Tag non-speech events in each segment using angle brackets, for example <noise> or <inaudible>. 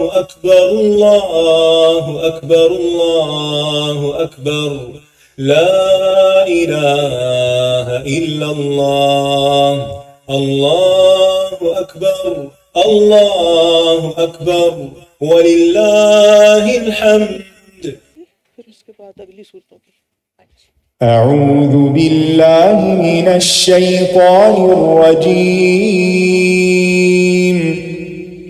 الله أكبر الله أكبر الله أكبر لا إله إلا الله الله أكبر الله أكبر ولله الحمد أعوذ بالله من الشيطان الرجيم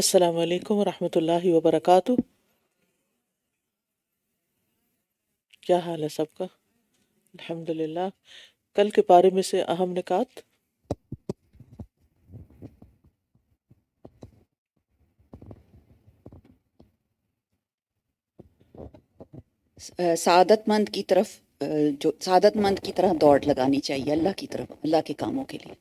अस्सलाम वालेकुम रहमतुल्लाहि व क्या हाल है सबका अल्हम्दुलिल्लाह कल के पारे में से अहम निकात सादतमंद की तरफ जो सादतमंद की तरह दौड़ लगानी चाहिए अल्लाह की तरफ अल्लाह के कामों के लिए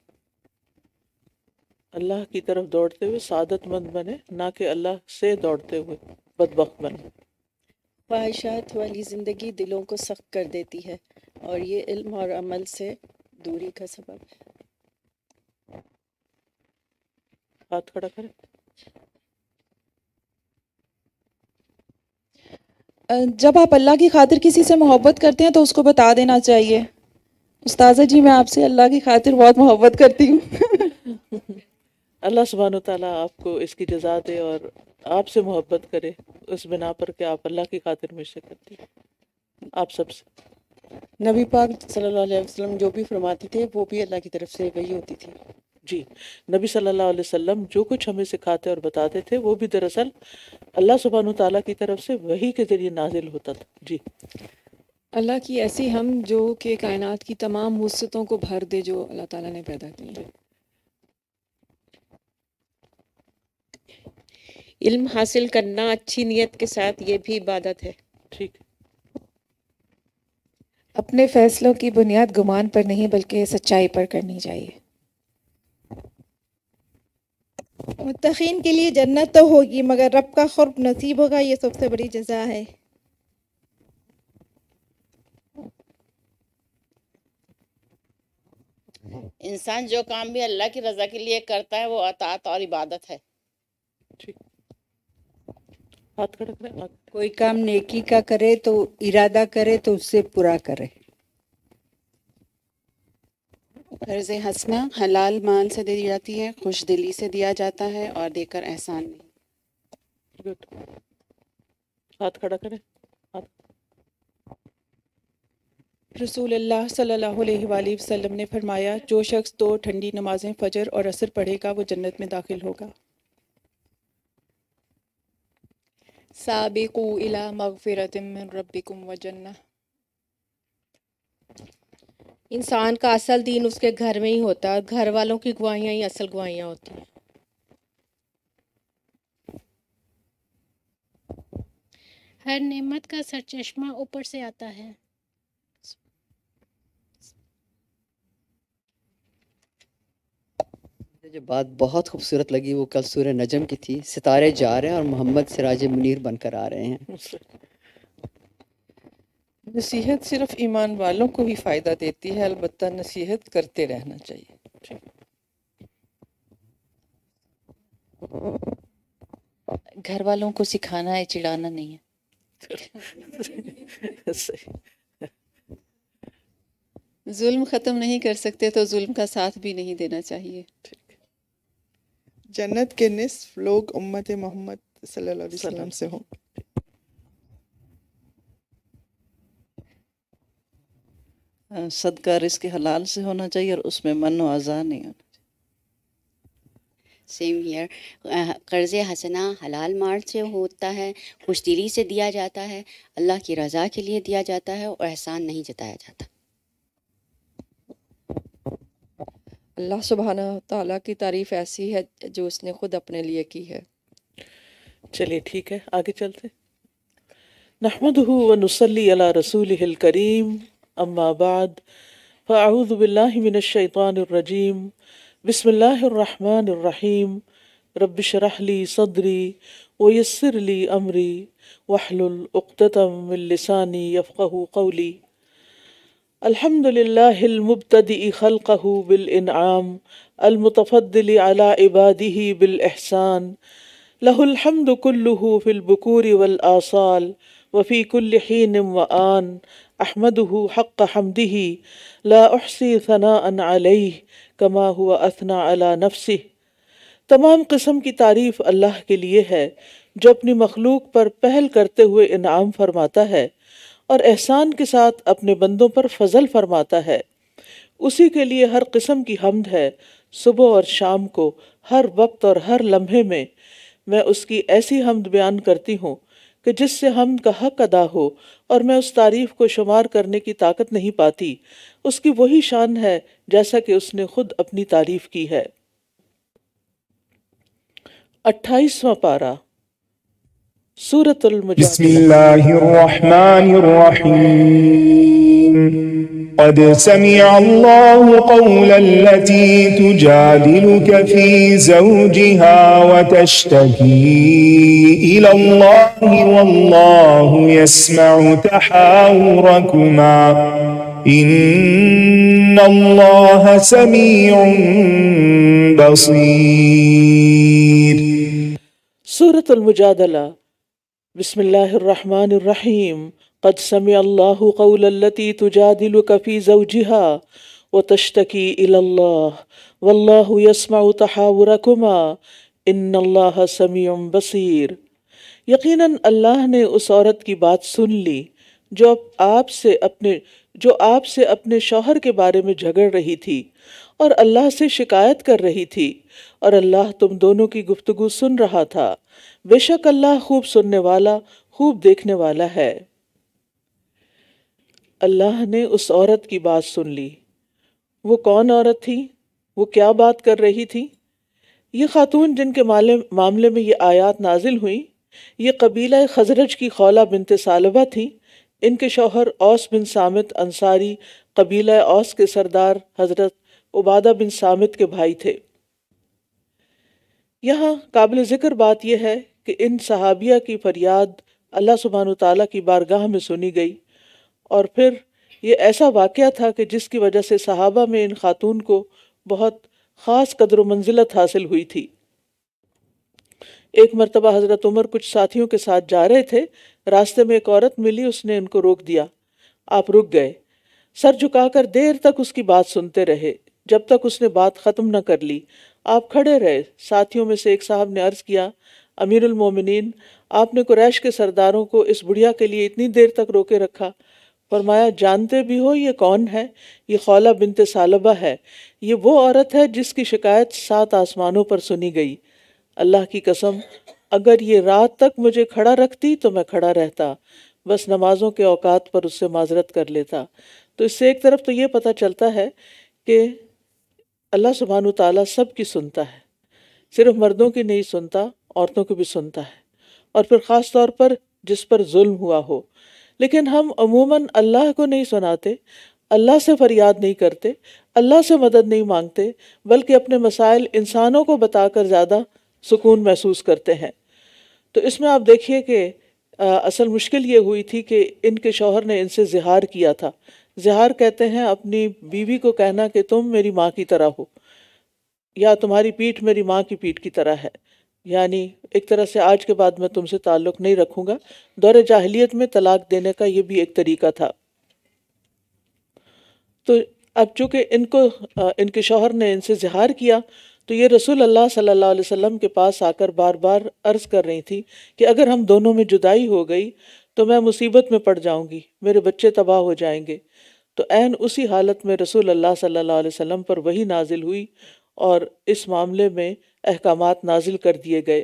अल्लाह की तरफ दौड़ते हुए सादतमंद बने ना कि अल्लाह से दौड़ते हुए बदबक बने ख्वाहिशात वाली ज़िंदगी दिलों को सख्त कर देती है और ये इल्म और अमल से दूरी का सबब है हाथ खड़ा करें जब आप अल्लाह की खातिर किसी से मोहब्बत करते हैं तो उसको बता देना चाहिए उस्ताजा जी मैं आपसे अल्लाह की खातिर बहुत मोहब्बत करती हूँ <laughs> अल्लाह सुबहान ताली आपको इसकी जजा दे और आपसे मोहब्बत करे उस बिना पर कि आप अल्लाह की खातिर मुझसे करती आप सबसे नबी पाक सल्लल्लाहु अलैहि वसल्लम जो भी फरमाते थे वो भी अल्लाह की तरफ से वही होती थी जी नबी सल्लल्लाहु अलैहि वसल्लम जो कुछ हमें सिखाते और बताते थे वो भी दरअसल अल्लाह सुबहान तला की तरफ से वही के ज़रिए नाजिल होता था जी अल्लाह की ऐसी हम जो कि कायनात की तमाम वसतों को भर दे जो अल्लाह ताला ने पैदा की है इल्म हासिल करना अच्छी नीयत के साथ ये भी इबादत है ठीक अपने फैसलों की बुनियाद गुमान पर नहीं बल्कि सच्चाई पर करनी चाहिए मुतखीन के लिए जन्नत तो होगी मगर रब का खुरब नसीब होगा ये सबसे बड़ी जजा है इंसान जो काम भी अल्लाह की रज़ा के लिए करता है वो अतात और इबादत है ठीक हाथ खड़े करें कोई काम नेकी का करे तो इरादा करे तो उससे पूरा करे कर्ज हंसना हलाल माल से दी जाती है खुश दिली से दिया जाता है और देकर एहसान नहीं हाथ खड़ा करें रसूल अल्लाह सल्लल्लाहु अलैहि वसल्लम ने फरमाया जो शख्स दो ठंडी नमाजें फजर और असर पढ़ेगा वो जन्नत में दाखिल होगा سابقوا إلى مغفرة من ربكم وجنة इंसान का असल दीन उसके घर में ही होता है घर वालों की गवाहियाँ ही असल गवाहियाँ होती हैं हर नेमत का सरचश्मा ऊपर से आता है जो बात बहुत खूबसूरत लगी वो कल सूर्य नजम की थी सितारे जा रहे हैं और मोहम्मद सिराज मुनीर बनकर आ रहे हैं <laughs> नसीहत सिर्फ ईमान वालों को ही फ़ायदा देती है अलबत् नसीहत करते रहना चाहिए घर वालों को सिखाना है चिड़ाना नहीं है <laughs> जुल्म ख़त्म नहीं कर सकते तो जुल्म का साथ भी नहीं देना चाहिए जन्नत के निसफ लोग उम्मत मोहम्मद सल्लाम से हों सदकार इसके हलाल से होना चाहिए और उसमें मन व आज़ा नहीं होना सेम हीयर कर्ज़ हसना हलाल माल से होता है खुश दिली से दिया जाता है अल्लाह की रज़ा के लिए दिया जाता है और एहसान नहीं जताया जाता अल्लाह सुबहाना ताला की तारीफ़ ऐसी है जो उसने ख़ुद अपने लिए की है चलिए ठीक है आगे चलते नहमद वनसली अला रसूल करीम अम्माबाद फ़ाऊदबिल्लाशैतानरजीम बसमीम रबशरहली सदरी वयसरली अमरी वाहलतम मिलसानी यफ़्क़ कौली الحمد لله المبتدئ خلقه بالإنعام المتفضل على عباده بالإحسان له الحمد كله في البكور والآصال وفي كل حين وآن أحمده حق حمده لا أحصي ثناء عليه كما هو أثنى على نفسه तमाम किस्म की तारीफ अल्लाह के लिए है जो अपनी मखलूक पर पहल करते हुए इनाम फरमाता है और एहसान के साथ अपने बंदों पर फजल फरमाता है उसी के लिए हर किस्म की हमद है सुबह और शाम को हर वक्त और हर लम्हे में मैं उसकी ऐसी हमद बयान करती हूँ कि जिससे हमद का हक अदा हो और मैं उस तारीफ़ को शुमार करने की ताकत नहीं पाती उसकी वही शान है जैसा कि उसने खुद अपनी तारीफ़ की है अट्ठाईसवा पारा سورة المجادلة بسم الله الرحمن الرحيم قد سمع الله قول التي تجادلك في زوجها وتشتكي إلى الله والله يسمع تحاوركما إن الله سميع بصير سورة المجادلة बसमीम कद सम अल्लाती तुजादिल कफ़ी जवजिहा व तश्तकी वल्लासमा तहावरकुमा इन अल्लाह समीम बसीर यकीनन अल्लाह ने उस औरत की बात सुन ली जो आपसे अपने जो आपसे अपने शौहर के बारे में झगड़ रही थी और अल्लाह से शिकायत कर रही थी और अल्लाह तुम दोनों की गुफ्तगु सुन रहा था बेशक अल्लाह खूब सुनने वाला खूब देखने वाला है अल्लाह ने उस औरत की बात सुन ली वो कौन औरत थी वो क्या बात कर रही थी ये खातून जिनके मामले में ये आयात नाजिल हुई ये कबीला खजरज की खौला बिन सालबा थी इनके शौहर औस बिन सामित अंसारी कबीला औस के सरदार हजरत उबादा बिन सामित के भाई थे यहाँ काबिल ज़िक्र बात यह है कि इन सहाबिया की फरियाद अल्लाह सुबहान तला की बारगाह में सुनी गई और फिर ये ऐसा वाक़ था कि जिसकी वजह से सहाबा में इन खातून को बहुत ख़ास कदर मंजिलत हासिल हुई थी एक मरतबा हज़रत उमर कुछ साथियों के साथ जा रहे थे रास्ते में एक औरत मिली उसने उनको रोक दिया आप रुक गए सर झुकाकर देर तक उसकी बात सुनते रहे जब तक उसने बात ख़त्म न कर ली आप खड़े रहे साथियों में से एक साहब ने अर्ज़ किया अमीरमिन आपने कुरैश के सरदारों को इस बुढ़िया के लिए इतनी देर तक रोके रखा फरमाया जानते भी हो ये कौन है ये खौला बिनते सालबा है ये वो औरत है जिसकी शिकायत सात आसमानों पर सुनी गई अल्लाह की कसम अगर ये रात तक मुझे खड़ा रखती तो मैं खड़ा रहता बस नमाजों के औकात पर उससे माजरत कर लेता तो इससे एक तरफ तो ये पता चलता है कि अल्लाह सुबहान तला सब की सुनता है सिर्फ मर्दों की नहीं सुनता औरतों की भी सुनता है और फिर ख़ास तौर पर जिस पर जुल्म हुआ हो लेकिन हम अमूमन अल्लाह को नहीं सुनाते अल्लाह से फरियाद नहीं करते अल्लाह से मदद नहीं मांगते बल्कि अपने मसाइल इंसानों को बताकर ज़्यादा सुकून महसूस करते हैं तो इसमें आप देखिए कि असल मुश्किल ये हुई थी कि इनके शौहर ने इनसे जहार किया था जहार कहते हैं अपनी बीवी को कहना कि तुम मेरी माँ की तरह हो या तुम्हारी पीठ मेरी माँ की पीठ की तरह है यानी एक तरह से आज के बाद मैं तुमसे ताल्लुक़ नहीं रखूँगा दौरे जाहलीत में तलाक देने का ये भी एक तरीका था तो अब चूँकि इनको इनके शोहर ने इनसे जहार किया तो ये रसूल अल्लाह सल्लल्लाहु अलैहि वसल्लम के पास आकर बार बार अर्ज़ कर रही थी कि अगर हम दोनों में जुदाई हो गई तो मैं मुसीबत में पड़ जाऊंगी मेरे बच्चे तबाह हो जाएंगे तो एन उसी हालत में रसूल अल्लाह सल्लल्लाहु अलैहि वसल्लम पर वही नाजिल हुई और इस मामले में अहकाम नाजिल कर दिए गए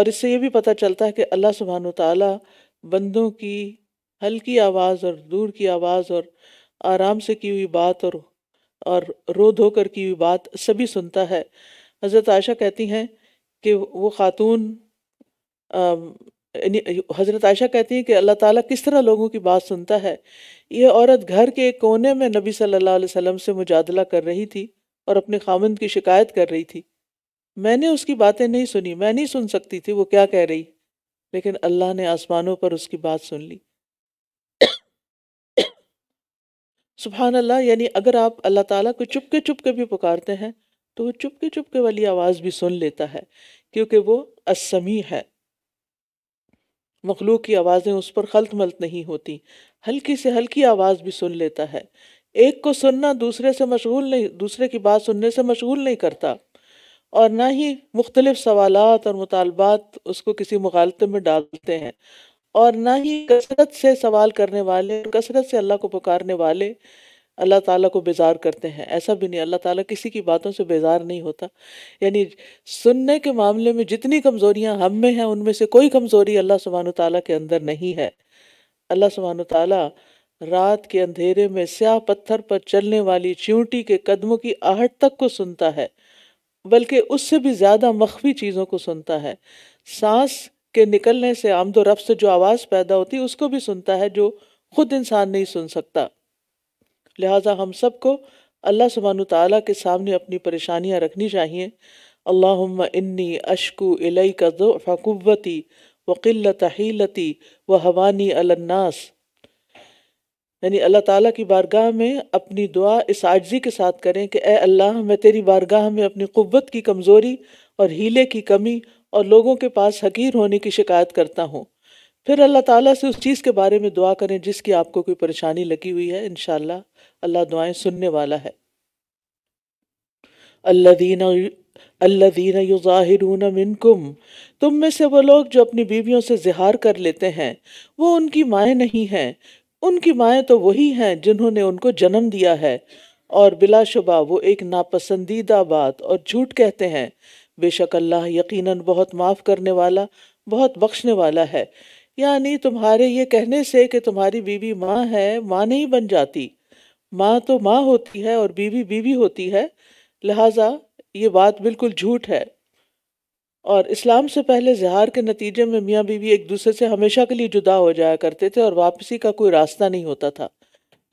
और इससे यह भी पता चलता है कि अल्लाह सुबहान तला बंदों की हल्की आवाज़ और दूर की आवाज़ और आराम से की हुई बात और और रो धो कर की हुई बात सभी सुनता है हज़रत आयशा कहती हैं कि वो ख़ातून हज़रत आयशा कहती हैं कि अल्लाह ताला किस तरह लोगों की बात सुनता है यह औरत घर के एक कोने में नबी सल्लल्लाहु अलैहि वसल्लम से मुजादला कर रही थी और अपने खामंद की शिकायत कर रही थी मैंने उसकी बातें नहीं सुनी मैं नहीं सुन सकती थी वो क्या कह रही लेकिन अल्लाह ने आसमानों पर उसकी बात सुन ली सुबहान अल्लाह यानी अगर आप अल्लाह ताला को चुपके चुपके भी पुकारते हैं तो वो चुपके चुपके वाली आवाज़ भी सुन लेता है क्योंकि वो असमी है मखलूक की आवाज़ें उस पर खलत मलत नहीं होती हल्की से हल्की आवाज़ भी सुन लेता है एक को सुनना दूसरे से मशगूल नहीं दूसरे की बात सुनने से मशगूल नहीं करता और ना ही मुख्तलिफ सवाल और मुतालबात उसको किसी मुखालत में डालते हैं और ना ही कसरत से सवाल करने वाले कसरत से अल्लाह को पुकारने वाले अल्लाह ताला को बेजार करते हैं ऐसा भी नहीं अल्लाह ताला किसी की बातों से बेजार नहीं होता यानी सुनने के मामले में जितनी कमज़ोरियाँ हम में हैं उनमें से कोई कमज़ोरी अल्लाह सुबहान ताली के अंदर नहीं है अल्लाह सुबहान तला रात के अंधेरे में स्याह पत्थर पर चलने वाली च्यूटी के कदमों की आहट तक को सुनता है बल्कि उससे भी ज़्यादा मखबी चीज़ों को सुनता है सांस के निकलने से आमदो रफ्त से जो आवाज़ पैदा होती है उसको भी सुनता है जो खुद इंसान नहीं सुन सकता लिहाजा हम सब को अल्लाह सुबहान ताली के सामने अपनी परेशानियाँ रखनी चाहिए अल्लाम इन्नी अशकू इलई का फ़कुवती वक़िलत हीलती व हवानी अलन्नास यानी अल्लाह ताला की बारगाह में अपनी दुआ इस आजजी के साथ करें कि ए अल्लाह मैं तेरी बारगाह में अपनी क़ुत की कमज़ोरी और हीले की कमी और लोगों के पास हकीर होने की शिकायत करता हूँ फिर अल्लाह ताला से उस चीज़ के बारे में दुआ करें जिसकी आपको कोई परेशानी लगी हुई है इन अल्लाह दुआएं सुनने वाला है अल्लादीन अल्लादीन युजाहिरून मिनकुम तुम में से वो लोग जो अपनी बीवियों से जिहार कर लेते हैं वो उनकी माएँ नहीं हैं उनकी माएँ तो वही हैं जिन्होंने उनको जन्म दिया है और बिलाशुबा वो एक नापसंदीदा बात और झूठ कहते हैं बेशक अल्लाह यकीनन बहुत माफ़ करने वाला बहुत बख्शने वाला है यानी तुम्हारे ये कहने से कि तुम्हारी बीवी माँ है माँ नहीं बन जाती माँ तो माँ होती है और बीवी बीवी होती है लिहाजा ये बात बिल्कुल झूठ है और इस्लाम से पहले जहार के नतीजे में मियाँ बीवी एक दूसरे से हमेशा के लिए जुदा हो जाया करते थे और वापसी का कोई रास्ता नहीं होता था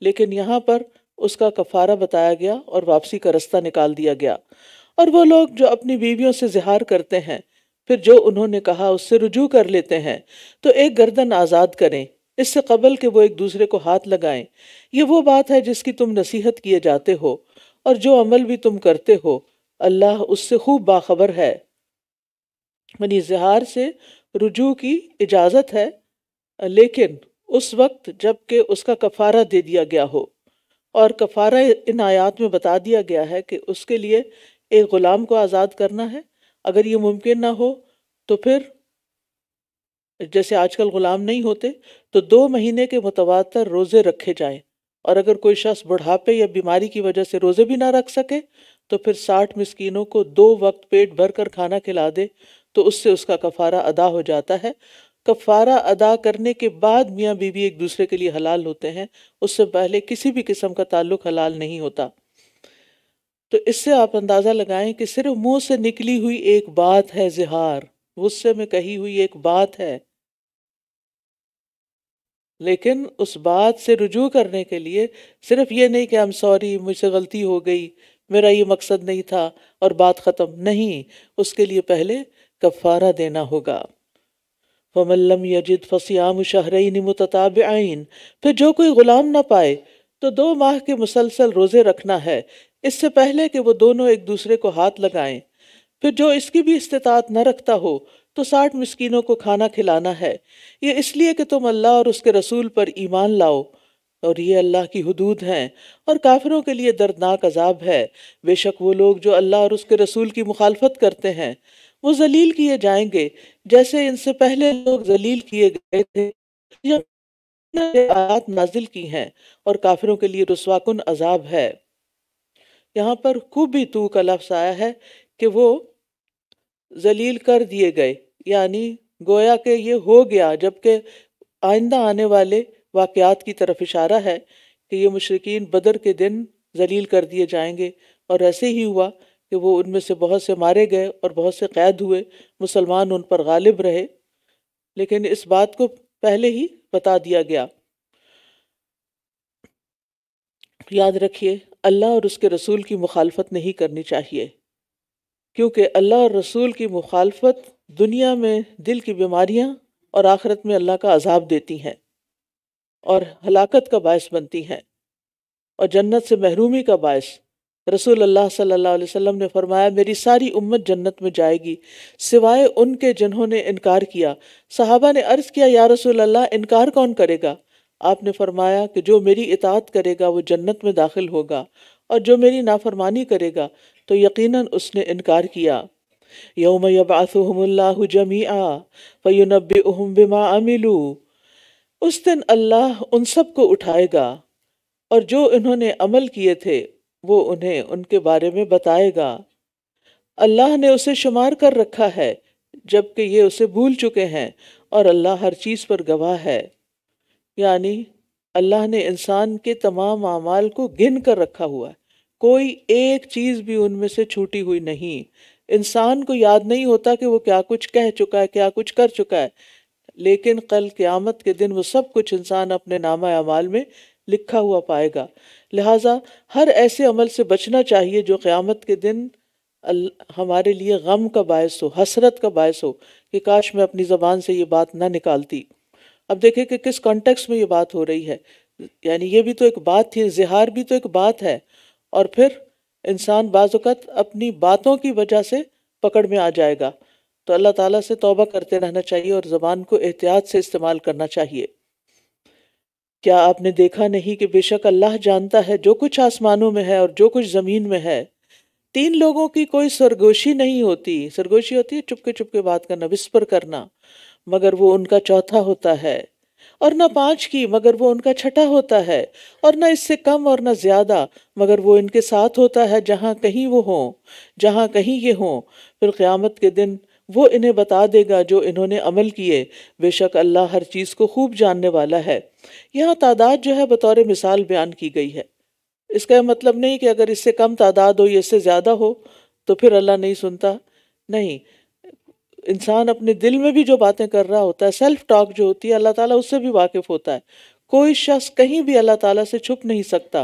लेकिन यहाँ पर उसका कफारा बताया गया और वापसी का रास्ता निकाल दिया गया और वो लोग जो अपनी बीवियों से जहार करते हैं फिर जो उन्होंने कहा उससे रुजू कर लेते हैं तो एक गर्दन आज़ाद करें इससे कबल कि वो एक दूसरे को हाथ लगाएं ये वो बात है जिसकी तुम नसीहत किए जाते हो और जो अमल भी तुम करते हो अल्लाह उससे खूब बाखबर है मनी इजहार से रुजू की इजाज़त है लेकिन उस वक्त जबकि उसका कफारा दे दिया गया हो और कफारा इन आयात में बता दिया गया है कि उसके लिए एक ग़ुलाम को आज़ाद करना है अगर ये मुमकिन ना हो तो फिर जैसे आजकल ग़ुलाम नहीं होते तो दो महीने के मुतवातर रोज़े रखे जाएं और अगर कोई शख्स बुढ़ापे या बीमारी की वजह से रोज़े भी ना रख सके तो फिर साठ मस्किनों को दो वक्त पेट भर कर खाना खिला दे तो उससे उसका कफ़ारा अदा हो जाता है कफ़ारा अदा करने के बाद मियाँ बीवी एक दूसरे के लिए हलाल होते हैं उससे पहले किसी भी किस्म का ताल्लुक हलाल नहीं होता तो इससे आप अंदाज़ा लगाएं कि सिर्फ मुंह से निकली हुई एक बात है जिहार गुस्से में कही हुई एक बात है लेकिन उस बात से रुजू करने के लिए सिर्फ ये नहीं कि हम सॉरी मुझसे गलती हो गई मेरा ये मकसद नहीं था और बात ख़त्म नहीं उसके लिए पहले कफ़ारा देना होगा फमल्लम यजिद फसियाम शहरीन मुतताब आइन फिर जो कोई ग़ुलाम ना पाए तो दो माह के मुसलसल रोज़े रखना है इससे पहले कि वो दोनों एक दूसरे को हाथ लगाएं फिर जो इसकी भी इस्तात न रखता हो तो साठ मस्किनों को खाना खिलाना है ये इसलिए कि तुम अल्लाह और उसके रसूल पर ईमान लाओ और ये अल्लाह की हदूद हैं और काफिरों के लिए दर्दनाक अजाब है बेशक वो लोग जो अल्लाह और उसके रसूल की मुखालफत करते हैं वो जलील किए जाएंगे जैसे इनसे पहले लोग जलील किए गए थे आयात नाजिल की हैं और काफिरों के लिए रसवाकुन अजाब है यहाँ पर खूब भी तू का लफ्स आया है कि वो जलील कर दिए गए यानी गोया के ये हो गया जबकि आइंदा आने वाले वाक़ात की तरफ इशारा है कि ये मशरकिन बदर के दिन जलील कर दिए जाएंगे और ऐसे ही हुआ कि वो उनमें से बहुत से मारे गए और बहुत से कैद हुए मुसलमान उन पर गालिब रहे लेकिन इस बात को पहले ही बता दिया गया याद रखिए अल्लाह और उसके रसूल की मुखालफत नहीं करनी चाहिए क्योंकि अल्लाह और रसूल की मुखालफत दुनिया में दिल की बीमारियाँ और आखरत में अल्लाह का अजाब देती हैं और हलाकत का बायस बनती हैं और जन्नत से महरूमी का बायस रसूल अल्लाह सल्लल्लाहु अलैहि वसल्लम ने फरमाया मेरी सारी उम्मत जन्नत में जाएगी सिवाय उनके जिन्होंने इनकार किया साहबा ने अर्ज़ किया या रसूल अल्लाह इनकार कौन करेगा आपने फरमाया कि जो मेरी इतात करेगा वो जन्नत में दाखिल होगा और जो मेरी नाफरमानी करेगा तो यकीनन उसने इनकार किया यौम यबासमल्ला जमीआ फ़युनबम बिमा अमिलू उस दिन अल्लाह उन सब को उठाएगा और जो इन्होंने अमल किए थे वो उन्हें उनके बारे में बताएगा अल्लाह ने उसे शुमार कर रखा है जबकि ये उसे भूल चुके हैं और अल्लाह हर चीज़ पर गवाह है यानी अल्लाह ने इंसान के तमाम अमाल को गिन कर रखा हुआ है कोई एक चीज़ भी उनमें से छूटी हुई नहीं इंसान को याद नहीं होता कि वो क्या कुछ कह चुका है क्या कुछ कर चुका है लेकिन कल क़्यामत के दिन वो सब कुछ इंसान अपने नामा अमाल में लिखा हुआ पाएगा लिहाजा हर ऐसे अमल से बचना चाहिए जो क़्यामत के दिन हमारे लिए गम का बायस हो हसरत का बायस हो कि काश मैं अपनी ज़बान से ये बात ना निकालती अब देखे कि किस कॉन्टेक्स्ट में ये बात हो रही है यानी ये भी तो एक बात थी जिहार भी तो एक बात है और फिर इंसान बाज़त अपनी बातों की वजह से पकड़ में आ जाएगा तो अल्लाह ताला से तौबा करते रहना चाहिए और ज़बान को एहतियात से इस्तेमाल करना चाहिए क्या आपने देखा नहीं कि बेशक अल्लाह जानता है जो कुछ आसमानों में है और जो कुछ ज़मीन में है तीन लोगों की कोई सरगोशी नहीं होती सरगोशी होती है चुपके चुपके बात करना विस्पर करना मगर वो उनका चौथा होता है और न पाँच की मगर वो उनका छठा होता है और न इससे कम और न ज़्यादा मगर वो इनके साथ होता है जहाँ कहीं वो हों जहाँ कहीं ये हों फिर क़्यामत के दिन वो इन्हें बता देगा जो इन्होंने अमल किए बेशक अल्लाह हर चीज़ को खूब जानने वाला है यहाँ तादाद जो है बतौर मिसाल बयान की गई है इसका मतलब नहीं कि अगर इससे कम तादाद हो या इससे ज़्यादा हो तो फिर अल्लाह नहीं सुनता नहीं इंसान अपने दिल में भी जो बातें कर रहा होता है सेल्फ टॉक जो होती है अल्लाह ताला उससे भी वाकिफ़ होता है कोई शख्स कहीं भी अल्लाह ताला से छुप नहीं सकता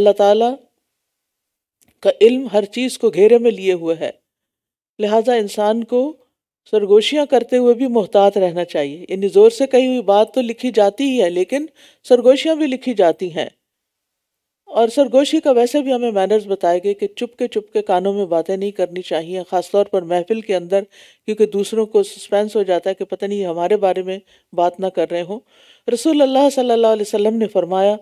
अल्लाह ताला का इल्म हर चीज़ को घेरे में लिए हुए है लिहाजा इंसान को सरगोशियाँ करते हुए भी मोहतात रहना चाहिए यानी ज़ोर से कही हुई बात तो लिखी जाती ही है लेकिन सरगोशियाँ भी लिखी जाती हैं और सरगोशी का वैसे भी हमें मैनर्स बताए गए कि चुपके चुपके कानों में बातें नहीं करनी चाहिए ख़ासतौर पर महफिल के अंदर क्योंकि दूसरों को सस्पेंस हो जाता है कि पता नहीं हमारे बारे में बात ना कर रहे हों रसूल अल्लाह सल्लल्लाहु अलैहि वसल्लम ने फरमाया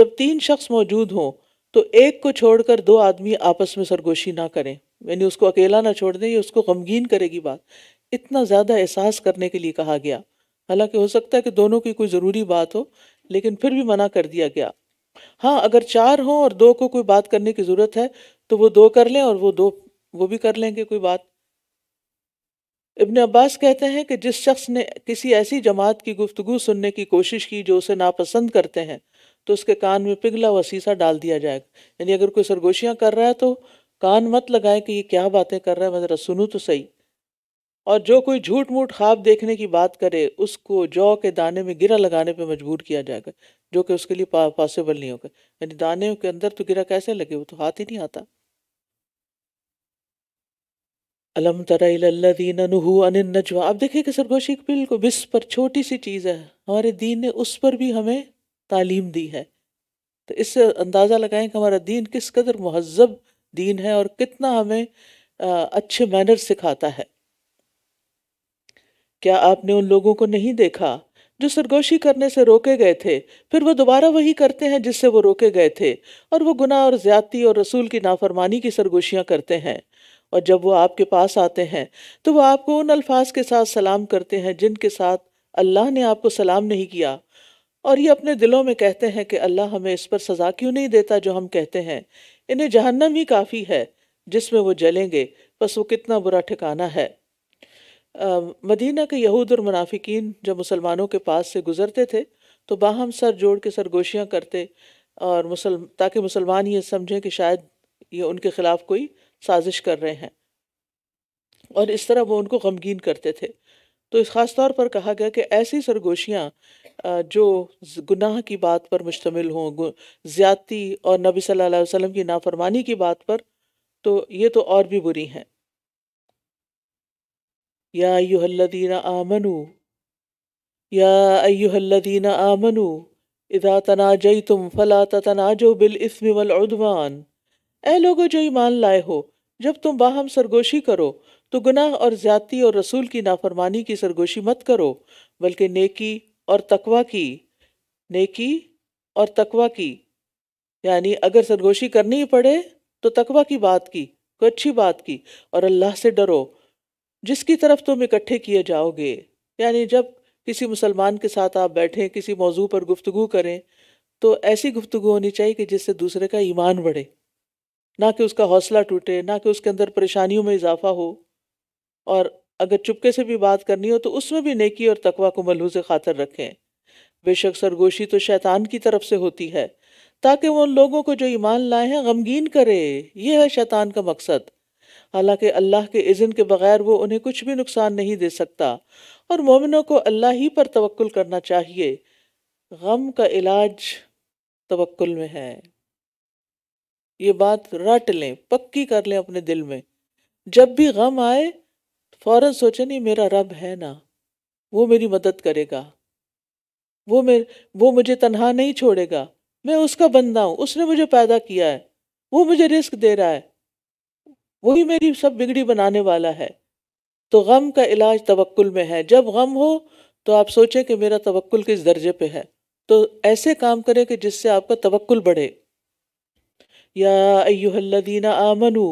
जब तीन शख्स मौजूद हों तो एक को छोड़कर दो आदमी आपस में सरगोशी ना करें यानी उसको अकेला ना छोड़ दें या उसको गमगीन करेगी बात इतना ज़्यादा एहसास करने के लिए कहा गया हालांकि हो सकता है कि दोनों की कोई ज़रूरी बात हो लेकिन फिर भी मना कर दिया गया हाँ अगर चार हो और दो को कोई बात करने की ज़रूरत है तो वो दो कर लें और वो दो वो भी कर लेंगे कोई बात इबन अब्बास कहते हैं कि जिस शख्स ने किसी ऐसी जमात की गुफ्तगु सुनने की कोशिश की जो उसे नापसंद करते हैं तो उसके कान में पिघला हुआ शीशा डाल दिया जाएगा यानी अगर कोई सरगोशियाँ कर रहा है तो कान मत लगाएं कि ये क्या बातें कर रहा है मैं सुनू तो सही और जो कोई झूठ मूठ ख्वाब देखने की बात करे उसको जौ के दाने में गिरा लगाने पर मजबूर किया जाएगा जो कि उसके लिए पा, पॉसिबल नहीं होगा यानी दाने के अंदर तो गिरा कैसे लगे वो तो हाथ ही नहीं आता अलम तरदीन नहू अनिन नजवा आप देखिए कि सरगोशी बिल्कुल बिस पर छोटी सी चीज़ है हमारे दीन ने उस पर भी हमें तालीम दी है तो इससे अंदाज़ा लगाएं कि हमारा दीन किस कदर महजब दीन है और कितना हमें अच्छे मैनर सिखाता है क्या आपने उन लोगों को नहीं देखा जो सरगोशी करने से रोके गए थे फिर वो दोबारा वही करते हैं जिससे वो रोके गए थे और वो गुनाह और ज्यादती और रसूल की नाफरमानी की सरगोशियाँ करते हैं और जब वो आपके पास आते हैं तो वो आपको उन अल्फाज के साथ सलाम करते हैं जिनके साथ अल्लाह ने आपको सलाम नहीं किया और ये अपने दिलों में कहते हैं कि अल्लाह हमें इस पर सज़ा क्यों नहीं देता जो हम कहते हैं इन्हें जहन्नम ही काफ़ी है जिसमें वो जलेंगे बस वो कितना बुरा ठिकाना है मदीना के यहूद और मुनाफिकीन जब मुसलमानों के पास से गुजरते थे तो बाहम सर जोड़ के सरगोशियाँ करते और मुसल ताकि मुसलमान ये समझें कि शायद ये उनके ख़िलाफ़ कोई साजिश कर रहे हैं और इस तरह वो उनको गमगीन करते थे तो इस ख़ास तौर पर कहा गया कि ऐसी सरगोशियाँ जो गुनाह की बात पर मुश्तमिल हों ज़्यादती और नबी सल्लल्लाहु अलैहि वसल्लम की नाफरमानी की बात पर तो ये तो और भी बुरी हैं यादीना आमनु या अयुहल्लदीन आमनु इदा तनाजई तुम फला तनाजो बिल इसम वलउदवान ए लोगो जो ईमान लाए हो जब तुम बाहम सरगोशी करो तो गुनाह और ज्यादती और रसूल की नाफरमानी की सरगोशी मत करो बल्कि नेकी और तकवा की नेकी और तकवा की यानी अगर सरगोशी करनी ही पड़े तो तकवा की बात की कोई तो अच्छी बात की और अल्लाह से डरो जिसकी तरफ तुम इकट्ठे किए जाओगे यानी जब किसी मुसलमान के साथ आप बैठें किसी मौजू पर गुफ्तु करें तो ऐसी गुफ्तु होनी चाहिए कि जिससे दूसरे का ईमान बढ़े ना कि उसका हौसला टूटे ना कि उसके अंदर परेशानियों में इजाफा हो और अगर चुपके से भी बात करनी हो तो उसमें भी नेकी और तकवा को मलहूज खातर रखें बेशक सरगोशी तो शैतान की तरफ से होती है ताकि वो उन लोगों को जो ईमान लाए हैं गमगीन करे यह है शैतान का मकसद हालांकि अल्लाह के इज़न के बगैर वो उन्हें कुछ भी नुकसान नहीं दे सकता और मोमिनों को अल्लाह ही पर तवक्ल करना चाहिए गम का इलाज तवक्ल में है ये बात रट लें पक्की कर लें अपने दिल में जब भी गम आए फौरन सोचें नहीं मेरा रब है ना वो मेरी मदद करेगा वो मेरे वो मुझे तनहा नहीं छोड़ेगा मैं उसका बंदा हूँ उसने मुझे पैदा किया है वो मुझे रिस्क दे रहा है वही मेरी सब बिगड़ी बनाने वाला है तो गम का इलाज तवक्ल में है जब गम हो तो आप सोचें कि मेरा तवक्ल किस दर्जे पे है तो ऐसे काम करें कि जिससे आपका तवक्ल बढ़े या अयुहदीना आमनु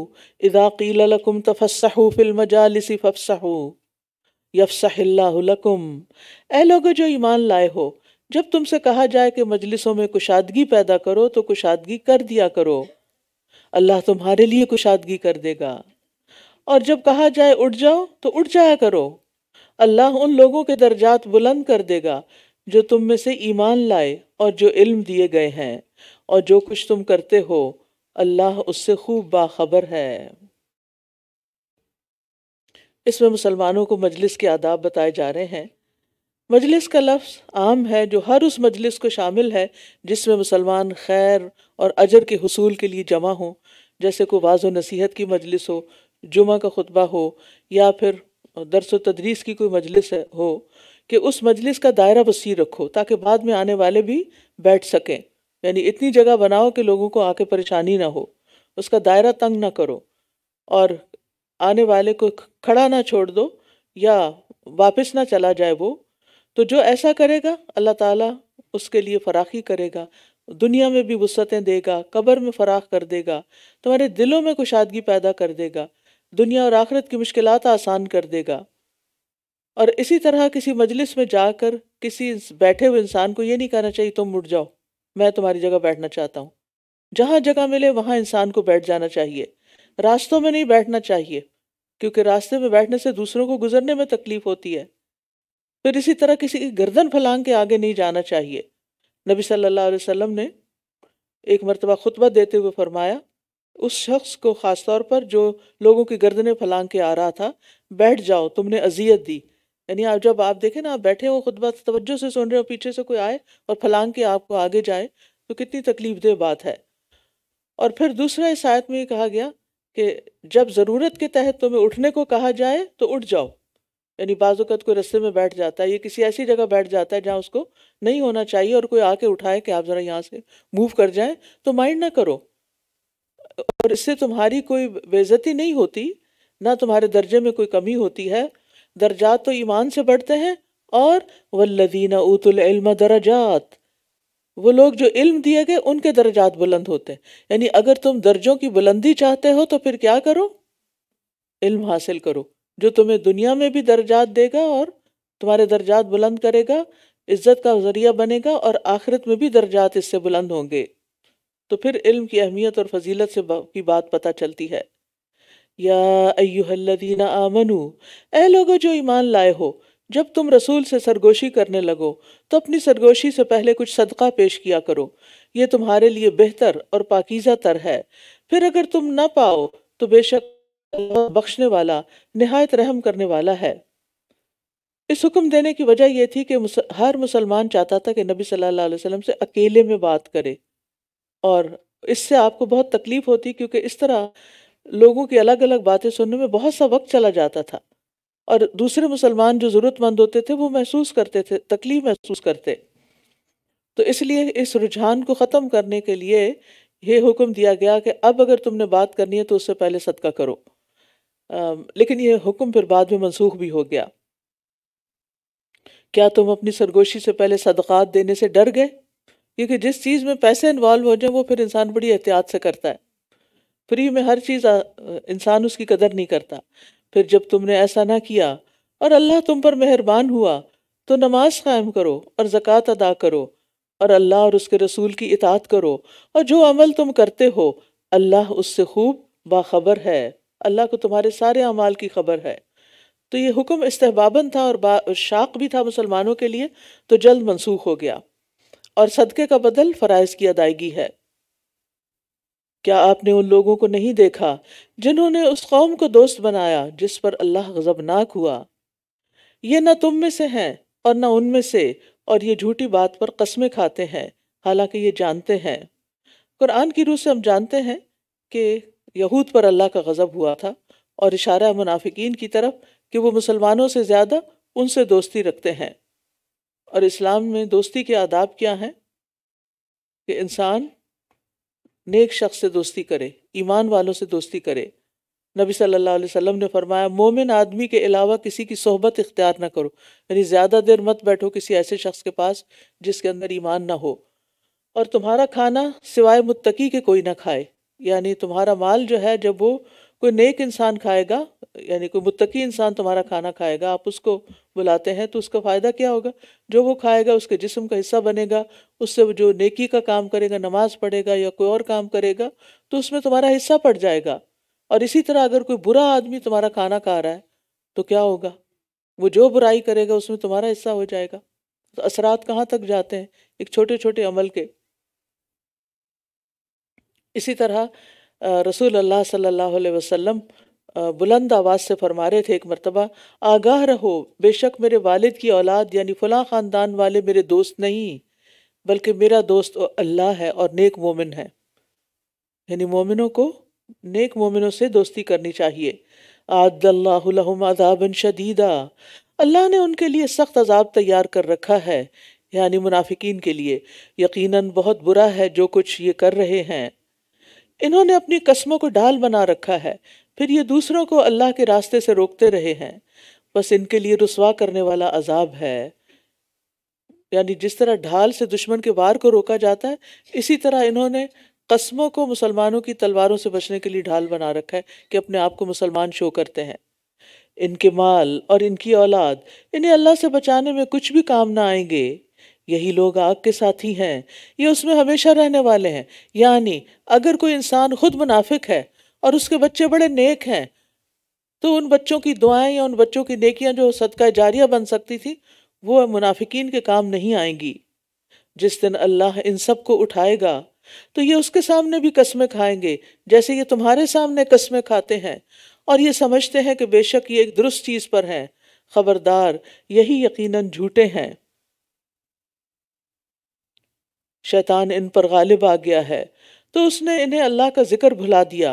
इदाकीलकुम तफसहू फिल मजालिसी फफसहू यफसहल्लाकुम ए लोग जो ईमान लाए हो जब तुमसे कहा जाए कि मजलिसों में कुशादगी पैदा करो तो कुशादगी कर दिया करो अल्लाह तुम्हारे लिए कुशादगी कर देगा और जब कहा जाए उठ जाओ तो उठ जाया करो अल्लाह उन लोगों के दर्जात बुलंद कर देगा जो तुम में से ईमान लाए और जो इल्म दिए गए हैं और जो कुछ तुम करते हो अल्लाह उससे खूब बाखबर है इसमें मुसलमानों को मजलिस के आदाब बताए जा रहे हैं मजलिस का लफ्ज़ आम है जो हर उस मजलिस को शामिल है जिसमें मुसलमान खैर और अजर के हसूल के लिए जमा हों जैसे कोई वाज नसीहत की मजलिस हो जुमा का खुतबा हो या फिर दरस तदरीस की कोई मजलिस हो कि उस मजलिस का दायरा वसी रखो ताकि बाद में आने वाले भी बैठ सकें यानी इतनी जगह बनाओ कि लोगों को आके परेशानी ना हो उसका दायरा तंग ना करो और आने वाले को खड़ा ना छोड़ दो या वापस ना चला जाए वो तो जो ऐसा करेगा अल्लाह ताला उसके लिए फराखी करेगा दुनिया में भी वसतें देगा कब्र में फराख कर देगा तुम्हारे दिलों में कुशादगी पैदा कर देगा दुनिया और आखरत की मुश्किल आसान कर देगा और इसी तरह किसी मजलिस में जाकर किसी बैठे हुए इंसान को ये नहीं कहना चाहिए तुम मुड़ जाओ मैं तुम्हारी जगह बैठना चाहता हूँ जहाँ जगह मिले वहाँ इंसान को बैठ जाना चाहिए रास्तों में नहीं बैठना चाहिए क्योंकि रास्ते में बैठने से दूसरों को गुजरने में तकलीफ होती है फिर इसी तरह किसी की गर्दन फैलांग के आगे नहीं जाना चाहिए नबी सल्लल्लाहु अलैहि वसल्लम ने एक मरतबा खुतबा देते हुए फरमाया उस शख्स को ख़ास तौर पर जो लोगों की गर्दनें फैलांग के आ रहा था बैठ जाओ तुमने अजियत दी यानी आप जब आप देखें ना आप बैठे हो खुतबा तवज्जो से सुन रहे हो पीछे से कोई आए और फलांग के आपको आगे जाए तो कितनी तकलीफ दे बात है और फिर दूसरा इस आयत में कहा गया कि जब ज़रूरत के तहत तुम्हें उठने को कहा जाए तो उठ जाओ यानी बाज़त कोई रस्ते में बैठ जाता है ये किसी ऐसी जगह बैठ जाता है जहाँ उसको नहीं होना चाहिए और कोई आके उठाए कि आप ज़रा यहाँ से मूव कर जाएं तो माइंड ना करो और इससे तुम्हारी कोई बेजती नहीं होती ना तुम्हारे दर्जे में कोई कमी होती है दर्जात तो ईमान से बढ़ते हैं और वल्लदीना उतुल दर्जात वो लोग जो इल्म दिए गए उनके दर्जात बुलंद होते हैं यानी अगर तुम दर्जों की बुलंदी चाहते हो तो फिर क्या करो इल्म हासिल करो जो तुम्हें दुनिया में भी दर्जात देगा और तुम्हारे दर्जात बुलंद करेगा इज्जत का जरिया बनेगा और आखिरत में भी दर्जात इससे बुलंद होंगे तो फिर इल्म की अहमियत और फजीलत से की बात पता चलती है या अयुहल्लदीना आमनु ए लोगो जो ईमान लाए हो जब तुम रसूल से सरगोशी करने लगो तो अपनी सरगोशी से पहले कुछ सदका पेश किया करो ये तुम्हारे लिए बेहतर और पाकिजा तर है फिर अगर तुम ना पाओ तो बेशक बख्शने वाला नहायत रहम करने वाला है इस हुक्म देने की वजह यह थी कि हर मुसलमान चाहता था कि नबी सल्लल्लाहु अलैहि वसल्लम से अकेले में बात करे और इससे आपको बहुत तकलीफ होती क्योंकि इस तरह लोगों की अलग अलग बातें सुनने में बहुत सा वक्त चला जाता था और दूसरे मुसलमान जो ज़रूरतमंद होते थे वो महसूस करते थे तकलीफ महसूस करते तो इसलिए इस रुझान को ख़त्म करने के लिए ये हुक्म दिया गया कि अब अगर तुमने बात करनी है तो उससे पहले सदका करो लेकिन यह हुक्म फिर बाद में मनसूख भी हो गया क्या तुम अपनी सरगोशी से पहले सदक़ात देने से डर गए क्योंकि जिस चीज़ में पैसे इन्वॉल्व हो जाए वो फिर इंसान बड़ी एहतियात से करता है फ्री में हर चीज़ इंसान उसकी कदर नहीं करता फिर जब तुमने ऐसा ना किया और अल्लाह तुम पर मेहरबान हुआ तो नमाज कायम करो और ज़क़़त अदा करो और अल्लाह और उसके रसूल की इतात करो और जो अमल तुम करते हो अल्लाह उससे खूब बाखबर है अल्लाह को तुम्हारे सारे अमाल की खबर है तो ये हुक्म इस्तेबाबन था और शाक भी था मुसलमानों के लिए तो जल्द मनसूख हो गया और सदक़े का बदल फ़राइज़ की अदायगी है क्या आपने उन लोगों को नहीं देखा जिन्होंने उस कौम को दोस्त बनाया जिस पर अल्लाह गजबनाक हुआ ये न तुम में से हैं और न उनमें से और ये झूठी बात पर कस्में खाते हैं हालांकि ये जानते हैं कुरान की रूह से हम जानते हैं कि यहूद पर अल्लाह का गज़ब हुआ था और इशारा मुनाफिकीन की तरफ कि वो मुसलमानों से ज़्यादा उनसे दोस्ती रखते हैं और इस्लाम में दोस्ती के आदाब क्या हैं कि इंसान नेक शख्स से दोस्ती करे ईमान वालों से दोस्ती करे नबी सल्लल्लाहु अलैहि वसल्लम ने फरमाया मोमिन आदमी के अलावा किसी की सोहबत इख्तियार ना करो यानी ज़्यादा देर मत बैठो किसी ऐसे शख्स के पास जिसके अंदर ईमान ना हो और तुम्हारा खाना सिवाय मुत्तकी के कोई ना खाए यानी तुम्हारा माल जो है जब वो कोई नेक इंसान खाएगा यानी कोई मुतकी इंसान तुम्हारा खाना खाएगा आप उसको बुलाते हैं तो उसका फ़ायदा क्या होगा जो वो खाएगा उसके जिस्म का हिस्सा बनेगा उससे वो जो नेकी का काम करेगा नमाज पढ़ेगा या कोई और काम करेगा तो उसमें तुम्हारा हिस्सा पड़ जाएगा और इसी तरह अगर कोई बुरा आदमी तुम्हारा खाना खा रहा है तो क्या होगा वो जो बुराई करेगा उसमें तुम्हारा हिस्सा हो जाएगा तो असरात कहाँ तक जाते हैं एक छोटे छोटे अमल के इसी तरह रसूल अल्लाह सल्लल्लाहु अलैहि वसल्लम बुलंद आवाज़ से फरमा रहे थे एक मरतबा आगाह रहो बेशक मेरे वालिद की औलाद यानी फ़लाँ ख़ानदान वाले मेरे दोस्त नहीं बल्कि मेरा दोस्त अल्लाह है और नेक मोमिन है यानी मोमिनों को नेक मोमिनों से दोस्ती करनी चाहिए आदाबन शदीदा अल्लाह ने उनके लिए सख्त अजाब तैयार कर रखा है यानी मुनाफिकीन के लिए यकीनन बहुत बुरा है जो कुछ ये कर रहे हैं इन्होंने अपनी कस्मों को डाल बना रखा है फिर ये दूसरों को अल्लाह के रास्ते से रोकते रहे हैं बस इनके लिए रसवा करने वाला अजाब है यानी जिस तरह ढाल से दुश्मन के वार को रोका जाता है इसी तरह इन्होंने कस्मों को मुसलमानों की तलवारों से बचने के लिए ढाल बना रखा है कि अपने आप को मुसलमान शो करते हैं इनके माल और इनकी औलाद इन्हें अल्लाह से बचाने में कुछ भी काम ना आएंगे यही लोग आग के साथी हैं ये उसमें हमेशा रहने वाले हैं यानी अगर कोई इंसान खुद मुनाफिक है और उसके बच्चे बड़े नेक हैं तो उन बच्चों की दुआएं या उन बच्चों की नेकियां जो सदका जारिया बन सकती थी वो मुनाफिकीन के काम नहीं आएंगी जिस दिन अल्लाह इन सब को उठाएगा तो ये उसके सामने भी कस्में खाएंगे जैसे ये तुम्हारे सामने कस्में खाते हैं और ये समझते हैं कि बेशक ये एक दुरुस्त चीज़ पर हैं खबरदार यही यकीनन झूठे हैं शैतान इन पर गालिब आ गया है तो उसने इन्हें अल्लाह का जिक्र भुला दिया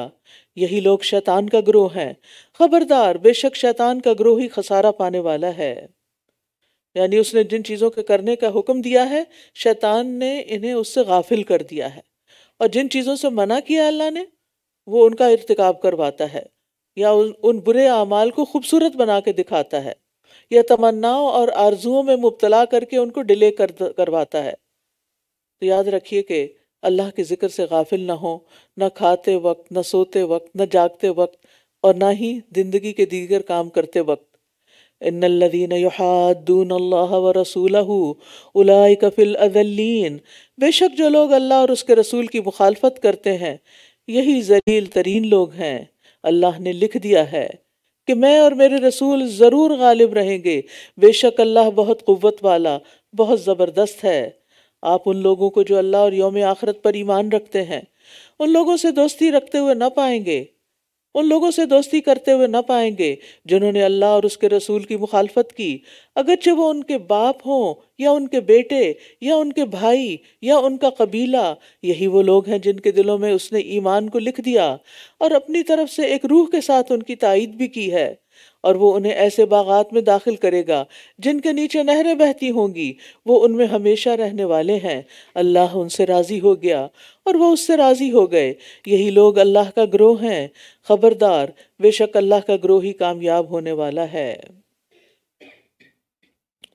यही लोग शैतान का ग्रोह हैं खबरदार बेशक शैतान का ग्रोह ही खसारा पाने वाला है यानी उसने जिन चीज़ों के करने का हुक्म दिया है शैतान ने इन्हें उससे गाफिल कर दिया है और जिन चीज़ों से मना किया अल्लाह ने वो उनका इरतकब करवाता है या उन, उन बुरे अमाल को खूबसूरत बना के दिखाता है या तमन्नाओं और आरजुओं में मुबतला करके उनको डिले कर करवाता है तो याद रखिए कि अल्लाह के ज़िक्र से गाफिल ना हो ना खाते वक्त ना सोते वक्त ना जागते वक्त और ना ही ज़िंदगी के दीगर काम करते वक्त इन्नल्लज़ीन अल्लाह व रसूल उलाइका फिल बेशक जो लोग अल्लाह और उसके रसूल की मुखालफत करते हैं यही जलील तरीन लोग हैं अल्लाह ने लिख दिया है कि मैं और मेरे रसूल ज़रूर गालिब रहेंगे बेशक अल्लाह बहुत क़ुवत वाला बहुत ज़बरदस्त है आप उन लोगों को जो अल्लाह और योम आखरत पर ईमान रखते हैं उन लोगों से दोस्ती रखते हुए न पाएंगे उन लोगों से दोस्ती करते हुए न पाएंगे जिन्होंने अल्लाह और उसके रसूल की मुखालफत की अगरचे वो उनके बाप हों या उनके बेटे या उनके भाई या उनका कबीला यही वो लोग हैं जिनके दिलों में उसने ईमान को लिख दिया और अपनी तरफ से एक रूह के साथ उनकी तइद भी की है और वो उन्हें ऐसे बागात में दाखिल करेगा जिनके नीचे नहरें बहती होंगी वो उनमें हमेशा रहने वाले हैं अल्लाह उनसे राज़ी हो गया और वो उससे राज़ी हो गए यही लोग अल्लाह का ग्रोह हैं ख़बरदार बेशक अल्लाह का ग्रोह ही कामयाब होने वाला है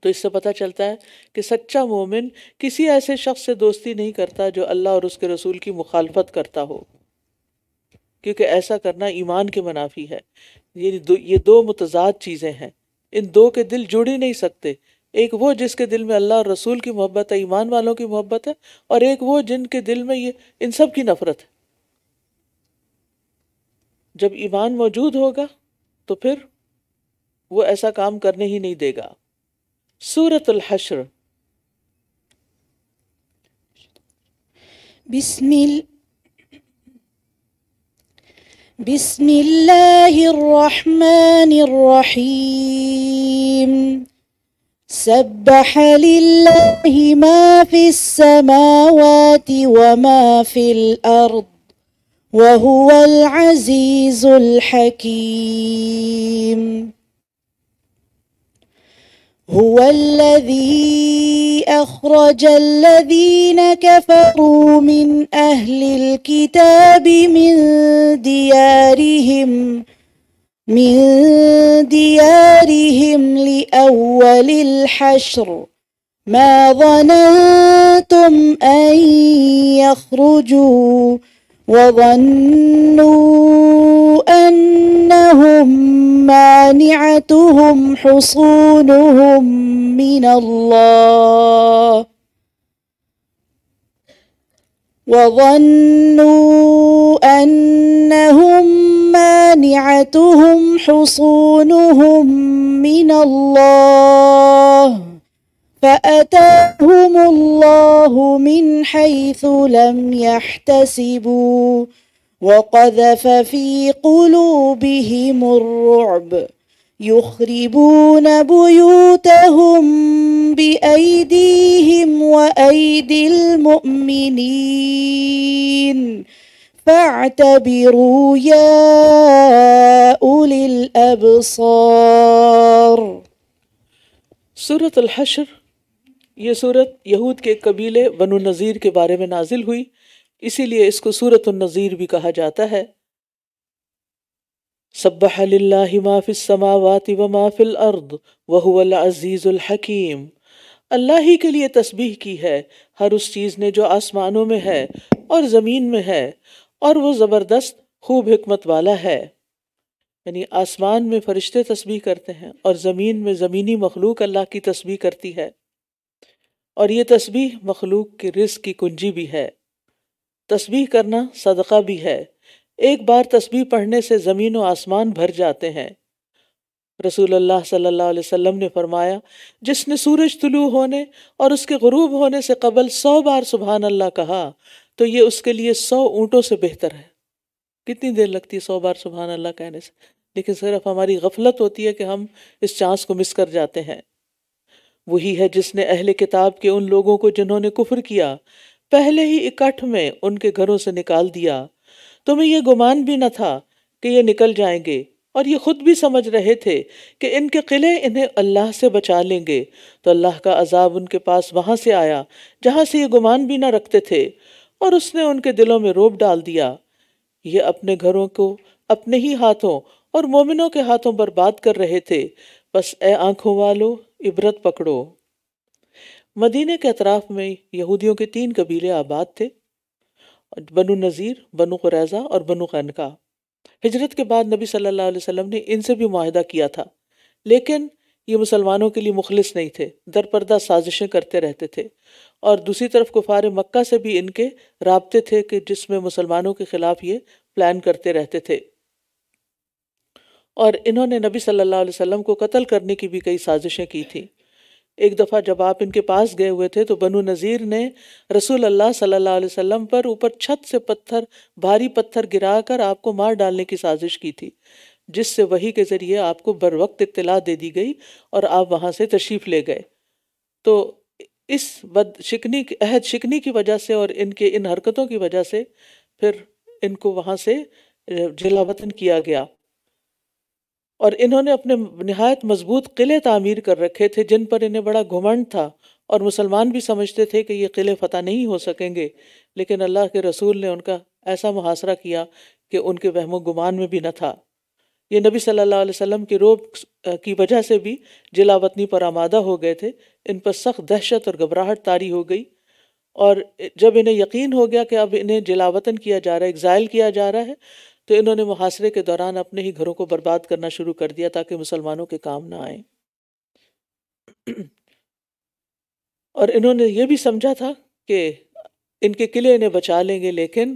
तो इससे पता चलता है कि सच्चा मोमिन किसी ऐसे शख्स से दोस्ती नहीं करता जो अल्लाह और उसके रसूल की मुखालफत करता हो क्योंकि ऐसा करना ईमान के मुनाफी है ये दो ये दो मुतजाद चीज़ें हैं इन दो के दिल जुड़ ही नहीं सकते एक वो जिसके दिल में अल्लाह और रसूल की मोहब्बत है ईमान वालों की मोहब्बत है और एक वो जिनके दिल में ये इन सब की नफरत है जब ईमान मौजूद होगा तो फिर वो ऐसा काम करने ही नहीं देगा सूरत हश्र बिस्मिल بسم الله الرحمن الرحيم سبح لله ما في السماوات وما في الأرض وهو العزيز الحكيم هو الذي أخرج الذين كفروا من أهل الكتاب من ديارهم من ديارهم لأول الحشر ما ظننتم أن يخرجوا وظنوا أنهم مانعتهم حصونهم من الله وظنوا أنهم مانعتهم حصونهم من الله فأتاهم الله من حيث لم يحتسبوا وقذف في قلوبهم الرعب يخربون بيوتهم بأيديهم وأيدي المؤمنين فاعتبروا يا أولي الأبصار سوره الحشر یہ سورة يهود کے قبیلے बनु नज़ीर کے بارے میں نازل ہوئی इसीलिए इसको सूरत नज़ीर भी कहा जाता है सबाफिसमावाति व माफिल अर्द वहुअल अज़ीज़ुल हकीम अल्लाह ही के लिए तस्बीह की है हर उस चीज़ ने जो आसमानों में है और ज़मीन में है और वो ज़बरदस्त खूब हमत वाला है यानी आसमान में फरिश्ते तस्बीह करते हैं और ज़मीन में ज़मीनी मखलूक अल्लाह की तस्बीह करती है और ये तस्बीह मखलूक के रिस्क की कुंजी भी है तस्बीह करना सदका भी है एक बार तस्बीह पढ़ने से ज़मीन व आसमान भर जाते हैं रसूल अल्लाह सल्लल्लाहु अलैहि वसल्लम ने फरमाया जिसने सूरज तुलू होने और उसके गरूब होने से कबल सौ बार सुबहान अल्लाह कहा तो ये उसके लिए सौ ऊँटों से बेहतर है कितनी देर लगती है सौ बार सुबहान अल्लाह कहने से लेकिन सिर्फ हमारी गफलत होती है कि हम इस चांस को मिस कर जाते हैं वही है जिसने अहल किताब के उन लोगों को जिन्होंने कुफर किया पहले ही इकट्ठ में उनके घरों से निकाल दिया तुम्हें यह गुमान भी न था कि ये निकल जाएंगे और ये खुद भी समझ रहे थे कि इनके किले इन्हें अल्लाह से बचा लेंगे तो अल्लाह का अजाब उनके पास वहाँ से आया जहाँ से ये गुमान भी ना रखते थे और उसने उनके दिलों में रोब डाल दिया ये अपने घरों को अपने ही हाथों और मोमिनों के हाथों बर्बाद कर रहे थे बस ए आंखों वालों इबरत पकड़ो मदीने के अतराफ में यहूदियों के तीन कबीले आबाद थे बनु नज़ीर बनु कुरैज़ा और बनु कनका हिजरत के बाद नबी सल्लल्लाहु अलैहि वसल्लम ने इनसे भी माहिदा किया था लेकिन ये मुसलमानों के लिए मुखलिस नहीं थे दरपर्दा साजिशें करते रहते थे और दूसरी तरफ कुफार मक्का से भी इनके रबते थे कि जिसमें मुसलमानों के ख़िलाफ़ ये प्लान करते रहते थे और इन्होंने नबी सल्लल्लाहु अलैहि वसल्लम को कत्ल करने की भी कई साजिशें की थी एक दफ़ा जब आप इनके पास गए हुए थे तो बनु नज़ीर ने रसूल अल्लाह सल्लल्लाहु अलैहि वसल्लम पर ऊपर छत से पत्थर भारी पत्थर गिराकर आपको मार डालने की साजिश की थी जिससे वही के ज़रिए आपको बर वक्त इतला दे दी गई और आप वहाँ से तशरीफ़ ले गए तो इस बद शिकनी अहद शिकनी की वजह से और इनके इन हरकतों की वजह से फिर इनको वहाँ से वतन किया गया और इन्होंने अपने नहायत मजबूत किले तामीर कर रखे थे जिन पर इन्हें बड़ा घुमंड था और मुसलमान भी समझते थे कि ये किले फतह नहीं हो सकेंगे लेकिन अल्लाह के रसूल ने उनका ऐसा मुहासरा किया कि उनके वहमो गुमान में भी न था ये नबी सल्लल्लाहु अलैहि वसल्लम की रोब की वजह से भी जिलावतनी पर आमादा हो गए थे इन पर सख्त दहशत और घबराहट तारी हो गई और जब इन्हें यकीन हो गया कि अब इन्हें जिलावतन किया जा रहा है एग्ज़ाइल किया जा रहा है तो इन्होंने मुहासरे के दौरान अपने ही घरों को बर्बाद करना शुरू कर दिया ताकि मुसलमानों के काम ना आए और इन्होंने ये भी समझा था कि इनके किले इन्हें बचा लेंगे लेकिन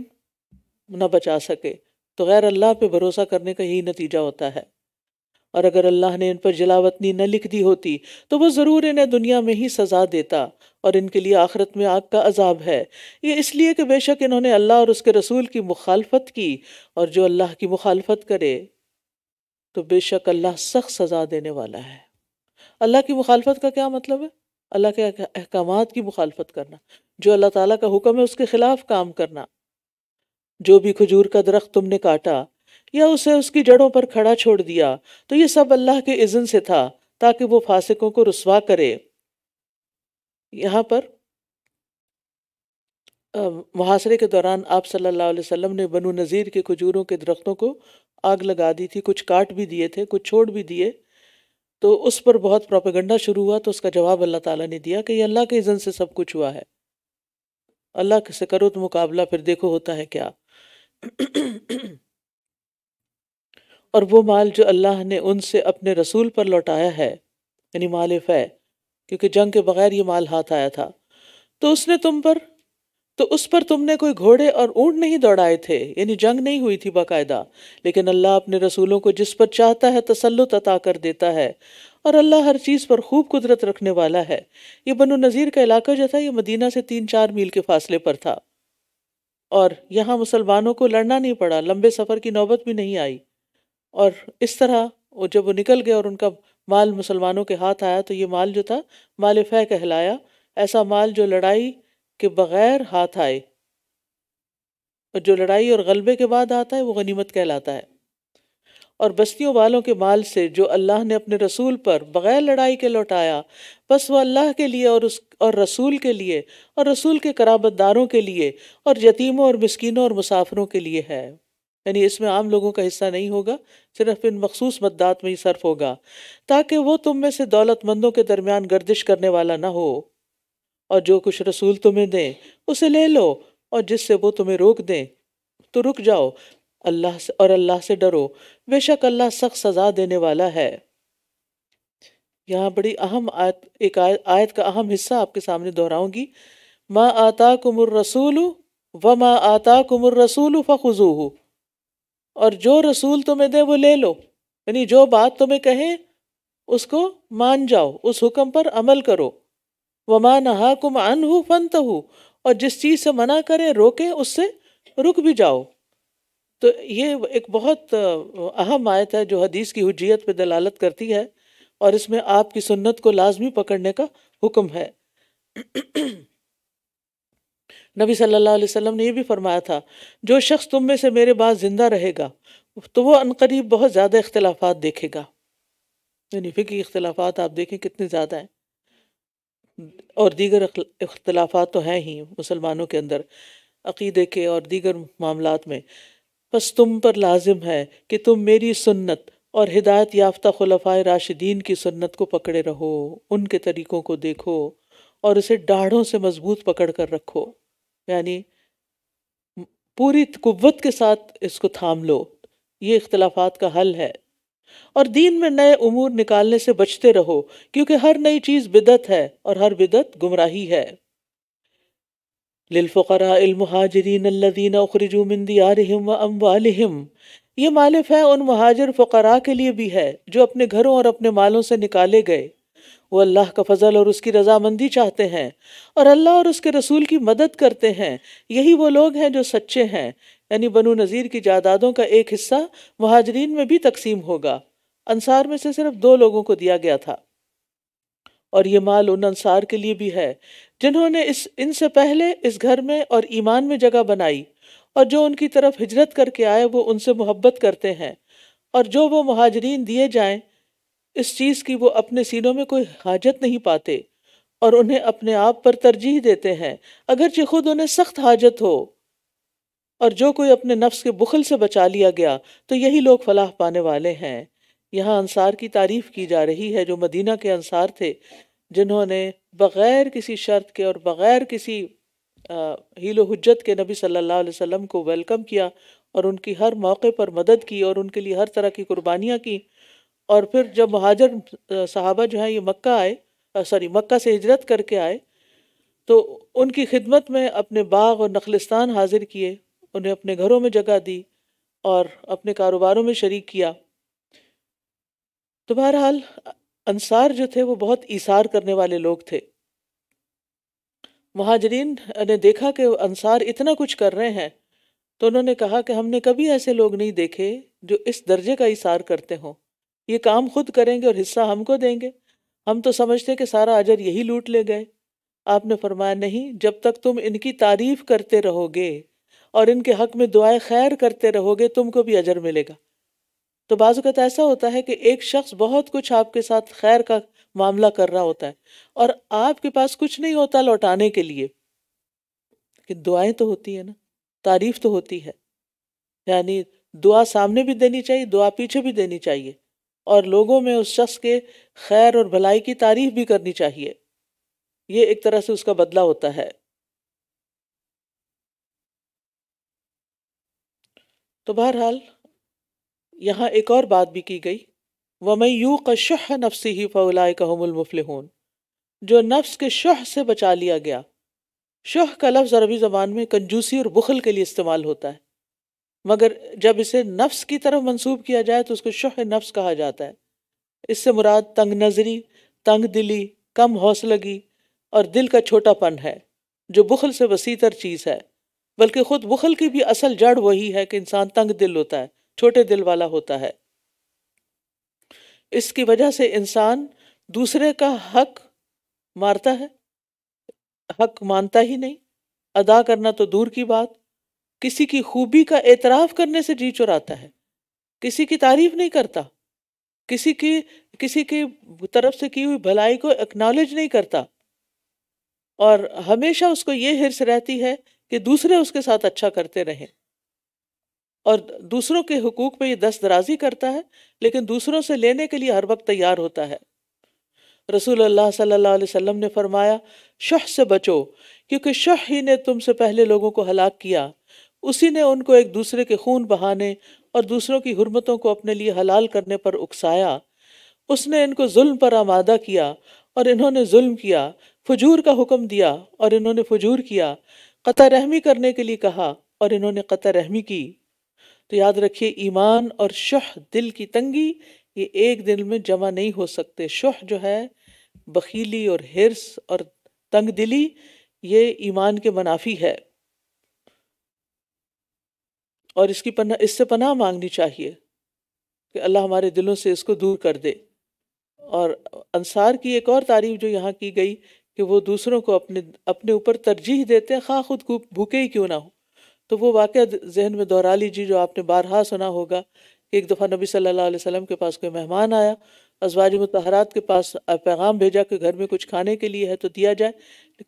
ना बचा सके तो गैर अल्लाह पे भरोसा करने का यही नतीजा होता है और अगर अल्लाह ने इन पर जलावतनी न लिख दी होती तो वो ज़रूर इन्हें दुनिया में ही सज़ा देता और इनके लिए आखरत में आग का अजाब है ये इसलिए कि बेशक इन्होंने अल्लाह और उसके रसूल की मुखालफत की और जो अल्लाह की मुखालफत करे तो बेशक अल्लाह सख्त सज़ा देने वाला है अल्लाह की मुखालफत का क्या मतलब है अल्लाह के अहकाम की मुखालफत करना जो अल्लाह ताला का हुक्म है उसके ख़िलाफ़ काम करना जो भी खजूर का दरख्त तुमने काटा या उसे उसकी जड़ों पर खड़ा छोड़ दिया तो ये सब अल्लाह के इज़न से था ताकि वो फासिकों को रसवा करे यहाँ पर मुहासरे के दौरान आप सल्लल्लाहु अलैहि वसल्लम ने बनु नज़ीर के खजूरों के दरख्तों को आग लगा दी थी कुछ काट भी दिए थे कुछ छोड़ भी दिए तो उस पर बहुत प्रोपेगंडा शुरू हुआ तो उसका जवाब अल्लाह ताला ने दिया कि ये अल्लाह के इज़न से सब कुछ हुआ है अल्लाह से करो तो मुकाबला फिर देखो होता है क्या और वो माल जो अल्लाह ने उनसे अपने रसूल पर लौटाया है यानी माल फ़ै क्योंकि जंग के बगैर ये माल हाथ आया था तो उसने तुम पर तो उस पर तुमने कोई घोड़े और ऊँट नहीं दौड़ाए थे यानी जंग नहीं हुई थी बाकायदा लेकिन अल्लाह अपने रसूलों को जिस पर चाहता है तसल्लुत अता कर देता है और अल्लाह हर चीज़ पर खूब कुदरत रखने वाला है ये बनो नज़ीर का इलाका जो था ये मदीना से तीन चार मील के फासले पर था और यहाँ मुसलमानों को लड़ना नहीं पड़ा लंबे सफ़र की नौबत भी नहीं आई और इस तरह वो जब वो निकल गए और उनका माल मुसलमानों के हाथ आया तो ये माल जो था माल फ कहलाया ऐसा माल जो लड़ाई के बगैर हाथ आए और जो लड़ाई और गलबे के बाद आता है वो गनीमत कहलाता है और बस्तियों वालों के माल से जो अल्लाह ने अपने रसूल पर बग़ैर लड़ाई के लौटाया बस वह अल्लाह के लिए और उस और रसूल के लिए और रसूल के कराबतदारों के लिए और यतीमों और मस्किनों और मुसाफिरों के लिए है यानी इसमें आम लोगों का हिस्सा नहीं होगा सिर्फ इन मखसूस मददात में ही सर्फ होगा ताकि वो तुम में से दौलतमंदों के दरमियान गर्दिश करने वाला ना हो और जो कुछ रसूल तुम्हें दें उसे ले लो और जिससे वो तुम्हें रोक दें तो रुक जाओ अल्लाह से और अल्लाह से डरो बेशक अल्लाह सख्त सजा देने वाला है यहाँ बड़ी अहम आयत एक आय, आयत का अहम हिस्सा आपके सामने दोहराऊंगी माँ आता कुमर रसूल व माँ आता कुमर रसूल फ़ुजूह और जो रसूल तुम्हें दे वो ले लो यानी जो बात तुम्हें कहे उसको मान जाओ उस हुक्म पर अमल करो वमा नहा कुम अन हो फंत हो और जिस चीज़ से मना करें रोकें उससे रुक भी जाओ तो ये एक बहुत अहम आयत है जो हदीस की हजीत पर दलालत करती है और इसमें आपकी सुन्नत को लाजमी पकड़ने का हुक्म है <clears throat> नबी सल्लल्लाहु अलैहि वसल्लम ने यह भी फरमाया था जो शख्स तुम में से मेरे बाद ज़िंदा रहेगा तो वो अनकरीब बहुत ज़्यादा इख्तलाफा देखेगा यानी फ़िकी इख्तलाफा आप देखें कितने ज़्यादा हैं और दीगर इख्तलाफा तो हैं ही मुसलमानों के अंदर अकीदे के और दीगर मामला में बस तुम पर लाजिम है कि तुम मेरी सुन्नत और हिदायत याफ्ता खलफा राशिदीन की सुन्नत को पकड़े रहो उनके तरीक़ों को देखो और उसे डाढ़ों से मजबूत पकड़ कर रखो यानी पूरी कुत के साथ इसको थाम लो ये इख्तलाफात का हल है और दीन में नए उमूर निकालने से बचते रहो क्योंकि हर नई चीज़ बिदत है और हर बिदत गुमराही है लिलफ़रा ये मालिफ है उन महाजर फ़करा के लिए भी है जो अपने घरों और अपने मालों से निकाले गए वो अल्लाह का फजल और उसकी रजामंदी चाहते हैं और अल्लाह और उसके रसूल की मदद करते हैं यही वो लोग हैं जो सच्चे हैं यानी बनु नज़ीर की जायदादों का एक हिस्सा महाजरीन में भी तकसीम होगा अंसार में से सिर्फ दो लोगों को दिया गया था और ये माल उन अंसार के लिए भी है जिन्होंने इस इनसे पहले इस घर में और ईमान में जगह बनाई और जो उनकी तरफ हिजरत करके आए वो उनसे मोहब्बत करते हैं और जो वो महाजरीन दिए जाएं इस चीज़ की वो अपने सीनों में कोई हाजत नहीं पाते और उन्हें अपने आप पर तरजीह देते हैं अगर जो खुद उन्हें सख्त हाजत हो और जो कोई अपने नफ्स के बुखल से बचा लिया गया तो यही लोग फलाह पाने वाले हैं यहाँ अंसार की तारीफ की जा रही है जो मदीना के अंसार थे जिन्होंने बग़ैर किसी शर्त के और बग़ैर किसी हीलो हजत के नबी सल्लल्लाहु अलैहि वसल्लम को वेलकम किया और उनकी हर मौके पर मदद की और उनके लिए हर तरह की कुर्बानियाँ की और फिर जब महाजर साहबा जो है ये मक्का आए सॉरी मक्का से हिजरत करके आए तो उनकी खिदमत में अपने बाग और नखलिस्तान हाजिर किए उन्हें अपने घरों में जगह दी और अपने कारोबारों में शरीक किया तो बहरहाल अंसार जो थे वो बहुत इसार करने वाले लोग थे महाजरीन ने देखा कि अंसार इतना कुछ कर रहे हैं तो उन्होंने कहा कि हमने कभी ऐसे लोग नहीं देखे जो इस दर्जे का इशार करते हों ये काम खुद करेंगे और हिस्सा हमको देंगे हम तो समझते कि सारा अजर यही लूट ले गए आपने फरमाया नहीं जब तक तुम इनकी तारीफ करते रहोगे और इनके हक में दुआएं खैर करते रहोगे तुमको भी अजर मिलेगा तो बाज़त ऐसा होता है कि एक शख्स बहुत कुछ आपके साथ खैर का मामला कर रहा होता है और आपके पास कुछ नहीं होता लौटाने के लिए कि दुआएं तो होती है ना तारीफ तो होती है यानी दुआ सामने भी देनी चाहिए दुआ पीछे भी देनी चाहिए और लोगों में उस शख्स के खैर और भलाई की तारीफ भी करनी चाहिए ये एक तरह से उसका बदला होता है तो बहरहाल यहाँ एक और बात भी की गई वमई यू का शह नफ्सी ही फ़लाय कहमुलमफल जो नफ्स के शह से बचा लिया गया शह का लफ्ज़ अरबी ज़बान में कंजूसी और बुखल के लिए इस्तेमाल होता है मगर जब इसे नफ्स की तरफ मंसूब किया जाए तो उसको शह नफ्स कहा जाता है इससे मुराद तंग नज़री तंग दिली कम हौसलगी और दिल का छोटापन है जो बुखल से वसी तर चीज़ है बल्कि ख़ुद बुखल की भी असल जड़ वही है कि इंसान तंग दिल होता है छोटे दिल वाला होता है इसकी वजह से इंसान दूसरे का हक मारता है हक मानता ही नहीं अदा करना तो दूर की बात किसी की खूबी का एतराफ करने से जी चुराता है किसी की तारीफ नहीं करता किसी की किसी की तरफ से की हुई भलाई को एक्नॉलेज नहीं करता और हमेशा उसको ये हिरस रहती है कि दूसरे उसके साथ अच्छा करते रहें और दूसरों के हकूक पे ये दस्त दराजी करता है लेकिन दूसरों से लेने के लिए हर वक्त तैयार होता है रसूल अल्लाह सल्लल्लाहु अलैहि वसल्लम ने फरमाया शह से बचो क्योंकि शह ही ने तुमसे पहले लोगों को हलाक किया उसी ने उनको एक दूसरे के खून बहाने और दूसरों की हरमतों को अपने लिए हलाल करने पर उकसाया उसने इनको जुल्म पर आमादा किया और इन्होंने जुल्म किया फजूर का हुक्म दिया और इन्होंने फजूर किया क़तर रहमी करने के लिए कहा और इन्होंने क़तर रहमी की तो याद रखिए ईमान और शह दिल की तंगी ये एक दिन में जमा नहीं हो सकते शह जो है बखीली और हिरस और तंग दिली ये ईमान के मनाफी है और इसकी पना इससे पनाह मांगनी चाहिए कि अल्लाह हमारे दिलों से इसको दूर कर दे और अंसार की एक और तारीफ जो यहाँ की गई कि वो दूसरों को अपने अपने ऊपर तरजीह देते हैं खा खुद भूखे ही क्यों ना हो तो वो वाक़ जहन में दोहरा लीजिए जो आपने बारहा सुना होगा कि एक दफ़ा नबी सल्लल्लाहु अलैहि वसल्लम के पास कोई मेहमान आया अजवाज मतहरात के पास पैगाम भेजा कि घर में कुछ खाने के लिए है तो दिया जाए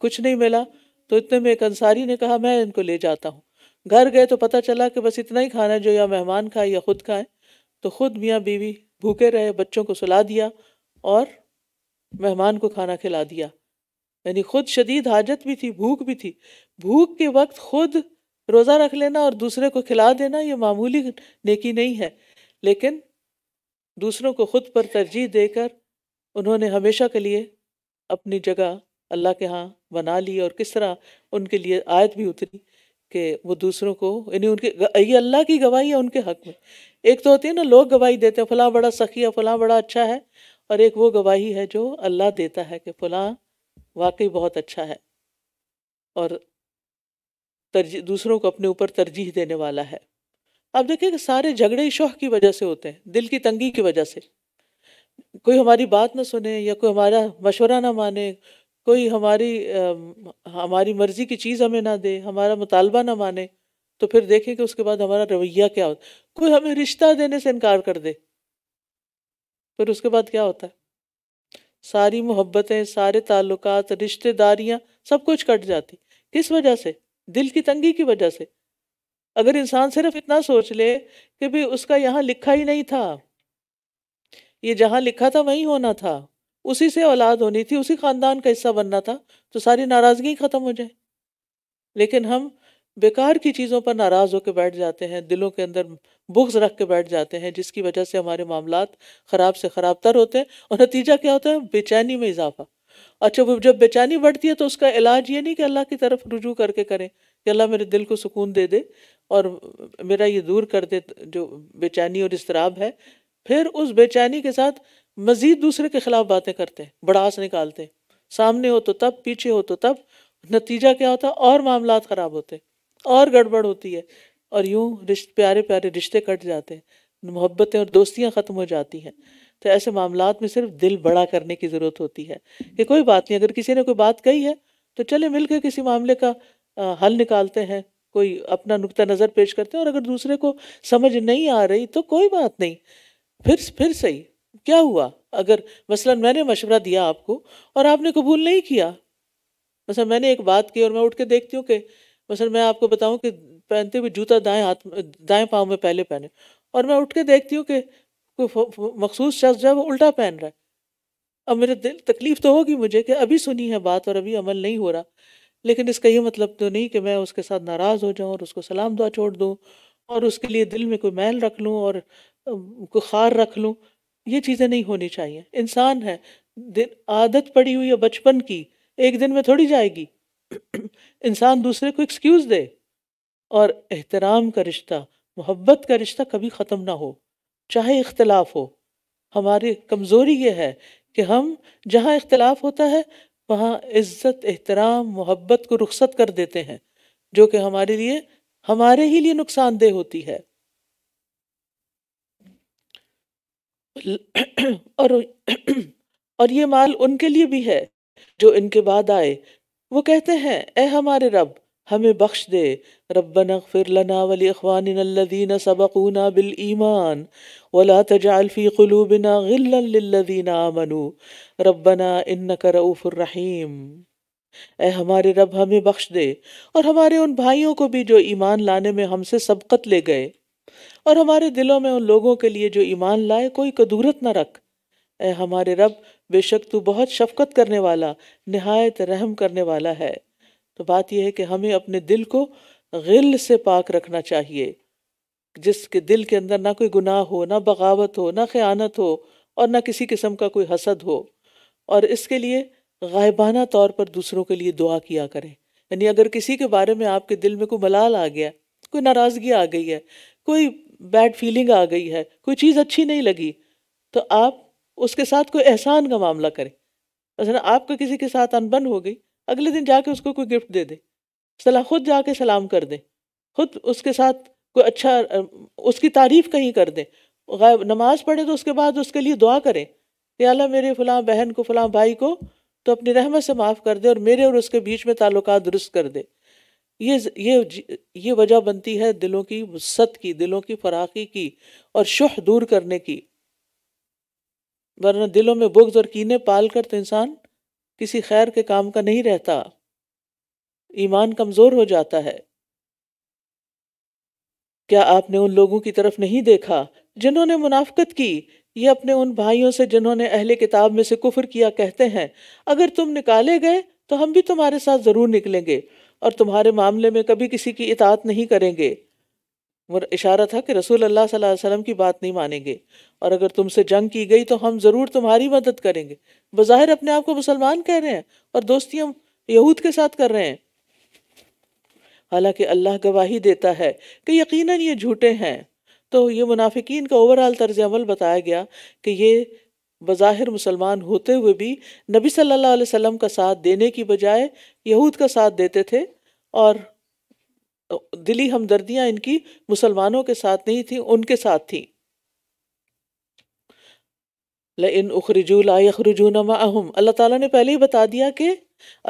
कुछ नहीं मिला तो इतने में एक अंसारी ने कहा मैं इनको ले जाता हूँ घर गए तो पता चला कि बस इतना ही खाना है जो या मेहमान खाए या खुद खाए तो खुद मियाँ बीवी भूखे रहे बच्चों को सुला दिया और मेहमान को खाना खिला दिया यानी खुद शदीद हाजत भी थी भूख भी थी भूख के वक्त खुद रोज़ा रख लेना और दूसरे को खिला देना ये मामूली नेकी नहीं है लेकिन दूसरों को खुद पर तरजीह देकर उन्होंने हमेशा के लिए अपनी जगह अल्लाह के यहाँ बना ली और किस तरह उनके लिए आयत भी उतरी कि वो दूसरों को यानी उनके ये अल्लाह की गवाही है उनके हक में एक तो होती है ना लोग गवाही देते हैं फलां बड़ा सखी है फलां बड़ा अच्छा है और एक वो गवाही है जो अल्लाह देता है कि फलां वाकई बहुत अच्छा है और तरजीह दूसरों को अपने ऊपर तरजीह देने वाला है आप देखिए कि सारे झगड़े शोह की वजह से होते हैं दिल की तंगी की वजह से कोई हमारी बात ना सुने या कोई हमारा मशवरा ना माने कोई हमारी हमारी मर्ज़ी की चीज़ हमें ना दे हमारा मुतालबा ना माने तो फिर देखें कि उसके बाद हमारा रवैया क्या होता कोई हमें रिश्ता देने से इनकार कर दे फिर उसके बाद क्या होता है सारी मोहब्बतें सारे ताल्लुक रिश्तेदारियाँ सब कुछ कट जाती किस वजह से दिल की तंगी की वजह से अगर इंसान सिर्फ इतना सोच ले कि भाई उसका यहाँ लिखा ही नहीं था ये जहाँ लिखा था वहीं होना था उसी से औलाद होनी थी उसी ख़ानदान का हिस्सा बनना था तो सारी नाराज़गी ख़त्म हो जाए लेकिन हम बेकार की चीज़ों पर नाराज़ होकर बैठ जाते हैं दिलों के अंदर बुग्स रख के बैठ जाते हैं जिसकी वजह से हमारे मामला ख़राब से ख़राब तर होते हैं और नतीजा क्या होता है बेचैनी में इजाफा अच्छा वो जब बेचैनी बढ़ती है तो उसका इलाज ये नहीं कि अल्लाह की तरफ रुजू करके करें कि अल्लाह मेरे दिल को सुकून दे दे और मेरा ये दूर कर दे जो बेचैनी और इसतराब है फिर उस बेचैनी के साथ मजीद दूसरे के खिलाफ बातें करते हैं बड़ास निकालते हैं सामने हो तो तब पीछे हो तो तब नतीजा क्या होता है और मामला ख़राब होते और गड़बड़ होती है और यूँ रिश्ते प्यारे प्यारे रिश्ते कट जाते हैं मोहब्बतें और दोस्तियाँ ख़त्म हो जाती हैं तो ऐसे मामला में सिर्फ दिल बड़ा करने की ज़रूरत होती है कि कोई बात नहीं अगर किसी ने कोई बात कही है तो चले मिलकर किसी मामले का हल निकालते हैं कोई अपना नुकता नज़र पेश करते हैं और अगर दूसरे को समझ नहीं आ रही तो कोई बात नहीं फिर फिर सही क्या हुआ अगर मसलन मैंने मशवरा दिया आपको और आपने कबूल नहीं किया मसल मैंने एक बात की और मैं उठ के देखती हूँ कि मसल मैं आपको बताऊँ कि पहनते हुए जूता दाएं हाथ दाएं पाँव में पहले पहने और मैं उठ के देखती हूँ कि कोई मखसूस शख्स जो है वो उल्टा पहन रहा है अब मेरे दिल तकलीफ़ तो होगी मुझे कि अभी सुनी है बात और अभी अमल नहीं हो रहा लेकिन इसका ये मतलब तो नहीं कि मैं उसके साथ नाराज़ हो जाऊँ और उसको सलाम दुआ छोड़ दूँ और उसके लिए दिल में कोई मैल रख लूँ और कोई खार रख लूँ ये चीज़ें नहीं होनी चाहिए इंसान है आदत पड़ी हुई है बचपन की एक दिन में थोड़ी जाएगी <clears throat> इंसान दूसरे को एक्सक्यूज दे और एहतराम का रिश्ता मोहब्बत का रिश्ता कभी ख़त्म ना हो चाहे इख्तलाफ हो हमारी कमज़ोरी ये है कि हम जहाँ इख्तलाफ होता है वहाँ इज़्ज़त एहतराम मोहब्बत को रुखसत कर देते हैं जो कि हमारे लिए हमारे ही लिए नुकसानदेह होती है और <clears throat> और ये माल उनके लिए भी है जो इनके बाद आए वो कहते हैं ए हमारे रब हमें बख्श दे रबना फिर लना वली अखवान सबकूना बिल ईमान वला तजालफ़ी बिना गिल्लदीन मनु रबना इन रऊफ़ुररहीम ए हमारे रब हमें बख्श दे और हमारे उन भाइयों को भी जो ईमान लाने में हमसे सबकत ले गए और हमारे दिलों में उन लोगों के लिए जो ईमान लाए कोई कदूरत न रख ए हमारे रब बेशक तू बहुत शफकत करने वाला नहायत रहम करने वाला है तो बात यह है कि हमें अपने दिल को गिल से पाक रखना चाहिए जिसके दिल के अंदर ना कोई गुनाह हो ना बगावत हो ना ख़यानत हो और ना किसी किस्म का कोई हसद हो और इसके लिए गायबाना तौर पर दूसरों के लिए दुआ किया करें यानी अगर किसी के बारे में आपके दिल में कोई मलाल आ गया कोई नाराज़गी आ गई है कोई बैड फीलिंग आ गई है कोई चीज़ अच्छी नहीं लगी तो आप उसके साथ कोई एहसान का मामला करें मसला आपको किसी के साथ अनबन हो गई अगले दिन जाके उसको कोई गिफ्ट दे दें सलाह खुद जाके सलाम कर दें खुद उसके साथ कोई अच्छा उसकी तारीफ़ कहीं कर दें नमाज पढ़े तो उसके बाद उसके लिए दुआ करें कि अल्लाह मेरे फलां बहन को फलां भाई को तो अपनी रहमत से माफ़ कर दे और मेरे और उसके बीच में ताल्लुक दुरुस्त कर दे ये ये ये वजह बनती है दिलों की वसत की दिलों की फराखी की और शुह दूर करने की वरना दिलों में बुग्ज और कीने पाल कर तो इंसान किसी खैर के काम का नहीं रहता ईमान कमज़ोर हो जाता है क्या आपने उन लोगों की तरफ नहीं देखा जिन्होंने मुनाफ्त की ये अपने उन भाइयों से जिन्होंने अहले किताब में से कुफर किया कहते हैं अगर तुम निकाले गए तो हम भी तुम्हारे साथ ज़रूर निकलेंगे और तुम्हारे मामले में कभी किसी की इतात नहीं करेंगे वो इशारा था कि रसूल अल्लाह सल्लल्लाहु अलैहि वसल्लम की बात नहीं मानेंगे और अगर तुमसे जंग की गई तो हम ज़रूर तुम्हारी मदद करेंगे बज़ाहिर अपने आप को मुसलमान कह रहे हैं और दोस्ती हम यहूद के साथ कर रहे हैं हालांकि अल्लाह गवाही देता है कि यकीनन ये झूठे हैं तो ये मुनाफिकीन का ओवरऑल तर्ज अमल बताया गया कि ये बज़ाहिर मुसलमान होते हुए भी नबी सल्लल्लाहु अलैहि वसल्लम का साथ देने की बजाय यहूद का साथ देते थे और दिली हमदर्दियाँ इनकी मुसलमानों के साथ नहीं थी उनके साथ थी इन उखरजूल आखरजून अहम अल्लाह ताला ने पहले ही बता दिया कि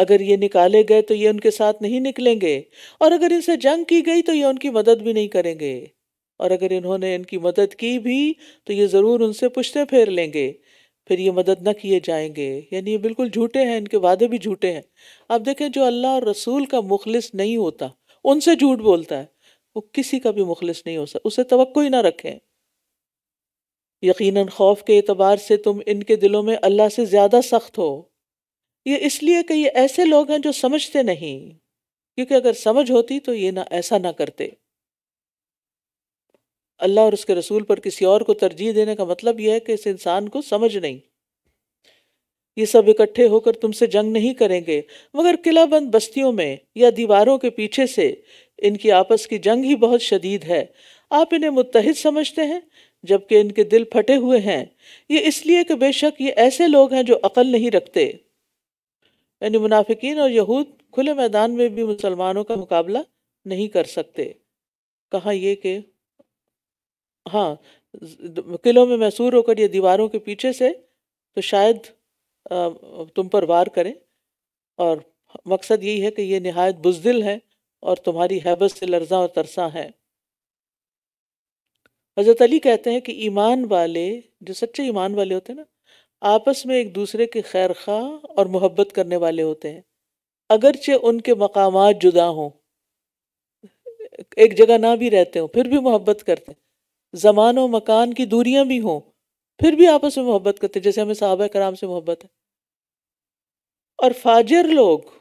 अगर ये निकाले गए तो ये उनके साथ नहीं निकलेंगे और अगर इनसे जंग की गई तो ये उनकी मदद भी नहीं करेंगे और अगर इन्होंने इनकी मदद की भी तो ये ज़रूर उनसे पुछते फेर लेंगे फिर ये मदद न किए जाएंगे यानी ये बिल्कुल झूठे हैं इनके वादे भी झूठे हैं अब देखें जो अल्लाह और रसूल का मुखलिस नहीं होता उनसे झूठ बोलता है वो किसी का भी मुखलिस नहीं हो सकता उसे तो ही ना रखें यकीनन खौफ के अतबार से तुम इनके दिलों में अल्लाह से ज़्यादा सख्त हो ये इसलिए कि ये ऐसे लोग हैं जो समझते नहीं क्योंकि अगर समझ होती तो ये ना ऐसा ना करते अल्लाह और उसके रसूल पर किसी और को तरजीह देने का मतलब यह है कि इस इंसान को समझ नहीं ये सब इकट्ठे होकर तुमसे जंग नहीं करेंगे मगर किलाबंद बस्तियों में या दीवारों के पीछे से इनकी आपस की जंग ही बहुत शदीद है आप इन्हें मुतहद समझते हैं जबकि इनके दिल फटे हुए हैं ये इसलिए कि बेशक ये ऐसे लोग हैं जो अकल नहीं रखते यानी मुनाफिकीन और यहूद खुले मैदान में भी मुसलमानों का मुकाबला नहीं कर सकते कहा यह कि हाँ किलों में मैसूर होकर ये दीवारों के पीछे से तो शायद तुम पर वार करें और मकसद यही है कि ये नहायत बुजदिल हैं और तुम्हारी हैबत से लर्जा और तरसा हैं हज़रत अली कहते हैं कि ईमान वाले जो सच्चे ईमान वाले होते हैं ना आपस में एक दूसरे के खैर खा और मोहब्बत करने वाले होते हैं अगरचे उनके मकाम जुदा हों एक जगह ना भी रहते हों फिर भी मोहब्बत करते हैं ज़मान और मकान की दूरियां भी हों फिर भी आपस में मोहब्बत करते जैसे हमें साहब कराम से मोहब्बत है और फाजिर लोग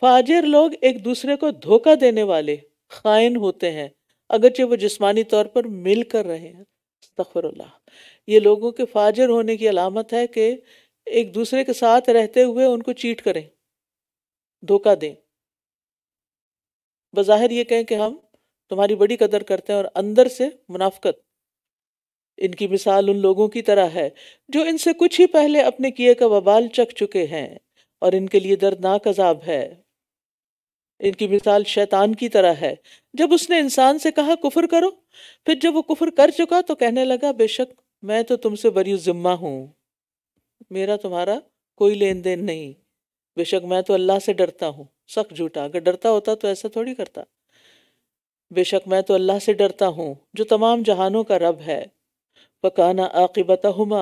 फाजिर लोग एक दूसरे को धोखा देने वाले खाइन होते हैं अगरचे वो जिस्मानी तौर पर मिल कर रहे हैं तखरल्ला ये लोगों के फाजिर होने की अलामत है कि एक दूसरे के साथ रहते हुए उनको चीट करें धोखा दें बज़ाहिर ये कहें कि हम तुम्हारी बड़ी कदर करते हैं और अंदर से मुनाफ्त इनकी मिसाल उन लोगों की तरह है जो इनसे कुछ ही पहले अपने किए का बबाल चख चुके हैं और इनके लिए दर्दनाक अजाब है इनकी मिसाल शैतान की तरह है जब उसने इंसान से कहा कुफर करो फिर जब वो कुफर कर चुका तो कहने लगा बेशक मैं तो तुमसे बरी ज़िम्मा हूँ मेरा तुम्हारा कोई लेन देन नहीं बेशक मैं तो अल्लाह से डरता हूँ सख्त झूठा अगर डरता होता तो ऐसा थोड़ी करता बेशक मैं तो अल्लाह से डरता हूँ जो तमाम जहानों का रब है पकाना आकिबत हुमा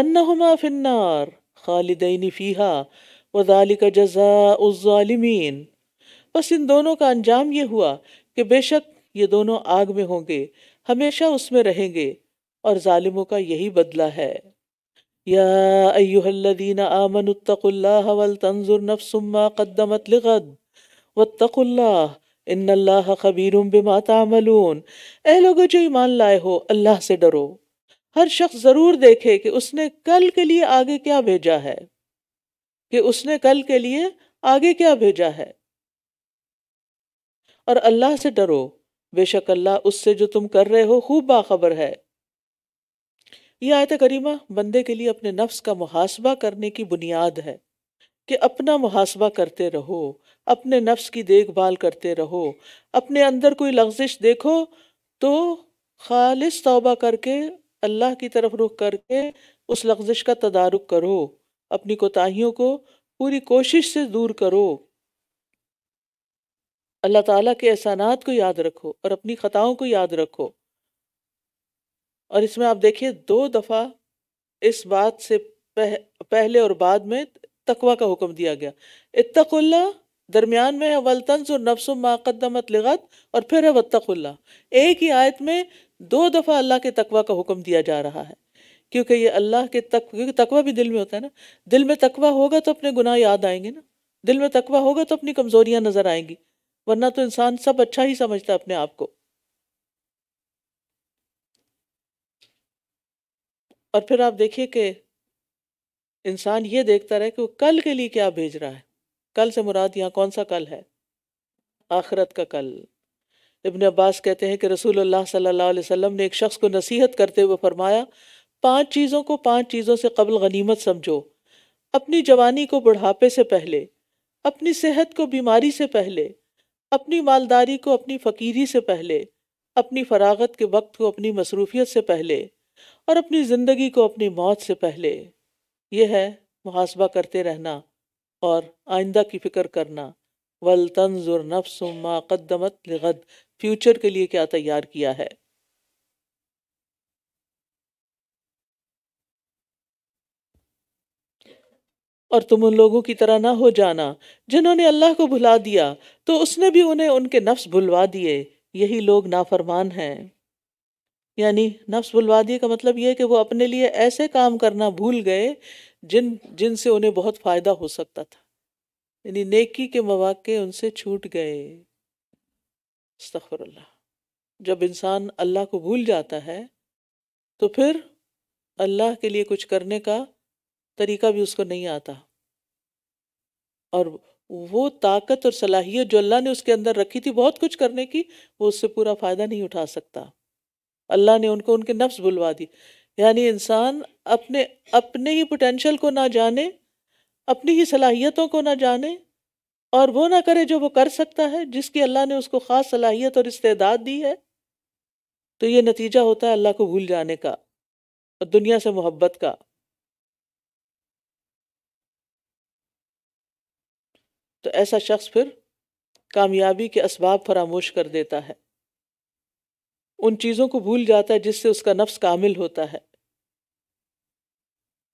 अन्ना हुमा फिन्नार खालिदैन फ़ीहा वजाली का जजा उज़ालिमीन बस इन दोनों का अंजाम ये हुआ कि बेशक ये दोनों आग में होंगे हमेशा उसमें रहेंगे और ालिमों का यही बदला है या अयुहल्लदीन आमन तंजुर नफसुम्मा कद्दमत लिगद वत्तकुल्लाह इन अल्लाह खबीर बिमा तामलून ए लोगो जो ईमान लाए हो अल्लाह से डरो हर शख्स ज़रूर देखे कि उसने कल के लिए आगे क्या भेजा है कि उसने कल के लिए आगे क्या भेजा है और अल्लाह से डरो बेशक अल्लाह उससे जो तुम कर रहे हो खूब बाखबर है यह आयत करीमा बंदे के लिए अपने नफ्स का मुहासबा करने की बुनियाद है कि अपना मुहासबा करते रहो अपने नफ्स की देखभाल करते रहो अपने अंदर कोई लफ्जिश देखो तो खालिश तौबा करके अल्लाह की तरफ रुख करके उस लफ्जिश का तदारुक करो अपनी कोताहियों को पूरी कोशिश से दूर करो अल्लाह ताला के एहसानात को याद रखो और अपनी ख़ताओं को याद रखो और इसमें आप देखिए दो दफ़ा इस बात से पह, पहले और बाद में तकवा का हुक्म दिया गया इतकुल्ला दरमियान में है वलतंज और नफ्स माकदमत लगत और फिर है वतकुल्ला एक ही आयत में दो दफ़ा अल्लाह के तकवा का हुक्म दिया जा रहा है क्योंकि ये अल्लाह के तक क्योंकि तकवा भी दिल में होता है ना दिल में तकवा होगा तो अपने गुनाह याद आएंगे ना दिल में तकवा होगा तो अपनी कमजोरियां नज़र आएंगी वरना तो इंसान सब अच्छा ही समझता है अपने आप को और फिर आप देखिए कि इंसान ये देखता रहे कि वो कल के लिए क्या भेज रहा है कल से मुराद यहाँ कौन सा कल है आखरत का कल इबन अब्बास कहते हैं कि रसूलुल्लाह सल्लल्लाहु अलैहि वसल्लम ने एक शख्स को नसीहत करते हुए फरमाया पांच चीज़ों को पांच चीज़ों से कबल गनीमत समझो अपनी जवानी को बुढ़ापे से पहले अपनी सेहत को बीमारी से पहले अपनी मालदारी को अपनी फ़कीरी से पहले अपनी फरागत के वक्त को अपनी मसरूफियत से पहले और अपनी ज़िंदगी को अपनी मौत से पहले ये है मुहासबा करते रहना और आइंदा की फ़िक्र करना वल तंजुर नफ्सुमा कदमत लगद फ्यूचर के लिए क्या तैयार किया है और तुम उन लोगों की तरह ना हो जाना जिन्होंने अल्लाह को भुला दिया तो उसने भी उन्हें उनके नफ्स भुलवा दिए यही लोग नाफरमान हैं यानी नफ्स बुलवादी का मतलब यह है कि वो अपने लिए ऐसे काम करना भूल गए जिन जिनसे उन्हें बहुत फ़ायदा हो सकता था यानी नेकी के मौाक़े उनसे छूट गए अस्तफ़रल्ला जब इंसान अल्लाह को भूल जाता है तो फिर अल्लाह के लिए कुछ करने का तरीका भी उसको नहीं आता और वो ताकत और सलाहियत जो अल्लाह ने उसके अंदर रखी थी बहुत कुछ करने की वो उससे पूरा फ़ायदा नहीं उठा सकता अल्लाह ने उनको उनके नफ्स बुलवा दी यानी इंसान अपने अपने ही पोटेंशल को ना जाने अपनी ही सलाहियतों को ना जाने और वो ना करे जो वो कर सकता है जिसकी अल्लाह ने उसको ख़ास सलाहियत और इस्तेदाद दी है तो ये नतीजा होता है अल्लाह को भूल जाने का और दुनिया से मोहब्बत का तो ऐसा शख्स फिर कामयाबी के इसबाब फरामोश कर देता है उन चीज़ों को भूल जाता है जिससे उसका नफ्स कामिल होता है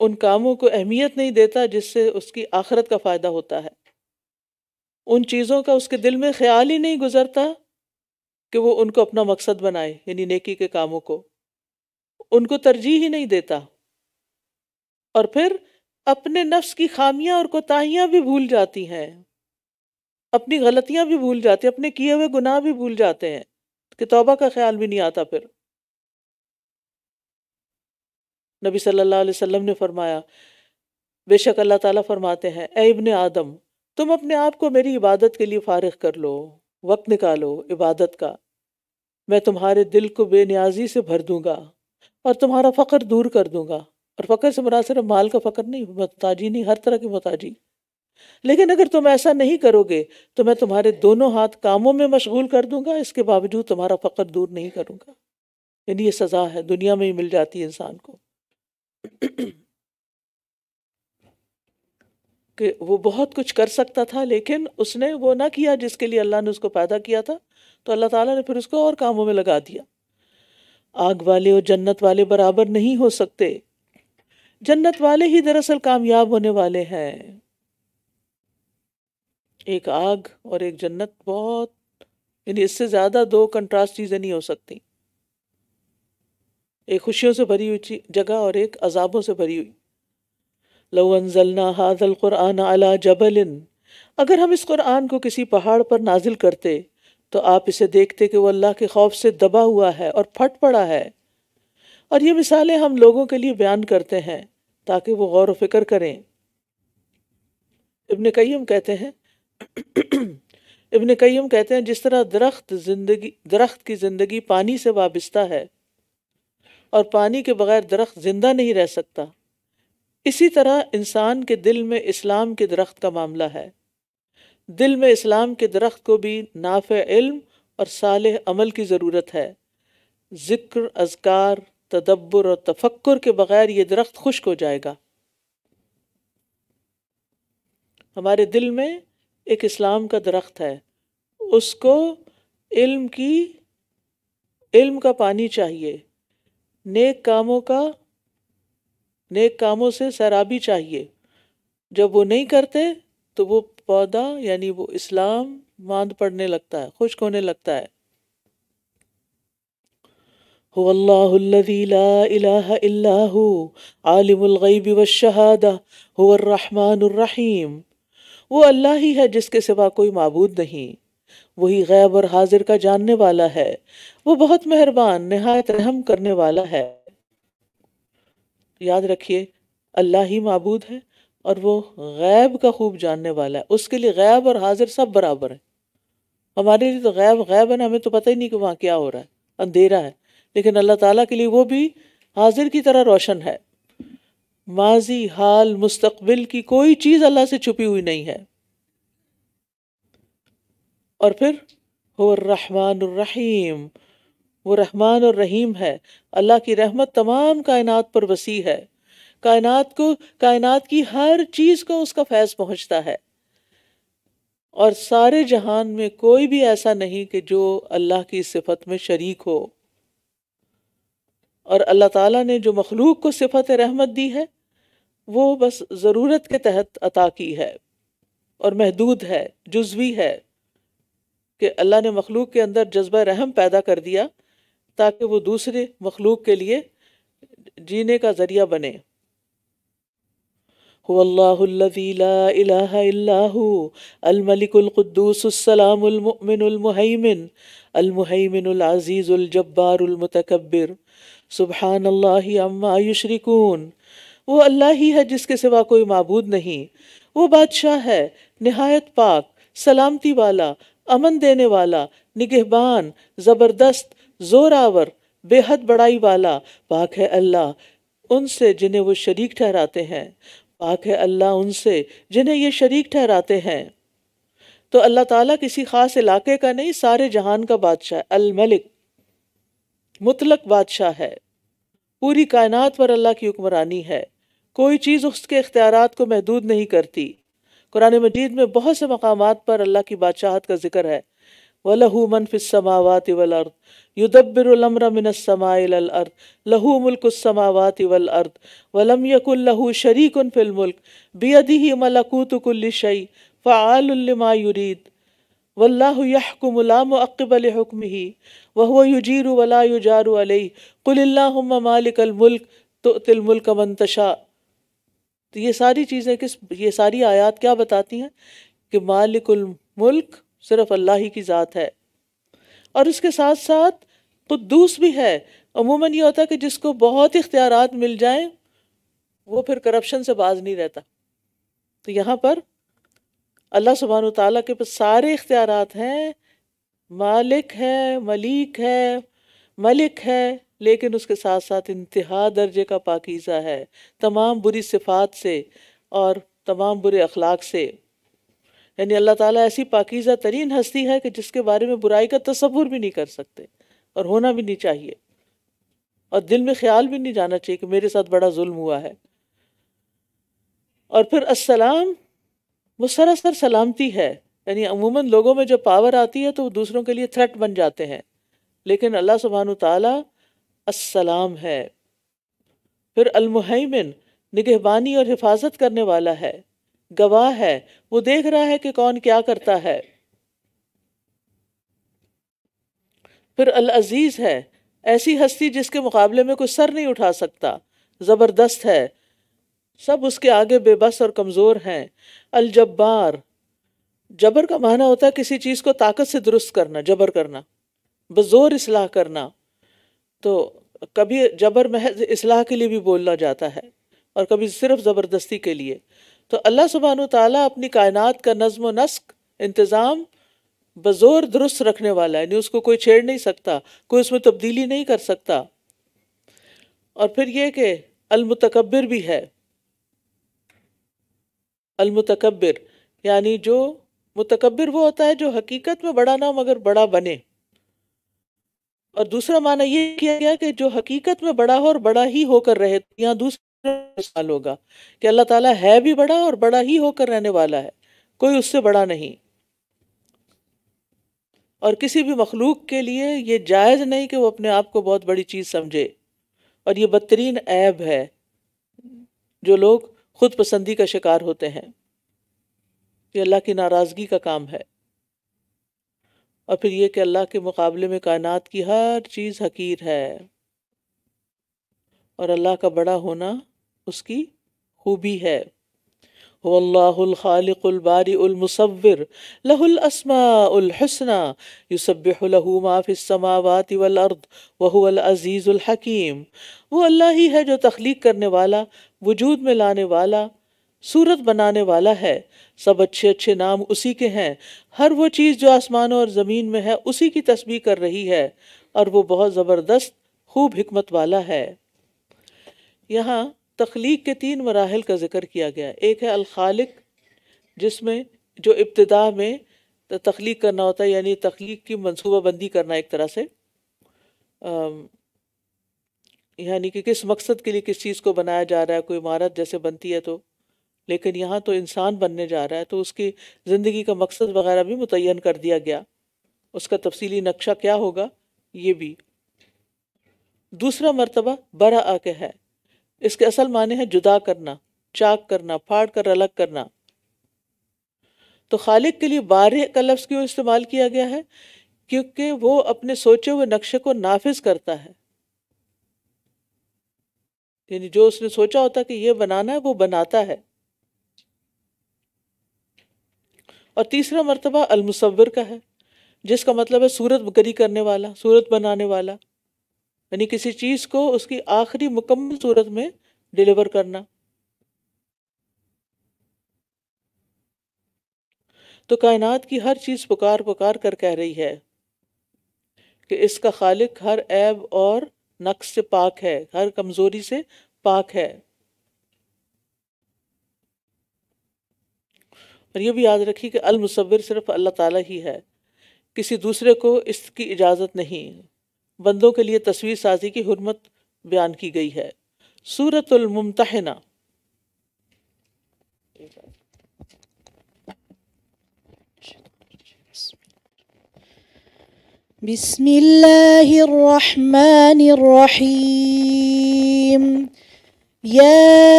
उन कामों को अहमियत नहीं देता जिससे उसकी आखरत का फ़ायदा होता है उन चीज़ों का उसके दिल में ख्याल ही नहीं गुजरता कि वो उनको अपना मकसद बनाए यानी नेकी के कामों को उनको तरजीह ही नहीं देता और फिर अपने नफ्स की खामियां और कोताहियां भी भूल जाती हैं अपनी गलतियां भी भूल जाती हैं अपने किए हुए गुनाह भी भूल जाते हैं कि तौबा का ख्याल भी नहीं आता फिर नबी सल्लल्लाहु अलैहि वसल्लम ने फरमाया बेशक अल्लाह ताला फरमाते हैं ए आदम तुम अपने आप को मेरी इबादत के लिए फारग कर लो वक्त निकालो इबादत का मैं तुम्हारे दिल को बेनियाजी से भर दूंगा और तुम्हारा फ़कर दूर कर दूंगा और फ़कर से मुरा माल का फ़कर नहीं मोहताजी नहीं हर तरह की मोहताजी लेकिन अगर तुम ऐसा नहीं करोगे तो मैं तुम्हारे दोनों हाथ कामों में मशगूल कर दूंगा इसके बावजूद तुम्हारा फ़कर दूर नहीं करूंगा यानी ये सज़ा है दुनिया में ही मिल जाती है इंसान को <clears throat> कि वो बहुत कुछ कर सकता था लेकिन उसने वो ना किया जिसके लिए अल्लाह ने उसको पैदा किया था तो अल्लाह ताला ने फिर उसको और कामों में लगा दिया आग वाले और जन्नत वाले बराबर नहीं हो सकते जन्नत वाले ही दरअसल कामयाब होने वाले हैं एक आग और एक जन्नत बहुत यानी इससे ज़्यादा दो कंट्रास्ट चीज़ें नहीं हो सकती एक खुशियों से भरी हुई जगह और एक अजाबों से भरी हुई लवनजलना हाजल क़ुरान अला जबलिन अगर हम इस कुरान को किसी पहाड़ पर नाजिल करते तो आप इसे देखते कि वह अल्लाह के खौफ से दबा हुआ है और फट पड़ा है और ये मिसालें हम लोगों के लिए बयान करते हैं ताकि वो गौर व फिक्र करें इबन कईम कहते हैं इबन कईम कहते हैं जिस तरह दरख्त जिंदगी दरख्त की ज़िंदगी पानी से वाबस्ता है और पानी के बगैर दरख्त ज़िंदा नहीं रह सकता इसी तरह इंसान के दिल में इस्लाम के दरख्त का मामला है दिल में इस्लाम के दरख्त को भी नाफ इल्म और साल अमल की ज़रूरत है ज़िक्र अजकार तदब्बर और तफक्र के बग़ैर ये दरख्त खुश्क हो जाएगा हमारे दिल में एक इस्लाम का दरख्त है उसको इल्म की इल्म का पानी चाहिए नेक कामों का नेक कामों से सराबी चाहिए जब वो नहीं करते तो वो पौधा यानी वो इस्लाम मांद पड़ने लगता है खुश्क होने लगता है هو الله الذي لا إله वो अल्लाह ही है जिसके सिवा कोई मबूद नहीं वही गैब और हाजिर का जानने वाला है वो बहुत मेहरबान नहायत रहम करने वाला है याद रखिए अल्लाह ही मबूद है और वो गैब का खूब जानने वाला है उसके लिए गैब और हाजिर सब बराबर है हमारे लिए तो गैब गैब है ना हमें तो पता ही नहीं कि वहाँ क्या हो रहा है अंधेरा है लेकिन अल्लाह ताला के लिए वो भी हाजिर की तरह रोशन है माजी हाल मुस्तकबिल की कोई चीज अल्लाह से छुपी हुई नहीं है और फिर हो रहमान रहीम वो रहमान और रहीम है अल्लाह की रहमत तमाम कायनात पर वसी है कायनात को कायनात की हर चीज को उसका फैज पहुंचता है और सारे जहान में कोई भी ऐसा नहीं कि जो अल्लाह की सिफत में शरीक हो और अल्लाह ताला ने जो मखलूक को सिफत रहमत दी है वो बस ज़रूरत के तहत अता की है और महदूद है जुजवी है कि अल्लाह ने मखलूक के अंदर जज्बा रहम पैदा कर दिया ताकि वो दूसरे मखलूक के लिए जीने का ज़रिया बने हुल्लादूसलामिन अलमहमिन अज़ीज़ुलजब्बारमतकबिर सुबहान अल्लाह अम्मा युशरिकून वो अल्लाह ही है जिसके सिवा कोई मबूद नहीं वो बादशाह है नहायत पाक सलामती वाला अमन देने वाला निगहबान ज़बरदस्त ज़ोरावर बेहद बड़ाई वाला पाक है अल्लाह उनसे जिन्हें वो शरीक ठहराते हैं पाक है अल्लाह उनसे जिन्हें ये शरीक ठहराते हैं तो अल्लाह ताला किसी ख़ास इलाके का नहीं सारे जहान का बादशाह अल मलिक मुतलक बादशाह है पूरी कायनात पर अल्लाह की हुक्मरानी है कोई चीज़ उसके इख्तियार को महदूद नहीं करती कुरान मजीद में बहुत से मकाम पर अल्लाह की बादशाहत का जिक्र है वलहू मनफ़िसमावत वलअर्द अर्द मिनसमार्द लहू मुल्कसमावत वलअर्द वलम यकुल्लहू शरीक फिल मुल्क बेदी ही मलकूतकुल्ल शई फ़ालमा युरीद वल्लाकुमलामअक़बलकम ही वह युजीर वला युजार कुल्ला मालिकलमुल्क तो तिलमुल्क मंतशा तो ये सारी चीज़ें किस ये सारी आयात क्या बताती हैं कि मालिकलमुल्क सिर्फ अल्लाह ही की ज़ात है और उसके साथ साथ कुद्दूस भी है अमूमन ये होता है कि जिसको बहुत इख्तियार मिल जाएं वो फिर करप्शन से बाज नहीं रहता तो यहाँ पर अल्लाह सुबहान तला के पास सारे इख्तियार हैं मालिक है मलिक है मलिक है लेकिन उसके साथ साथ इंतहा दर्जे का पाकिज़ा है तमाम बुरी सिफात से और तमाम बुरे अखलाक से यानी अल्लाह ताला ऐसी पाकिज़ा तरीन हस्ती है कि जिसके बारे में बुराई का तस्वुर भी नहीं कर सकते और होना भी नहीं चाहिए और दिल में ख्याल भी नहीं जाना चाहिए कि मेरे साथ बड़ा जुल्म हुआ है और फिर असलाम वो सरासर सलामती है यानी अमूमन लोगों में जो पावर आती है तो दूसरों के लिए थ्रेट बन जाते हैं लेकिन अल्लाह सुबहान ताली है फिर अलमुहैमिन निगहबानी और हिफाजत करने वाला है गवाह है वो देख रहा है कि कौन क्या करता है फिर अल अजीज़ है ऐसी हस्ती जिसके मुकाबले में कोई सर नहीं उठा सकता ज़बरदस्त है सब उसके आगे बेबस और कमज़ोर हैं अलजब्बार जबर का माना होता है किसी चीज़ को ताकत से दुरुस्त करना जबर करना बज़ोर इसलाह करना तो कभी जबर महज इसलाह के लिए भी बोला जाता है और कभी सिर्फ ज़बरदस्ती के लिए तो अल्लाह सुबहान ताली अपनी कायनात का नज़म नस्क इंतज़ाम बज़ोर दुरुस्त रखने वाला है यानी उसको कोई छेड़ नहीं सकता कोई उसमें तब्दीली नहीं कर सकता और फिर यह कि अलमतकबर भी है अलमतकबर यानी जो मतकबर वो होता है जो हकीकत में बड़ा ना मगर बड़ा बने और दूसरा माना ये किया गया कि जो हकीकत में बड़ा हो और बड़ा ही होकर रहे तो यहाँ दूसरा साल होगा कि अल्लाह ताला है भी बड़ा और बड़ा ही होकर रहने वाला है कोई उससे बड़ा नहीं और किसी भी मखलूक के लिए ये जायज़ नहीं कि वो अपने आप को बहुत बड़ी चीज़ समझे और ये बदतरीन ऐब है जो लोग खुद पसंदी का शिकार होते हैं ये अल्लाह की नाराज़गी का काम है और फिर ये कि अल्लाह के मुकाबले में कायनात की हर चीज़ हकीर है और अल्लाह का बड़ा होना उसकी खूबी है वल्लाखालिकबारीमसवर लहुलसमाउलहसना युसबात वलर्द वहुअलअज़ीज़ुलहकीम वो अल्लाह ही है जो तख्लीक करने वाला वजूद में लाने वाला सूरत बनाने वाला है सब अच्छे अच्छे नाम उसी के हैं हर वो चीज़ जो आसमानों और ज़मीन में है उसी की तस्वीर कर रही है और वो बहुत ज़बरदस्त खूब हमत वाला है यहाँ तख्लीक के तीन मराहल का ज़िक्र किया गया एक है अलखालिक जिसमें जो इब्तदा में तख्लीक करना होता है यानी तख्लीक की मनसूबा बंदी करना एक तरह से यानी कि किस मकसद के लिए किस चीज़ को बनाया जा रहा है कोई इमारत जैसे बनती है तो लेकिन यहाँ तो इंसान बनने जा रहा है तो उसकी ज़िंदगी का मकसद वगैरह भी मुतन कर दिया गया उसका तफसीली नक्शा क्या होगा ये भी दूसरा मरतबा बरा आके है इसके असल माने हैं जुदा करना चाक करना फाड़ कर अलग करना तो खालिक के लिए बारह का लफ्ज़ क्यों इस्तेमाल किया गया है क्योंकि वो अपने सोचे हुए नक्शे को नाफिज करता है यानी जो उसने सोचा होता कि ये बनाना है वो बनाता है और तीसरा मरतबा अलमुसवर का है जिसका मतलब है सूरत गरी करने वाला सूरत बनाने वाला यानी किसी चीज़ को उसकी आखिरी मुकम्मल सूरत में डिलीवर करना तो कायनात की हर चीज़ पुकार पुकार कर कह रही है कि इसका खालिक हर ऐब और नक्स से पाक है हर कमज़ोरी से पाक है और ये भी याद रखिए कि अलमसवर सिर्फ अल्लाह ताला ही है किसी दूसरे को इसकी इजाज़त नहीं बंदों के लिए तस्वीर साजी की हरमत बयान की गई है सूरतुलमतहना بسم الله الرحمن الرحيم يا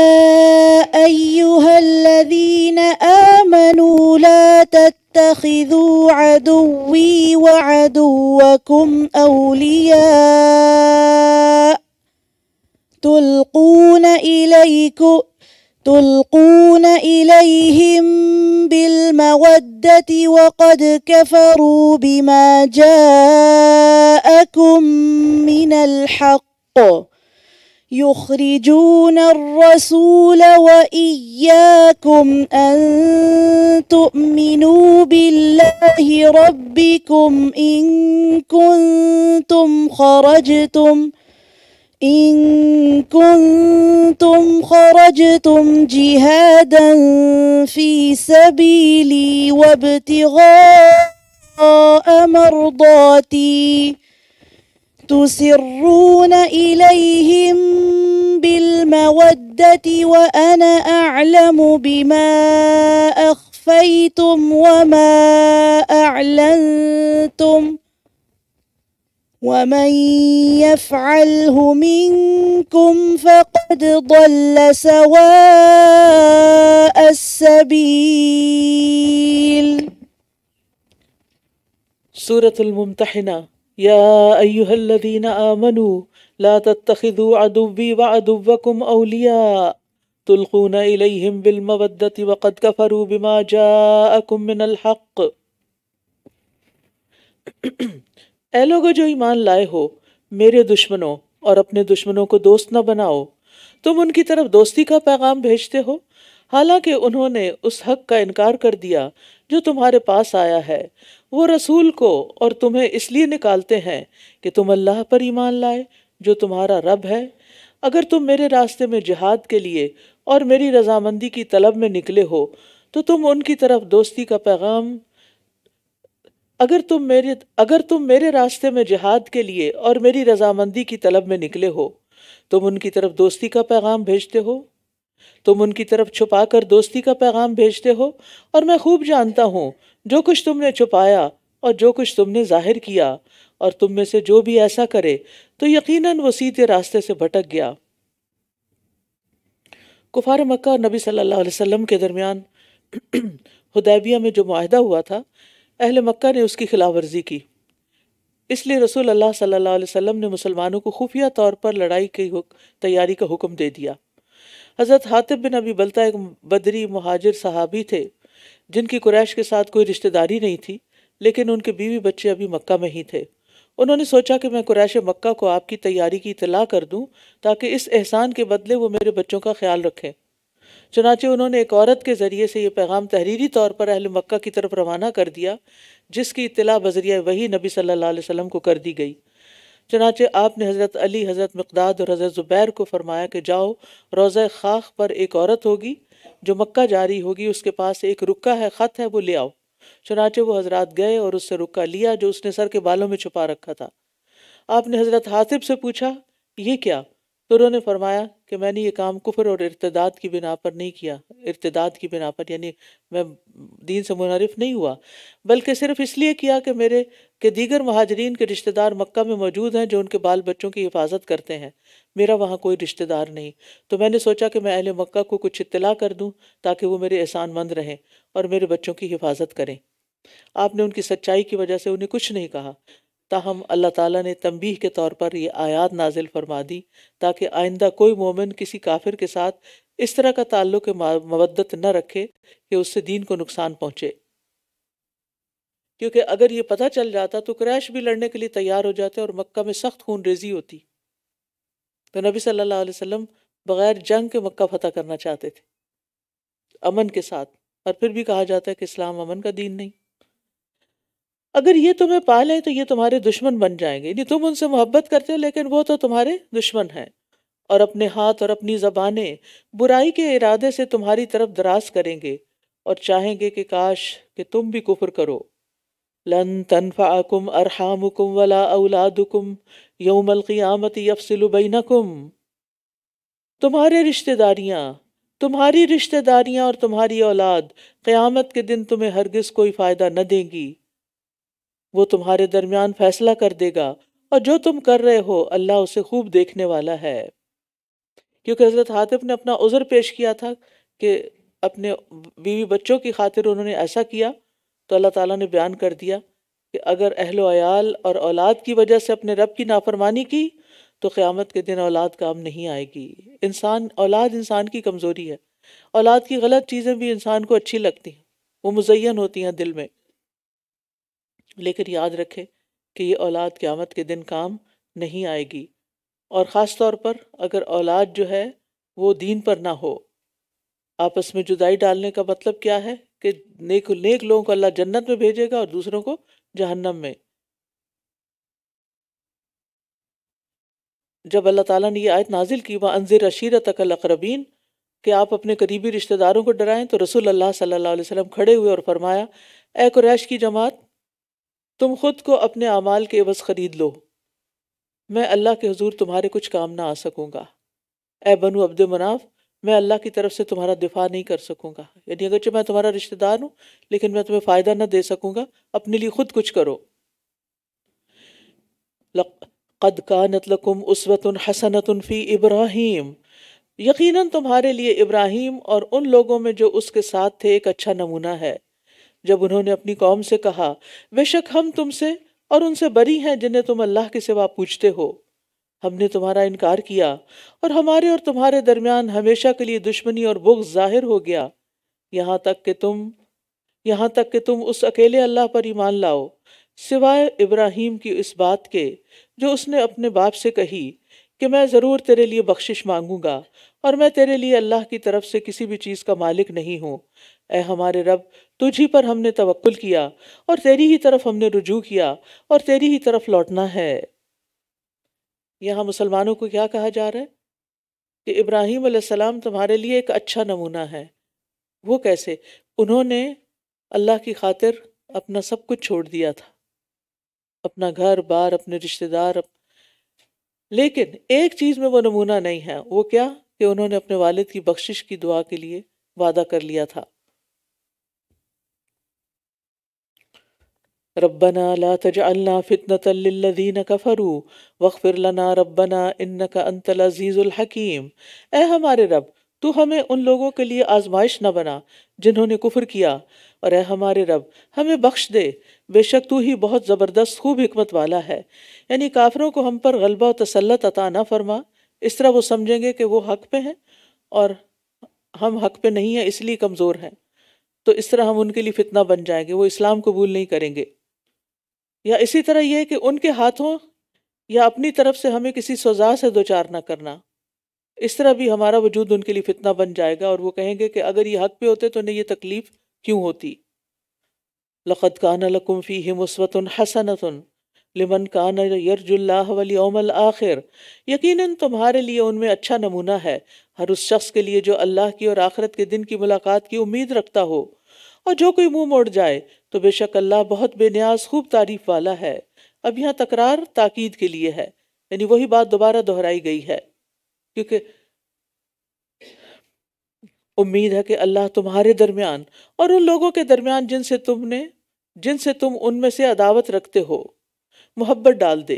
أيها الذين آمنوا لا تتبعوا تتخذوا عدوي وعدوكم أولياء تلقون إليكم تلقون إليهم بالمودة وقد كفروا بما جاءكم من الحق يخرجون الرسول وإياكم أن تؤمنوا بالله ربكم إن كنتم خرجتم إن كنتم خرجتم جهادا في سبيلي وابتغاء مرضاتي تسرون إليهم بالمودة وأنا أعلم بما أخفيتم وما أعلنتم ومن يفعله منكم فقد ضل سواء السبيل سورة الممتحنة يا أيها الذين آمنوا لا تتخذوا عدوي وعدوكم أولياء تلقون إليهم بالمودة وقد كفروا بما جاءكم من الحق ए लोगों जो ईमान लाए हो मेरे दुश्मनों और अपने दुश्मनों को दोस्त न बनाओ तुम उनकी तरफ दोस्ती का पैगाम भेजते हो हालांकि उन्होंने उस हक का इनकार कर दिया जो तुम्हारे पास आया है वो रसूल को और तुम्हें इसलिए निकालते हैं कि तुम अल्लाह पर ईमान लाए जो तुम्हारा रब है अगर तुम मेरे रास्ते में जिहाद के लिए और मेरी रजामंदी की तलब में निकले हो तो तुम उनकी तरफ दोस्ती का पैगाम अगर तुम मेरे अगर तुम मेरे रास्ते में जिहाद के लिए और मेरी रजामंदी की तलब में निकले हो तुम उनकी तरफ दोस्ती का पैगाम भेजते हो तुम उनकी तरफ छुपा कर दोस्ती का पैगाम भेजते हो और मैं खूब जानता हूँ जो कुछ तुमने छुपाया और जो कुछ तुमने जाहिर किया और तुम में से जो भी ऐसा करे तो यकीनन वो सीधे रास्ते से भटक गया कुफार मक्का और नबी सल्लल्लाहु अलैहि वसल्लम के दरमियान <clears throat> हुदैबिया में जो माहदा हुआ था अहल मक्का ने उसकी खिलाफ वर्जी की इसलिए रसूल अल्लाह सल्लल्लाहु अलैहि वसल्लम ने मुसलमानों को खुफिया तौर पर लड़ाई की तैयारी का हुक्म दे दिया हज़रत हातिब बिन अबी बलता एक बदरी महाजिर सहाबी थे जिनकी कुरैश के साथ कोई रिश्तेदारी नहीं थी लेकिन उनके बीवी बच्चे अभी मक्का में ही थे उन्होंने सोचा कि मैं कुरैश मक्का को आपकी तैयारी की इतला कर दूं ताकि इस एहसान के बदले वो मेरे बच्चों का ख्याल रखें चुनाचे उन्होंने एक औरत के ज़रिए से ये पैगाम तहरीरी तौर पर अहल मक्का की तरफ रवाना कर दिया जिसकी इतला बजरिया वही नबी सल्ला वसम को कर दी गई चनाचे आपने हज़रत अली हज़रत मकदाद और हज़रत ज़ुबैर को फरमाया कि जाओ रोज़ खाख पर एक औरत होगी जो मक्का जारी होगी उसके पास एक रुका है ख़त है वो ले आओ चनाचे वो हजरात गए और उससे रुका लिया जो उसने सर के बालों में छुपा रखा था आपने हजरत हासिब से पूछा ये क्या तो उन्होंने फरमाया कि मैंने ये काम कुफर और इर्तदाद की बिना पर नहीं किया इर्तदाद की बिना पर यानी मैं दीन से मुनरफ नहीं हुआ बल्कि सिर्फ इसलिए किया कि मेरे के दीगर महाजरीन के रिश्तेदार मक्का में मौजूद हैं जो उनके बाल बच्चों की हिफाजत करते हैं मेरा वहाँ कोई रिश्तेदार नहीं तो मैंने सोचा कि मैं अहल मक्का को कुछ इतला कर दूँ ताकि वो मेरे एहसानमंद रहें और मेरे बच्चों की हिफाजत करें आपने उनकी सच्चाई की वजह से उन्हें कुछ नहीं कहा ताहम अल्लाह ताला ने तंबीह के तौर पर यह आयात नाजिल फरमा दी ताकि आइंदा कोई मोमिन किसी काफिर के साथ इस तरह का ताल्लुक मवदत न रखे कि उससे दीन को नुकसान पहुँचे क्योंकि अगर ये पता चल जाता तो क्रैश भी लड़ने के लिए तैयार हो जाते और मक्का में सख्त खून रेजी होती तो नबी सल्लल्लाहु अलैहि वसल्लम बग़ैर जंग के मक्का फतह करना चाहते थे अमन के साथ और फिर भी कहा जाता है कि इस्लाम अमन का दीन नहीं अगर ये तुम्हें पा लें तो ये तुम्हारे दुश्मन बन जाएंगे यानी तुम उनसे मोहब्बत करते हो लेकिन वो तो तुम्हारे दुश्मन हैं और अपने हाथ और अपनी ज़बाने बुराई के इरादे से तुम्हारी तरफ दराज करेंगे और चाहेंगे कि काश कि तुम भी कुफर करो लन तनफ़ाकुम अरहामुकुम वला औलादुकुम यौमल क़ियामत यफसिलुबैनकुम तुम्हारे रिश्तेदारियाँ तुम्हारी रिश्तेदारियाँ और तुम्हारी औलाद क़यामत के दिन तुम्हें हरगिज़ कोई फ़ायदा न देंगी वो तुम्हारे दरमियान फैसला कर देगा और जो तुम कर रहे हो अल्लाह उसे खूब देखने वाला है क्योंकि हज़रत हातिब ने अपना उज़र पेश किया था कि अपने बीवी बच्चों की खातिर उन्होंने ऐसा किया तो अल्लाह ताला ने बयान कर दिया कि अगर अहलो अयाल और औलाद की वजह से अपने रब की नाफरमानी की तो क़्यामत के दिन औलाद काम नहीं आएगी इंसान औलाद इंसान की कमज़ोरी है औलाद की गलत चीज़ें भी इंसान को अच्छी लगती हैं वो मुजैन होती हैं दिल में लेकिन याद रखें कि ये औलाद क़्यामत के दिन काम नहीं आएगी और ख़ास तौर पर अगर औलाद जो है वो दीन पर ना हो आपस में जुदाई डालने का मतलब क्या है कि नेक नेक लोगों को अल्लाह जन्नत में भेजेगा और दूसरों को जहन्नम में जब अल्लाह ताला ने ये आयत नाजिल की वह अनजर रशीर तकल अकरबीन कि आप अपने करीबी रिश्तेदारों को डराएं तो रसूल अल्लाह सल्लल्लाहु अलैहि वसल्लम खड़े हुए और फरमाया ए कुरैश की जमात तुम खुद को अपने अमाल के एवज खरीद लो मैं अल्लाह के हजूर तुम्हारे कुछ काम ना आ सकूँगा ए बनु अब्द मनाफ मैं अल्लाह की तरफ से तुम्हारा दिफा नहीं कर सकूँगा यानी अगरचे मैं तुम्हारा रिश्तेदार हूँ लेकिन मैं तुम्हें फ़ायदा ना दे सकूँगा अपने लिए खुद कुछ करो कद का नतलकुम उसवत हसनतन फ़ी इब्राहिम यकीनन तुम्हारे लिए इब्राहिम और उन लोगों में जो उसके साथ थे एक अच्छा नमूना है जब उन्होंने अपनी कौम से कहा बेशक हम तुमसे और उनसे बरी हैं जिन्हें तुम अल्लाह के सिवा पूछते हो हमने तुम्हारा इनकार किया और हमारे और तुम्हारे दरमियान हमेशा के लिए दुश्मनी और बुग जाहिर हो गया यहाँ तक कि तुम यहाँ तक कि तुम उस अकेले अल्लाह पर ईमान लाओ सिवाय इब्राहिम की इस बात के जो उसने अपने बाप से कही कि मैं ज़रूर तेरे लिए बख्शिश मांगूंगा और मैं तेरे लिए अल्लाह की तरफ से किसी भी चीज़ का मालिक नहीं हूँ ए हमारे रब तुझी पर हमने तवक्ल किया और तेरी ही तरफ हमने रुजू किया और तेरी ही तरफ लौटना है यहाँ मुसलमानों को क्या कहा जा रहा है कि इब्राहिम सलाम तुम्हारे लिए एक अच्छा नमूना है वो कैसे उन्होंने अल्लाह की खातिर अपना सब कुछ छोड़ दिया था अपना घर बार अपने रिश्तेदार अप... लेकिन एक चीज़ में वो नमूना नहीं है वो क्या कि उन्होंने अपने वालिद की बख्शिश की दुआ के लिए वादा कर लिया था रब्बना ला तजअलना फितनतल लिल्लज़ीन कफरू वगफिर लना रब्बना इन्नका अंतल अजीज़ुल हकीम ए हमारे रब तू हमें उन लोगों के लिए आजमाइश न बना जिन्होंने कुफर किया और ए हमारे रब हमें बख्श दे बेशक तू ही बहुत ज़बरदस्त खूब हमत वाला है यानी काफिरों को हम पर गलबा और तसलत अता ना फरमा इस तरह वो समझेंगे कि वो हक पे हैं और हम हक पे नहीं हैं इसलिए कमज़ोर हैं तो इस तरह हम उनके लिए फितना बन जाएंगे वो इस्लाम कबूल नहीं करेंगे या इसी तरह यह कि उनके हाथों या अपनी तरफ से हमें किसी सजा से दो चार न करना इस तरह भी हमारा वजूद उनके लिए फितना बन जाएगा और वो कहेंगे कि अगर ये हक पे होते तो उन्हें ये तकलीफ क्यों होती लखत कान लकुम फ़ी मुस्वत लिमन कान यरजुल्लावल आखिर यकीन तुम्हारे लिए उनमें अच्छा नमूना है हर उस शख्स के लिए जो अल्लाह की और आखरत के दिन की मुलाकात की उम्मीद रखता हो और जो कोई मुंह मोड़ जाए तो बेशक अल्लाह बहुत बेनियाज खूब तारीफ वाला है अब यहाँ तकरार ताकीद के लिए है यानी वही बात दोबारा दोहराई गई है क्योंकि उम्मीद है कि अल्लाह तुम्हारे दरमियान और उन लोगों के दरमियान जिनसे तुमने जिनसे तुम उनमें से अदावत रखते हो मोहब्बत डाल दे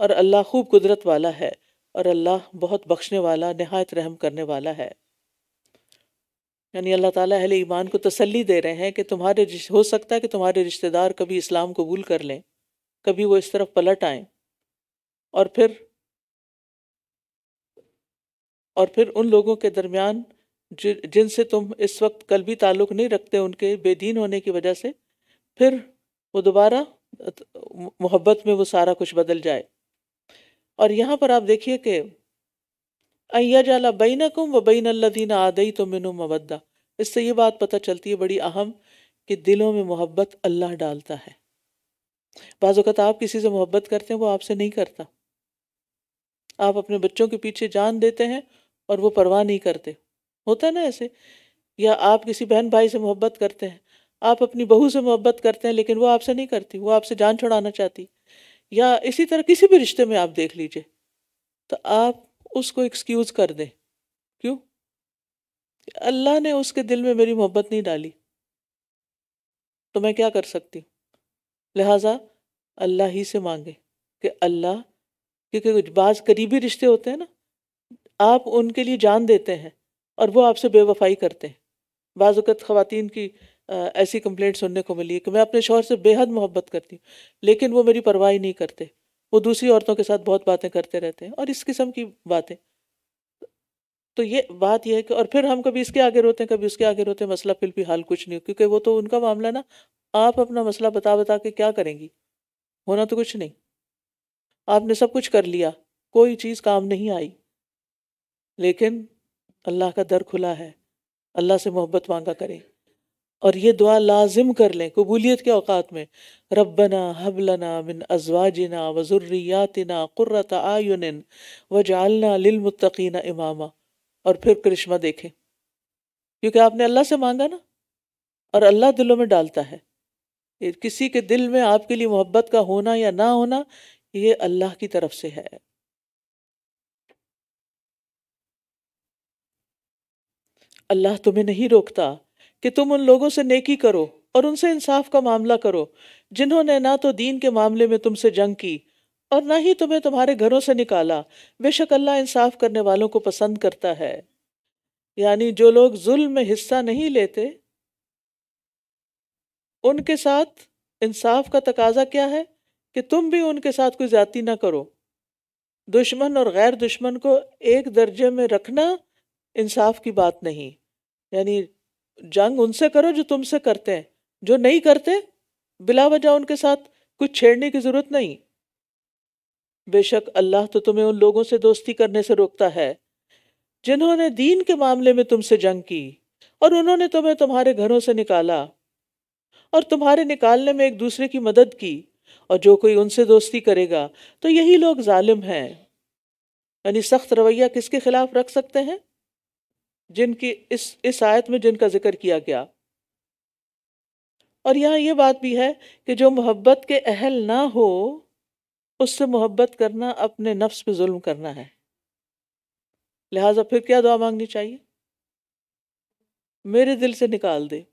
और अल्लाह खूब कुदरत वाला है और अल्लाह बहुत बख्शने वाला नहायत रहम करने वाला है यानी अल्लाह ताला अहले ईमान को तसल्ली दे रहे हैं कि तुम्हारे हो सकता है कि तुम्हारे रिश्तेदार कभी इस्लाम कबूल कर लें कभी वो इस तरफ पलट आएं और फिर और फिर उन लोगों के दरमियान जिनसे तुम इस वक्त कल भी ताल्लुक़ नहीं रखते उनके बेदीन होने की वजह से फिर वो दोबारा मोहब्बत में वो सारा कुछ बदल जाए और यहाँ पर आप देखिए कि अय्या जाला बैनकुम व बैन अल्लादीन आदई तो मिनु मवदा इससे ये बात पता चलती है बड़ी अहम कि दिलों में मोहब्बत अल्लाह डालता है बाज़त आप किसी से मोहब्बत करते हैं वो आपसे नहीं करता आप अपने बच्चों के पीछे जान देते हैं और वो परवाह नहीं करते होता ना ऐसे या आप किसी बहन भाई से मोहब्बत करते हैं आप अपनी बहू से मोहब्बत करते हैं लेकिन वो आपसे नहीं करती वो आपसे जान छुड़ाना चाहती या इसी तरह किसी भी रिश्ते में आप देख लीजिए तो आप उसको एक्सक्यूज़ कर दें क्यों अल्लाह ने उसके दिल में मेरी मोहब्बत नहीं डाली तो मैं क्या कर सकती हूँ लिहाजा अल्लाह ही से मांगे कि अल्लाह क्योंकि कुछ बाज करीबी रिश्ते होते हैं ना आप उनके लिए जान देते हैं और वो आपसे बेवफाई करते हैं बाज़त ख़वान की ऐसी कंप्लेंट सुनने को मिली है कि मैं अपने शोहर से बेहद मोहब्बत करती हूँ लेकिन वो मेरी परवाह ही नहीं करते वो दूसरी औरतों के साथ बहुत बातें करते रहते हैं और इस किस्म की बातें तो ये बात यह है कि और फिर हम कभी इसके आगे रोते हैं कभी उसके आगे रोते हैं मसला फिर भी हाल कुछ नहीं क्योंकि वो तो उनका मामला ना आप अपना मसला बता बता के क्या करेंगी होना तो कुछ नहीं आपने सब कुछ कर लिया कोई चीज़ काम नहीं आई लेकिन अल्लाह का दर खुला है अल्लाह से मोहब्बत मांगा करें और ये दुआ लाजिम कर लें कबूलियत के अवकात में रबना हबलना मिन अजवाजना वज़ुर्रियातना क़ुर्रत आयुन वजालना लिलमुत्तकीना इमामा और फिर करिश्मा देखें क्योंकि आपने अल्लाह से मांगा ना और अल्लाह दिलों में डालता है किसी के दिल में आपके लिए मोहब्बत का होना या ना होना ये अल्लाह की तरफ से है अल्लाह तुम्हें नहीं रोकता कि तुम उन लोगों से नेकी करो और उनसे इंसाफ का मामला करो जिन्होंने ना तो दीन के मामले में तुमसे जंग की और ना ही तुम्हें तुम्हारे घरों से निकाला बेशक अल्लाह इंसाफ करने वालों को पसंद करता है यानी जो लोग जुल्म में हिस्सा नहीं लेते उनके साथ इंसाफ का तकाजा क्या है कि तुम भी उनके साथ कोई ज़्यादती ना करो दुश्मन और गैर दुश्मन को एक दर्जे में रखना इंसाफ की बात नहीं यानी जंग उनसे करो जो तुमसे करते हैं जो नहीं करते बिला वजह उनके साथ कुछ छेड़ने की ज़रूरत नहीं बेशक अल्लाह तो तुम्हें उन लोगों से दोस्ती करने से रोकता है जिन्होंने दीन के मामले में तुमसे जंग की और उन्होंने तुम्हें तुम्हारे घरों से निकाला और तुम्हारे निकालने में एक दूसरे की मदद की और जो कोई उनसे दोस्ती करेगा तो यही लोग जालिम हैं यानी सख्त रवैया किसके खिलाफ रख सकते हैं जिनकी इस इस आयत में जिनका जिक्र किया गया और यहाँ ये बात भी है कि जो मोहब्बत के अहल ना हो उससे मोहब्बत करना अपने नफ्स पे जुल्म करना है लिहाजा फिर क्या दुआ मांगनी चाहिए मेरे दिल से निकाल दे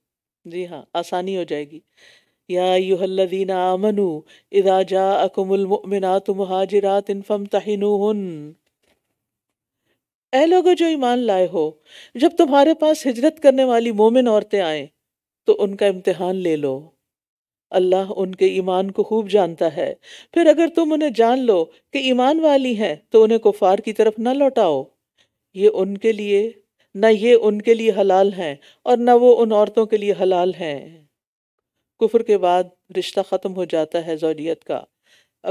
जी हाँ आसानी हो जाएगी या यूहल्लिन आमनु इदा जा अकुमुलमिनात महाजरात इनफम तहनुहन ए लोगों जो ईमान लाए हो जब तुम्हारे पास हिजरत करने वाली मोमिन औरतें आए तो उनका इम्तहान ले लो अल्लाह उनके ईमान को खूब जानता है फिर अगर तुम उन्हें जान लो कि ईमान वाली हैं तो उन्हें कुफार की तरफ न लौटाओ ये उनके लिए न ये उनके लिए हलाल हैं और न वो उन औरतों के लिए हलाल हैं कुफर के बाद रिश्ता ख़त्म हो जाता है जोलीत का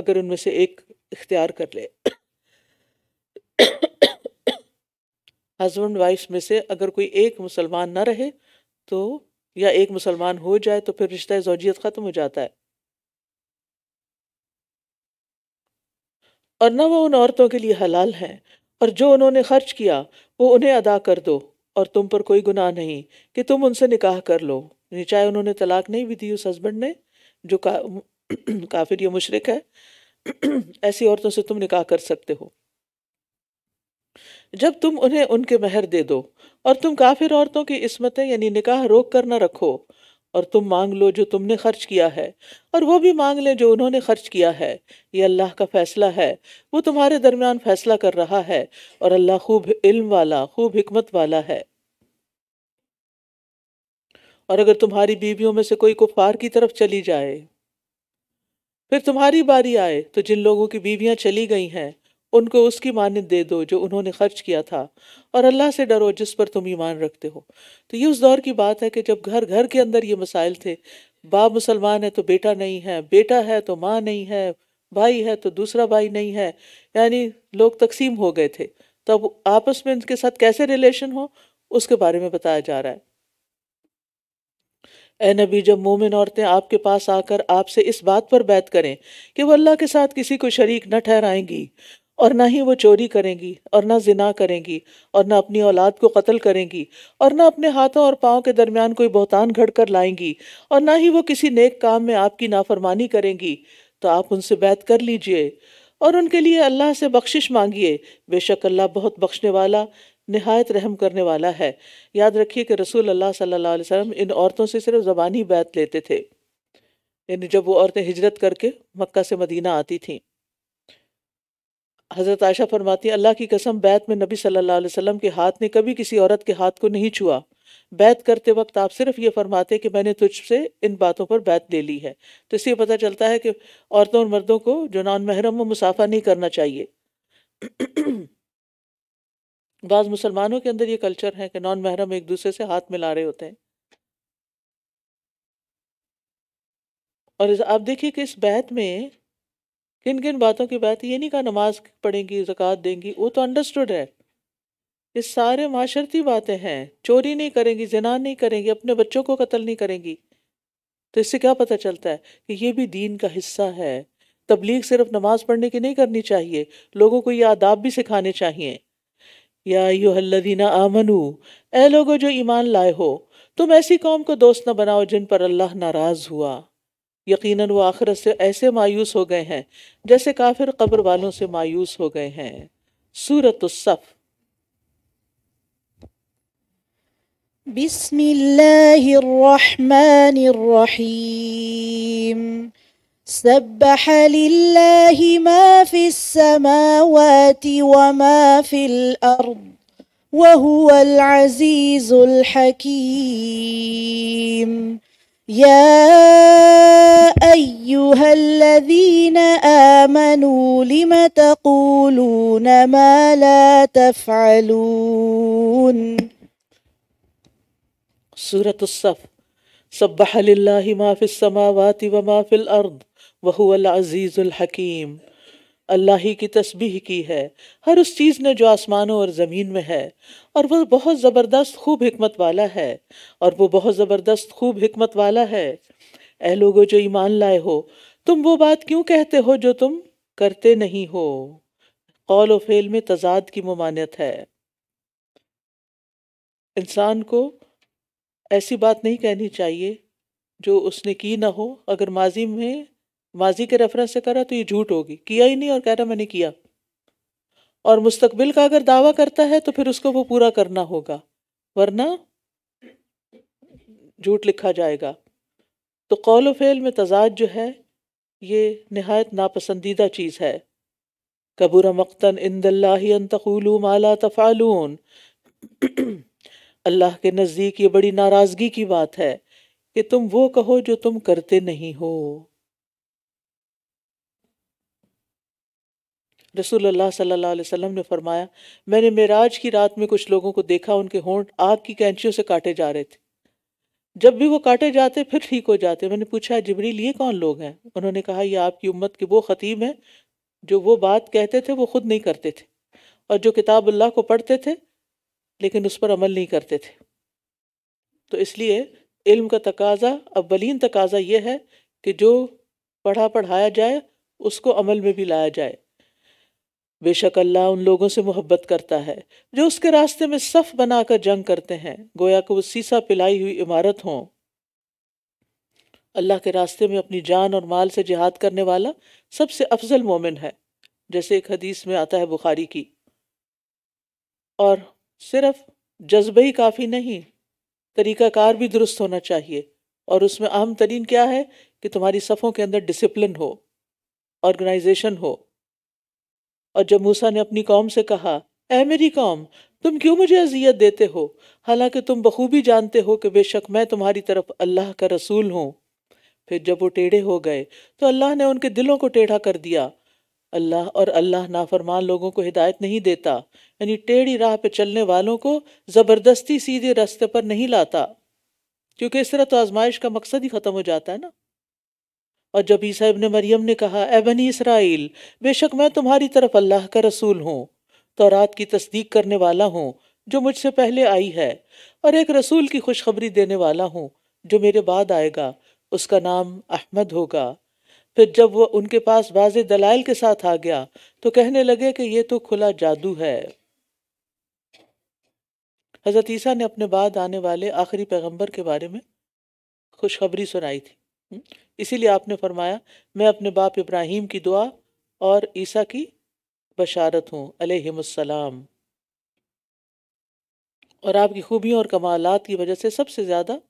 अगर उनमें से एक इख्तियार कर ले हजबैंड <coughs> वाइफ में से अगर कोई एक मुसलमान ना रहे तो या एक मुसलमान हो जाए तो फिर रिश्ता जोजियत ख़त्म हो जाता है और न वो उन औरतों के लिए हलाल हैं और जो उन्होंने खर्च किया वो उन्हें अदा कर दो और तुम पर कोई गुनाह नहीं कि तुम उनसे निकाह कर लो चाहे उन्होंने तलाक नहीं भी दी उस हस्बैंड ने जो का, <clears throat> काफिर या मुशरक है <clears throat> ऐसी औरतों से तुम निकाह कर सकते हो जब तुम उन्हें उनके महर दे दो और तुम काफिर औरतों की इसमतें यानी निकाह रोक कर न रखो और तुम मांग लो जो तुमने खर्च किया है और वो भी मांग लें जो उन्होंने खर्च किया है ये अल्लाह का फैसला है वो तुम्हारे दरमियान फैसला कर रहा है और अल्लाह खूब इल्म वाला खूब हमत वाला है और अगर तुम्हारी बीवियों में से कोई कुफार की तरफ चली जाए फिर तुम्हारी बारी आए तो जिन लोगों की बीवियां चली गई हैं उनको उसकी मानद दे दो जो उन्होंने खर्च किया था और अल्लाह से डरो जिस पर तुम ईमान रखते हो तो ये उस दौर की बात है कि जब घर घर के अंदर ये मसाइल थे बाप मुसलमान है तो बेटा नहीं है बेटा है तो माँ नहीं है भाई है तो दूसरा भाई नहीं है यानी लोग तकसीम हो गए थे तब तो आपस में उनके साथ कैसे रिलेशन हो उसके बारे में बताया जा रहा है ए नबी जब मोमिन औरतें आपके पास आकर आपसे इस बात पर बैत करें कि वो अल्लाह के साथ किसी को शरीक न ठहराएंगी और ना ही वो चोरी करेंगी और ना जिना करेंगी और ना अपनी औलाद को कत्ल करेंगी और ना अपने हाथों और पाँव के दरमियान कोई बहतान घड़ कर लाएंगी और ना ही वो किसी नेक काम में आपकी नाफरमानी करेंगी तो आप उनसे बैत कर लीजिए और उनके लिए अल्लाह से बख्शिश मांगिए बेशक अल्लाह बहुत बख्शने वाला नहायत रहम करने वाला है याद रखिए कि रसूल अल्लाह सल्लल्लाहु अलैहि वसल्लम इन औरतों से सिर्फ ज़बानी बैत लेते थे यानी जब वो औरतें हिजरत करके मक्का से मदीना आती थीं हज़रत आयशा फरमाती है अल्लाह की कसम बैत में नबी सल्लल्लाहु अलैहि वसल्लम के हाथ ने कभी किसी औरत के हाथ को नहीं छुआ बैत करते वक्त आप सिर्फ ये फरमाते कि मैंने तुझसे इन बातों पर बैत ले ली है तो इससे पता चलता है कि औरतों और मर्दों को जो नॉन महरम व मुसाफा नहीं करना चाहिए <clears throat> बाज़ मुसलमानों के अंदर ये कल्चर है कि नॉन महरम एक दूसरे से हाथ मिला रहे होते हैं और आप देखिए कि इस बैत में किन किन बातों की बात ये नहीं कहा नमाज पढ़ेंगी जक़ात देंगी वो तो अंडरस्टूड है ये सारे माशरती बातें हैं चोरी नहीं करेंगी जना नहीं करेंगी अपने बच्चों को कत्ल नहीं करेंगी तो इससे क्या पता चलता है कि ये भी दीन का हिस्सा है तबलीग सिर्फ नमाज पढ़ने की नहीं करनी चाहिए लोगों को ये आदाब भी सिखाने चाहिए या यूहल्लदीना आमनू ए लोगो जो ईमान लाए हो तुम ऐसी कौम को दोस्त न बनाओ जिन पर अल्लाह नाराज़ हुआ یقینا وہ آخرت سے ایسے مایوس ہو گئے ہیں جیسے کافر قبر والوں سے مایوس ہو گئے ہیں سورت الصف بسم الله الرحمن الرحيم سبح لله ما في السماوات وما في الأرض وهو العزيز الحكيم يا أيها الذين آمنوا لم تقولون ما لا تفعلون سورة الصف سبح لله ما في السماوات وما في الأرض وهو العزيز الحكيم अल्लाह ही की तस्बीह की है हर उस चीज़ ने जो आसमानों और ज़मीन में है और वह बहुत ज़बरदस्त खूब हमत वाला है और वो बहुत ज़बरदस्त खूब हमत वाला है ए लोगों जो ईमान लाए हो तुम वो बात क्यों कहते हो जो तुम करते नहीं हो कौल फेल में तजाद की ममानियत है इंसान को ऐसी बात नहीं कहनी चाहिए जो उसने की ना हो अगर माजी में माजी के रेफरेंस से करा तो ये झूठ होगी किया ही नहीं और कह रहा मैंने किया और मुस्तकबिल का अगर दावा करता है तो फिर उसको वो पूरा करना होगा वरना झूठ लिखा जाएगा तो कौल फेल में तजाद जो है ये नहायत नापसंदीदा चीज़ है कबूर मक्तन इन तकूलू माला तफ़ालून अल्लाह के नज़दीक ये बड़ी नाराज़गी की बात है कि तुम वो कहो जो तुम करते नहीं हो रसूल सल्लल्लाहु अलैहि वसल्लम ने फरमाया मैंने मेराज की रात में कुछ लोगों को देखा उनके होंठ आग की कैंचियों से काटे जा रहे थे जब भी वो काटे जाते फिर ठीक हो जाते मैंने पूछा जिबरी लिए कौन लोग हैं उन्होंने कहा यह आपकी उम्मत के वो ख़तीब हैं जो वो बात कहते थे वो खुद नहीं करते थे और जो किताब अल्लाह को पढ़ते थे लेकिन उस पर अमल नहीं करते थे तो इसलिए इल्म का तकाजा अवलिन तकाजा यह है कि जो पढ़ा पढ़ाया जाए उसको अमल में भी लाया जाए बेशक अल्लाह उन लोगों से मोहब्बत करता है जो उसके रास्ते में सफ़ बनाकर जंग करते हैं गोया को वो सीसा पिलाई हुई इमारत हों अल्लाह के रास्ते में अपनी जान और माल से जिहाद करने वाला सबसे अफजल मोमिन है जैसे एक हदीस में आता है बुखारी की और सिर्फ जज्बे ही काफ़ी नहीं तरीक़ाकार भी दुरुस्त होना चाहिए और उसमें अहम तरीन क्या है कि तुम्हारी सफ़ों के अंदर डिसिप्लिन हो ऑर्गेनाइजेशन हो और जब मूसा ने अपनी कौम से कहा ए मेरी कौम तुम क्यों मुझे अजियत देते हो हालांकि तुम बखूबी जानते हो कि बेशक मैं तुम्हारी तरफ अल्लाह का रसूल हूँ फिर जब वो टेढ़े हो गए तो अल्लाह ने उनके दिलों को टेढ़ा कर दिया अल्लाह और अल्लाह नाफरमान लोगों को हिदायत नहीं देता यानी टेढ़ी राह पर चलने वालों को ज़बरदस्ती सीधे रास्ते पर नहीं लाता क्योंकि इस तरह तो आजमाइश का मकसद ही ख़त्म हो जाता है ना और जब ईसा इबन मरियम ने कहा ए बनी इसराइल बेशक मैं तुम्हारी तरफ अल्लाह का रसूल हूँ तो रात की तस्दीक करने वाला हूँ जो मुझसे पहले आई है और एक रसूल की खुशखबरी देने वाला हूँ जो मेरे बाद आएगा उसका नाम अहमद होगा फिर जब वह उनके पास वाज दलाइल के साथ आ गया तो कहने लगे कि ये तो खुला जादू है हज़रत ईसा ने अपने बाद आने वाले आखिरी पैगंबर के बारे में खुशखबरी सुनाई थी इसीलिए आपने फरमाया मैं अपने बाप इब्राहिम की दुआ और ईसा की बशारत हूँ अलहमसलाम और आपकी खूबियों और कमालात की वजह से सबसे ज़्यादा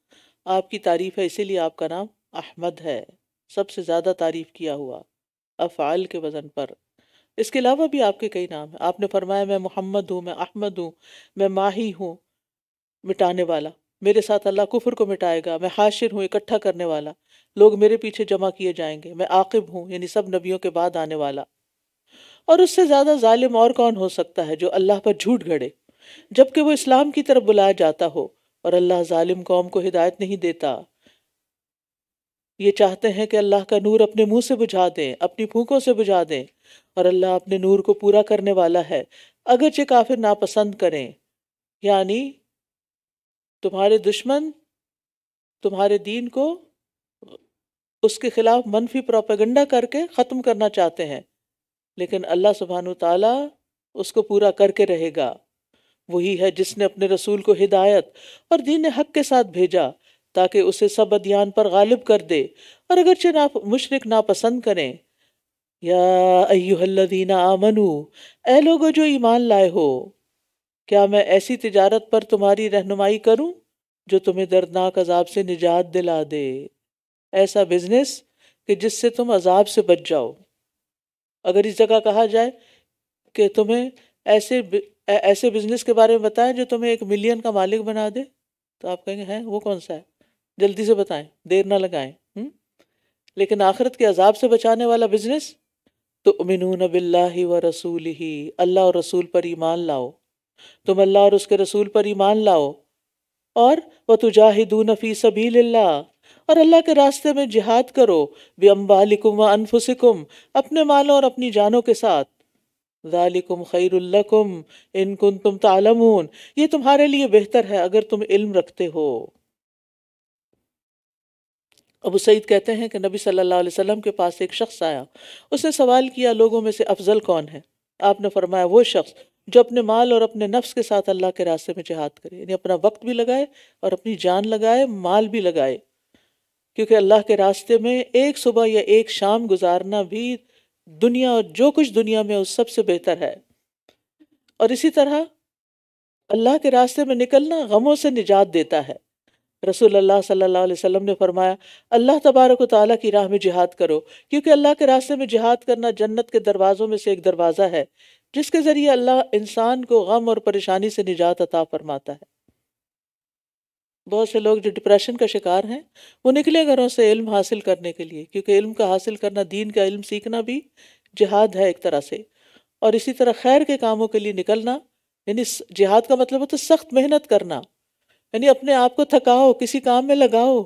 आपकी तारीफ़ है इसीलिए आपका नाम अहमद है सबसे ज़्यादा तारीफ़ किया हुआ अफ़ाल के वज़न पर इसके अलावा भी आपके कई नाम हैं आपने फरमाया मैं मोहम्मद हूँ मैं अहमद हूँ मैं माही हूँ मिटाने वाला मेरे साथ अल्लाह कुफर को मिटाएगा मैं हाशिर हूँ इकट्ठा करने वाला लोग मेरे पीछे जमा किए जाएंगे मैं आकिब हूँ यानी सब नबियों के बाद आने वाला और उससे ज़्यादा ालिम और कौन हो सकता है जो अल्लाह पर झूठ घड़े जबकि वो इस्लाम की तरफ बुलाया जाता हो और अल्लाह ालिम कौम को हिदायत नहीं देता ये चाहते हैं कि अल्लाह का नूर अपने मुंह से बुझा दें अपनी फूकों से बुझा दें और अल्लाह अपने नूर को पूरा करने वाला है अगरचे काफिर नापसंद करें यानी तुम्हारे दुश्मन तुम्हारे दीन को उसके खिलाफ मनफी प्रोपेगंडा करके ख़त्म करना चाहते हैं लेकिन अल्लाह सुबहान तला उसको पूरा करके रहेगा वही है जिसने अपने रसूल को हिदायत और दीन हक के साथ भेजा ताकि उसे सब अध्ययन पर गालिब कर दे और अगरचे ना मुशरक नापसंद करें या अयुल्लदीना आमनू ए लोगो जो ईमान लाए हो क्या मैं ऐसी तिजारत पर तुम्हारी रहनुमाई करूं जो तुम्हें दर्दनाक अजाब से निजात दिला दे ऐसा बिजनेस कि जिससे तुम अजाब से बच जाओ अगर इस जगह कहा जाए कि तुम्हें ऐसे ऐसे बिजनेस के बारे में बताएं जो तुम्हें एक मिलियन का मालिक बना दे तो आप कहेंगे हैं वो कौन सा है जल्दी से बताएं देर ना लगाएं हुँ? लेकिन आखिरत के अजाब से बचाने वाला बिजनेस तो उमिनून बिल्ला व रसूल ही अल्लाह और रसूल पर ईमान लाओ तुम अल्लाह और उसके रसूल पर ईमान लाओ और वह तुजाहिदू नफ़ी सभी ला और अल्लाह के रास्ते में जिहाद करो बे अम्बालिकुम व अनफुसिकुम अपने मालों और अपनी जानों के साथ ज़ालिकुम खैरुल्लकुम इन कुन तुम तालमून ये तुम्हारे लिए बेहतर है अगर तुम इल्म रखते हो अबू सईद कहते हैं कि नबी सल्लल्लाहु अलैहि वसल्लम के पास एक शख्स आया उसने सवाल किया लोगों में से अफजल कौन है आपने फरमाया वो शख्स जो अपने माल और अपने नफ्स के साथ अल्लाह के रास्ते में जहाद करे यानी अपना वक्त भी लगाए और अपनी जान लगाए माल भी लगाए क्योंकि अल्लाह के रास्ते में एक सुबह या एक शाम गुजारना भी दुनिया और जो कुछ दुनिया में उस सबसे बेहतर है और इसी तरह अल्लाह के रास्ते में निकलना गमों से निजात देता है रसूल अल्लाह सल्लल्लाहु अलैहि वसल्लम ने फरमाया अल्लाह तबारक ताली की राह में जिहाद करो क्योंकि अल्लाह के रास्ते में जिहाद करना जन्नत के दरवाज़ों में से एक दरवाज़ा है जिसके ज़रिए अल्लाह इंसान को गम और परेशानी से निजात अता फरमाता है बहुत से लोग जो डिप्रेशन का शिकार हैं वो निकले घरों से इल्म हासिल करने के लिए क्योंकि इल्म का हासिल करना दीन का इल्म सीखना भी जिहाद है एक तरह से और इसी तरह खैर के कामों के लिए निकलना यानी जिहाद का मतलब होता है सख्त मेहनत करना यानी अपने आप को थकाओ किसी काम में लगाओ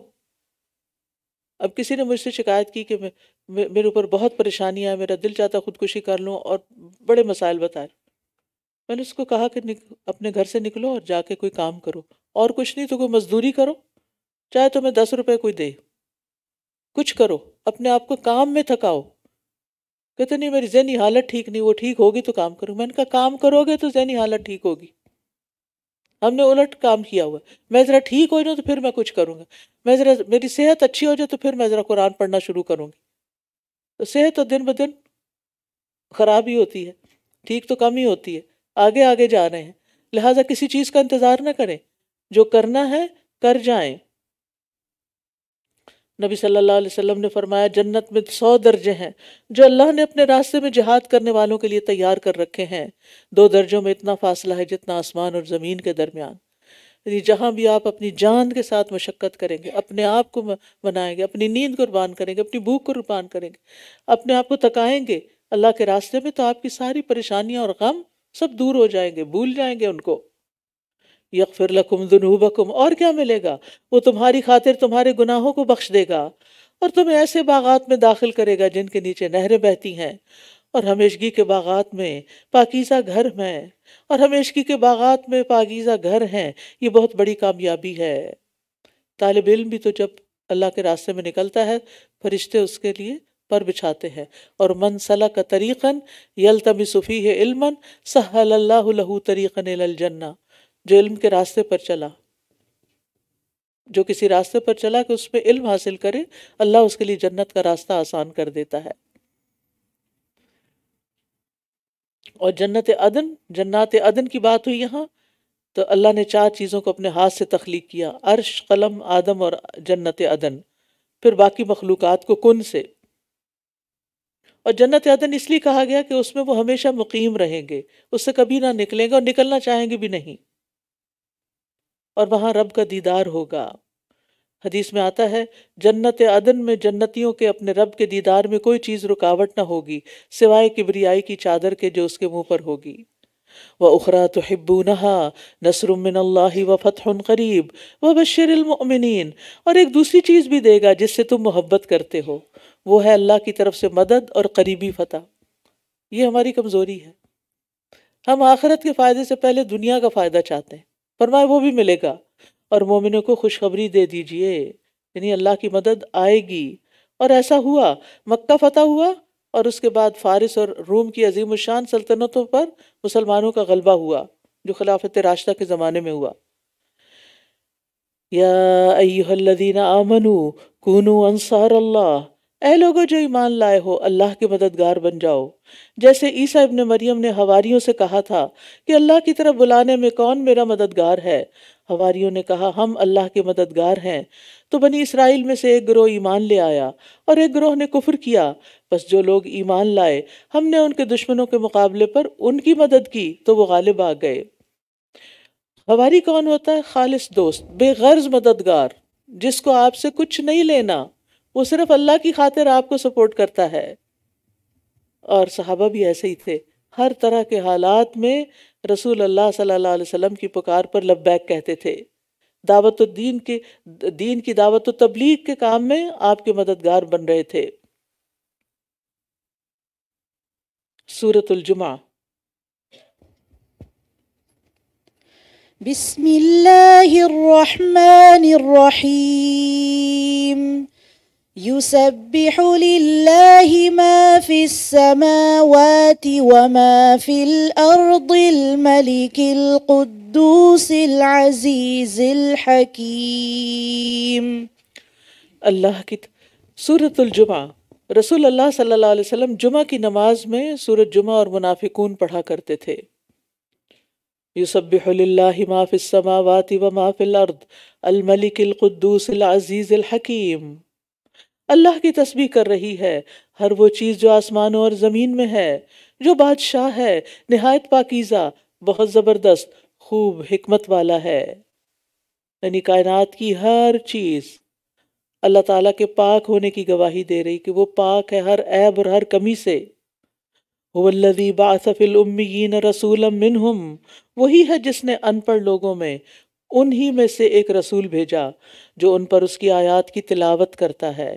अब किसी ने मुझसे शिकायत की कि मे, मेरे ऊपर बहुत परेशानियाँ हैं मेरा दिल चाहता खुदकुशी कर लूँ और बड़े मसाइल बताए मैंने उसको कहा कि अपने घर से निकलो और जाके कोई काम करो और कुछ नहीं तो कोई मजदूरी करो चाहे तुम्हें तो दस रुपये कोई दे कुछ करो अपने आप को काम में थकाओ कहते नहीं मेरी जहनी हालत ठीक नहीं वो ठीक होगी तो काम करूँ मैंने कहा काम करोगे तो जहनी हालत ठीक होगी हमने उलट काम किया हुआ मैं ज़रा ठीक हो जाऊँ तो फिर मैं कुछ करूँगा मैं ज़रा मेरी सेहत अच्छी हो जाए तो फिर मैं ज़रा कुरान पढ़ना शुरू करूँगी तो सेहत तो दिन ब दिन ख़राब ही होती है ठीक तो कम ही होती है आगे आगे जा रहे हैं लिहाजा किसी चीज़ का इंतज़ार ना करें जो करना है कर जाएं नबी सल्लल्लाहु अलैहि वसल्लम ने फरमाया जन्नत में सौ दर्जे हैं जो अल्लाह ने अपने रास्ते में जहाद करने वालों के लिए तैयार कर रखे हैं दो दर्जों में इतना फासला है जितना आसमान और ज़मीन के दरमियान यानी जहाँ भी आप अपनी जान के साथ मशक्क़त करेंगे अपने आप को बनाएंगे अपनी नींद कुर्बान करेंगे अपनी भूख कुर्बान करेंगे अपने आप को तकाएंगे अल्लाह के रास्ते में तो आपकी सारी परेशानियाँ और गम सब दूर हो जाएंगे भूल जाएंगे उनको फिर लकुम जुनूबकुम और क्या मिलेगा वो तुम्हारी खातिर तुम्हारे गुनाहों को बख्श देगा और तुम्हें ऐसे बागात में दाखिल करेगा जिनके नीचे नहरें बहती हैं और हमेशगी के बागात में पाकिज़ा घर हैं और हमेशगी के बागात में पाकिज़ा घर हैं ये बहुत बड़ी कामयाबी है तालब इल्म भी तो जब अल्लाह के रास्ते में निकलता है फरिश्ते उसके लिए पर बिछाते हैं और मनसला का तरीक़न यलतमी सूफ़ी है इल्मन सहल्लाहू तरीक़न जन्ना जो इल्म के रास्ते पर चला जो किसी रास्ते पर चला कि उसमें इल्म हासिल करे अल्लाह उसके लिए जन्नत का रास्ता आसान कर देता है और जन्नत अदन जन्नत अदन की बात हुई यहाँ तो अल्लाह ने चार चीज़ों को अपने हाथ से तख्लीक किया अर्श कलम आदम और जन्नत अदन फिर बाकी मखलूक को कन से और जन्नत अदन इसलिए कहा गया कि उसमें वो हमेशा मुकीम रहेंगे उससे कभी ना निकलेंगे और निकलना चाहेंगे भी नहीं और वहाँ रब का दीदार होगा हदीस में आता है जन्नत अदन में जन्नतियों के अपने रब के दीदार में कोई चीज़ रुकावट ना होगी सिवाय किबरियाई की चादर के जो उसके मुंह पर होगी व उखरा तो हिब्बू नहा नसरुमिन व फ़तहन करीब व बशरमिन और एक दूसरी चीज़ भी देगा जिससे तुम मोहब्बत करते हो वो है अल्लाह की तरफ से मदद और करीबी फतह ये हमारी कमज़ोरी है हम आखरत के फ़ायदे से पहले दुनिया का फ़ायदा चाहते हैं फरमाए वो भी मिलेगा और मोमिनों को खुशखबरी दे दीजिए यानी अल्लाह की मदद आएगी और ऐसा हुआ मक्का फतह हुआ और उसके बाद फारिस और रोम की अजीम शान सल्तनतों पर मुसलमानों का गलबा हुआ जो खिलाफत रास्ता के ज़माने में हुआ या अयुहल्लदीन आमनू कूनू अंसार अल्लाह ए लोगो जो ईमान लाए हो अल्लाह के मददगार बन जाओ जैसे ईसा इब्न मरियम ने हवारियों से कहा था कि अल्लाह की तरफ बुलाने में कौन मेरा मददगार है हवारियों ने कहा हम अल्लाह के मददगार हैं तो बनी इसराइल में से एक ग्रोह ईमान ले आया और एक ग्रोह ने कुफर किया बस जो लोग ईमान लाए हमने उनके दुश्मनों के मुकाबले पर उनकी मदद की तो वो गालिब आ गए हवारी कौन होता है खालिश दोस्त बेगर्ज मददगार जिसको आपसे कुछ नहीं लेना वो सिर्फ अल्लाह की खातिर आपको सपोर्ट करता है और सहाबा भी ऐसे ही थे हर तरह के हालात में रसूल अल्लाह सल्लल्लाहु अलैहि वसल्लम की पुकार पर लब्बैक कहते थे दावत दीन के दीन की दावत तबलीग के काम में आपके मददगार बन रहे थे सूरतुलजुमा बिस्मिल्लाहिर्रहमानिर्रहीम يسبح لله ما في السماوات وما في الأرض الملك القدوس العزيز الحكيم الله كت سورة الجمعه رسول الله صلى الله عليه وسلم جمعه کی نماز میں سورة جمعه اور منافقون پڑھا کرتے تھے يسبح لله ما في السماوات وما في الارض الملك القدوس العزيز الحكيم अल्लाह की तस्वीर कर रही है हर वो चीज़ जो आसमानों और ज़मीन में है जो बादशाह है नहायत पाकिज़ा बहुत ज़बरदस्त खूब हमत वाला है यानी कायनात की हर चीज़ अल्लाह ताला के पाक होने की गवाही दे रही कि वो पाक है हर ऐब और हर कमी से वल्लदी बासफ़िल उम्मीन रसूलम मिनहम वही है जिसने अनपढ़ लोगों में उन्हीं में से एक रसूल भेजा जो उन पर उसकी आयात की तिलावत करता है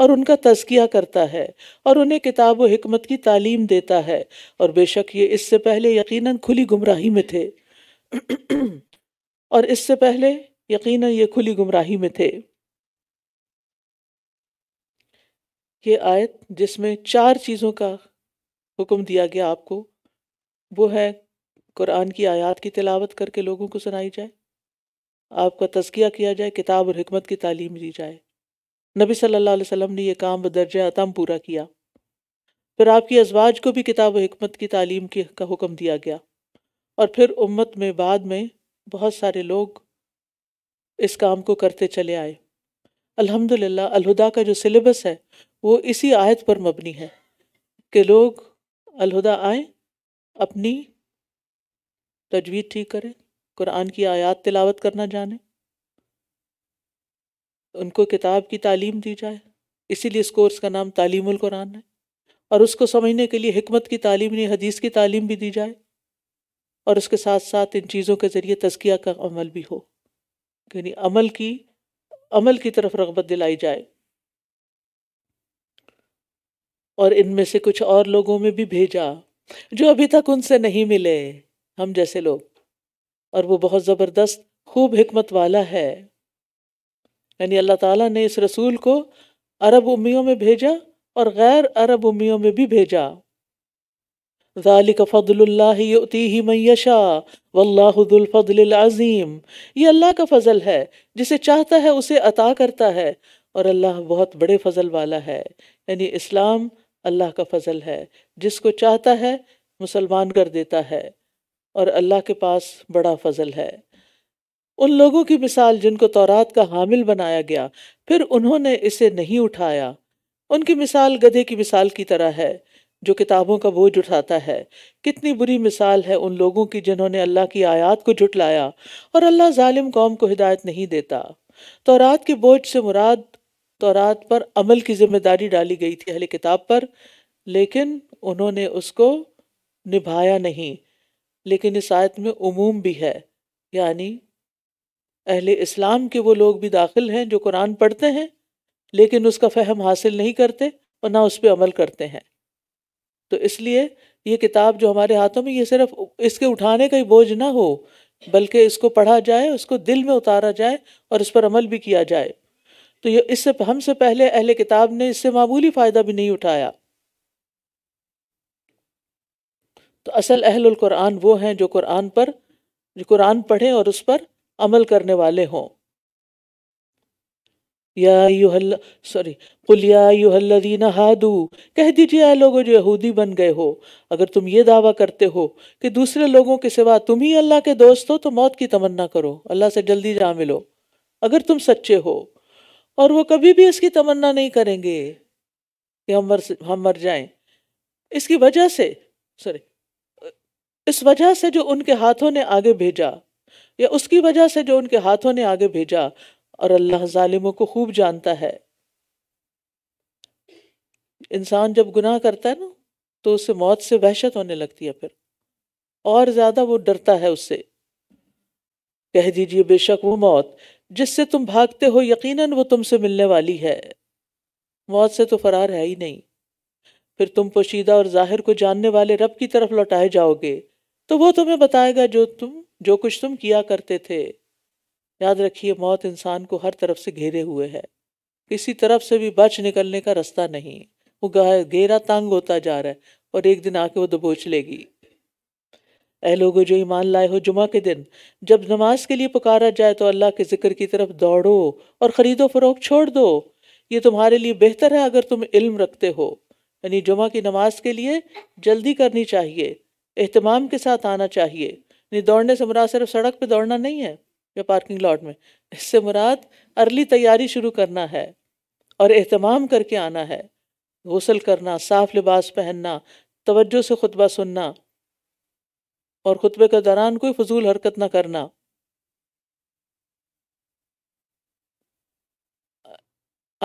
और उनका तस्किया करता है और उन्हें किताब व हमत की तालीम देता है और बेशक ये इससे पहले यकीनन खुली गुमराही में थे और इससे पहले यकीनन ये खुली गुमराही में थे ये आयत जिसमें चार चीज़ों का हुक्म दिया गया आपको वो है कुरान की आयत की तिलावत करके लोगों को सुनाई जाए आपका तस्किया किया जाए किताब और हमत की तालीम दी जाए नबी सल्लल्लाहु अलैहि वसल्लम ने यह काम बदरज अतम पूरा किया फिर आपकी अजवाज को भी किताब हमत की तालीम के का हुक्म दिया गया और फिर उम्मत में बाद में बहुत सारे लोग इस काम को करते चले आए अल्हम्दुलिल्लाह अलहुदा का जो सिलेबस है वो इसी आयत पर मबनी है कि लोग अलहुदा आए अपनी तजवीज़ ठीक करें कुरान की आयात तिलावत करना जाने उनको किताब की तालीम दी जाए इसीलिए इस कोर्स का नाम तालीमुल कुरान है और उसको समझने के लिए हमत की तालीम नहीं हदीस की तालीम भी दी जाए और उसके साथ साथ इन चीज़ों के ज़रिए तस्किया का अमल भी हो यानी अमल की अमल की तरफ रगबत दिलाई जाए और इनमें से कुछ और लोगों में भी भेजा जो अभी तक उनसे नहीं मिले हम जैसे लोग और वो बहुत ज़बरदस्त खूब हमत वाला है यानी अल्लाह ताला ने इस रसूल को अरब उमियों में भेजा और गैर अरब उमियों में भी भेजा ज़ालिक फ़दलती मैशा वल्लाफ़लज़ीम ये अल्लाह का फ़ज़ल है जिसे चाहता है उसे अता करता है और अल्लाह बहुत बड़े फ़ज़ल वाला है यानी इस्लाम अल्लाह का फ़ज़ल है जिसको चाहता है मुसलमान कर देता है और अल्लाह के पास बड़ा फजल है उन लोगों की मिसाल जिनको तौरात का हामिल बनाया गया फिर उन्होंने इसे नहीं उठाया उनकी मिसाल गधे की मिसाल की तरह है जो किताबों का बोझ उठाता है कितनी बुरी मिसाल है उन लोगों की जिन्होंने अल्लाह की आयात को जुटलाया और अल्लाह जालिम कौम को हिदायत नहीं देता तौरात के बोझ से मुराद तौरात पर अमल की जिम्मेदारी डाली गई थी अहले किताब पर लेकिन उन्होंने उसको निभाया नहीं लेकिन इस आयत में उमूम भी है यानी अहले इस्लाम के वो लोग भी दाखिल हैं जो कुरान पढ़ते हैं लेकिन उसका फहम हासिल नहीं करते और ना उस पर अमल करते हैं तो इसलिए ये किताब जो हमारे हाथों में ये सिर्फ इसके उठाने का ही बोझ ना हो बल्कि इसको पढ़ा जाए उसको दिल में उतारा जाए और इस पर अमल भी किया जाए तो ये इससे हमसे पहले अहले किताब ने इससे मामूली फ़ायदा भी नहीं उठाया तो असल अहल कुरान वो हैं जो कुरान पर जो कुरान पढ़ें और उस पर अमल करने वाले हों या सॉरी कुलिया हादू कह दीजिए या लोगों जो यहूदी बन गए हो अगर तुम ये दावा करते हो कि दूसरे लोगों के सिवा तुम ही अल्लाह के दोस्त हो तो मौत की तमन्ना करो अल्लाह से जल्दी जा मिलो अगर तुम सच्चे हो और वो कभी भी इसकी तमन्ना नहीं करेंगे कि हम मर हम मर जाएं इसकी वजह से सॉरी इस वजह से जो उनके हाथों ने आगे भेजा या उसकी वजह से जो उनके हाथों ने आगे भेजा और अल्लाह जालिमों को खूब जानता है इंसान जब गुनाह करता है ना तो उसे मौत से वहशत होने लगती है फिर और ज्यादा वो डरता है उससे कह दीजिए बेशक वो मौत जिससे तुम भागते हो यकीनन वो तुमसे मिलने वाली है मौत से तो फरार है ही नहीं फिर तुम पोशीदा और जाहिर को जानने वाले रब की तरफ लौटाए जाओगे तो वो तुम्हें बताएगा जो तुम जो कुछ तुम किया करते थे याद रखिए मौत इंसान को हर तरफ से घेरे हुए है किसी तरफ से भी बच निकलने का रास्ता नहीं वो घेरा तंग होता जा रहा है और एक दिन आके वो दबोच लेगी ऐ लोगों जो ईमान लाए हो जुमा के दिन जब नमाज के लिए पुकारा जाए तो अल्लाह के जिक्र की तरफ दौड़ो और ख़रीदो फरोख छोड़ दो ये तुम्हारे लिए बेहतर है अगर तुम इल्म रखते हो यानी जुमा की नमाज के लिए जल्दी करनी चाहिए एहतमाम के साथ आना चाहिए नहीं दौड़ने से मुराद सिर्फ सड़क पर दौड़ना नहीं है या पार्किंग लॉट में इससे मुराद अर्ली तैयारी शुरू करना है और अहतमाम करके आना है गसल करना साफ लिबास पहनना तवज्जो से खुतबा सुनना और खुतबे के दौरान कोई फजूल हरकत ना करना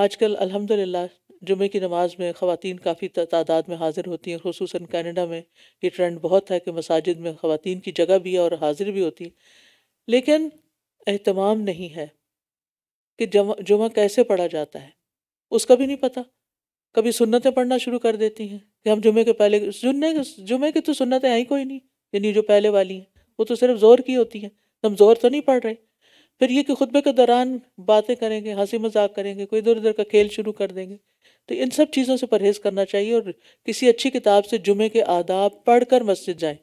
आजकल अल्हम्दुलिल्लाह जुमे की नमाज में ख़वान काफ़ी तादाद में हाजिर होती हैं खसूस कनाडा में ये ट्रेंड बहुत है कि मसाजिद में ख़वान की जगह भी है और हाजिर भी होती लेकिन अहतमाम नहीं है कि जम जुमा कैसे पढ़ा जाता है उसका भी नहीं पता कभी सुन्नतें पढ़ना शुरू कर देती हैं कि हम जुमे के पहले सुनने जुमे की तो सुन्नतें हैं ही कोई नहीं यानी जो पहले वाली हैं वो तो सिर्फ ज़ोर की होती हैं हम ज़ोर तो नहीं पढ़ रहे फिर ये कि खुतबे के दौरान बातें करेंगे हंसी मजाक करेंगे कोई इधर उधर का खेल शुरू कर देंगे तो इन सब चीज़ों से परहेज़ करना चाहिए और किसी अच्छी किताब से जुमे के आदाब पढ़ कर मस्जिद जाएं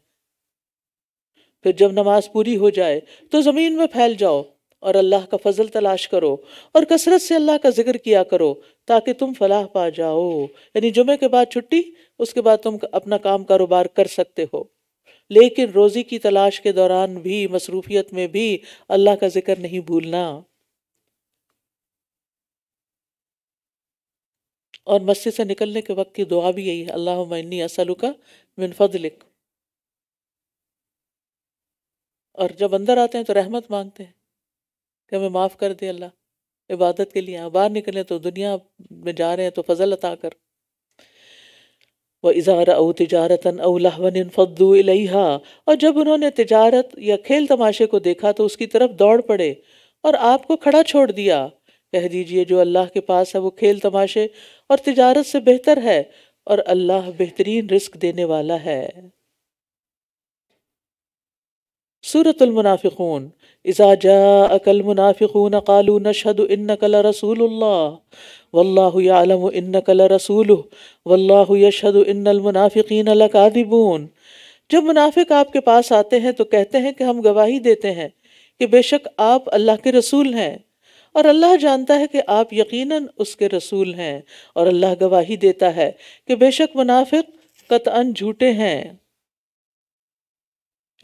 फिर जब नमाज पूरी हो जाए तो ज़मीन में फैल जाओ और अल्लाह का फजल तलाश करो और कसरत से अल्लाह का जिक्र किया करो ताकि तुम फलाह पा जाओ यानी जुमे के बाद छुट्टी उसके बाद तुम अपना काम कारोबार कर सकते हो लेकिन रोज़ी की तलाश के दौरान भी मसरूफियत में भी अल्लाह का ज़िक्र नहीं भूलना और मस्जिद से निकलने के वक्त की दुआ भी यही है अल्लाह मन्नी असलुका मिन लिख और जब अंदर आते हैं तो रहमत मांगते हैं कि हमें माफ़ कर दे अल्लाह इबादत के लिए बाहर निकलें तो दुनिया में जा रहे हैं तो फजल अता कर व इज़ार अव तजारता फ़द्दू इलेहा और जब उन्होंने तजारत या खेल तमाशे को देखा तो उसकी तरफ दौड़ पड़े और आपको खड़ा छोड़ दिया कह दीजिए जो अल्लाह के पास है वो खेल तमाशे और तजारत से बेहतर है और अल्लाह बेहतरीन रिस्क देने वाला है सूरतमनाफ़िकून इज़ाजा अकलमनाफ़िकून कालू नशहद इन कल रसूलुल्ला वल्लाम इन कल रसूल वल्लाह यशहद इनमनाफ़िकीन जब मुनाफिक आपके पास आते हैं तो कहते हैं कि हम गवाही देते हैं कि बेशक आप अल्लाह के रसूल हैं और अल्लाह जानता है कि आप यकीन उसके रसूल हैं और अल्लाह गवाही देता है कि बेशक मुनाफिक कतअन झूठे हैं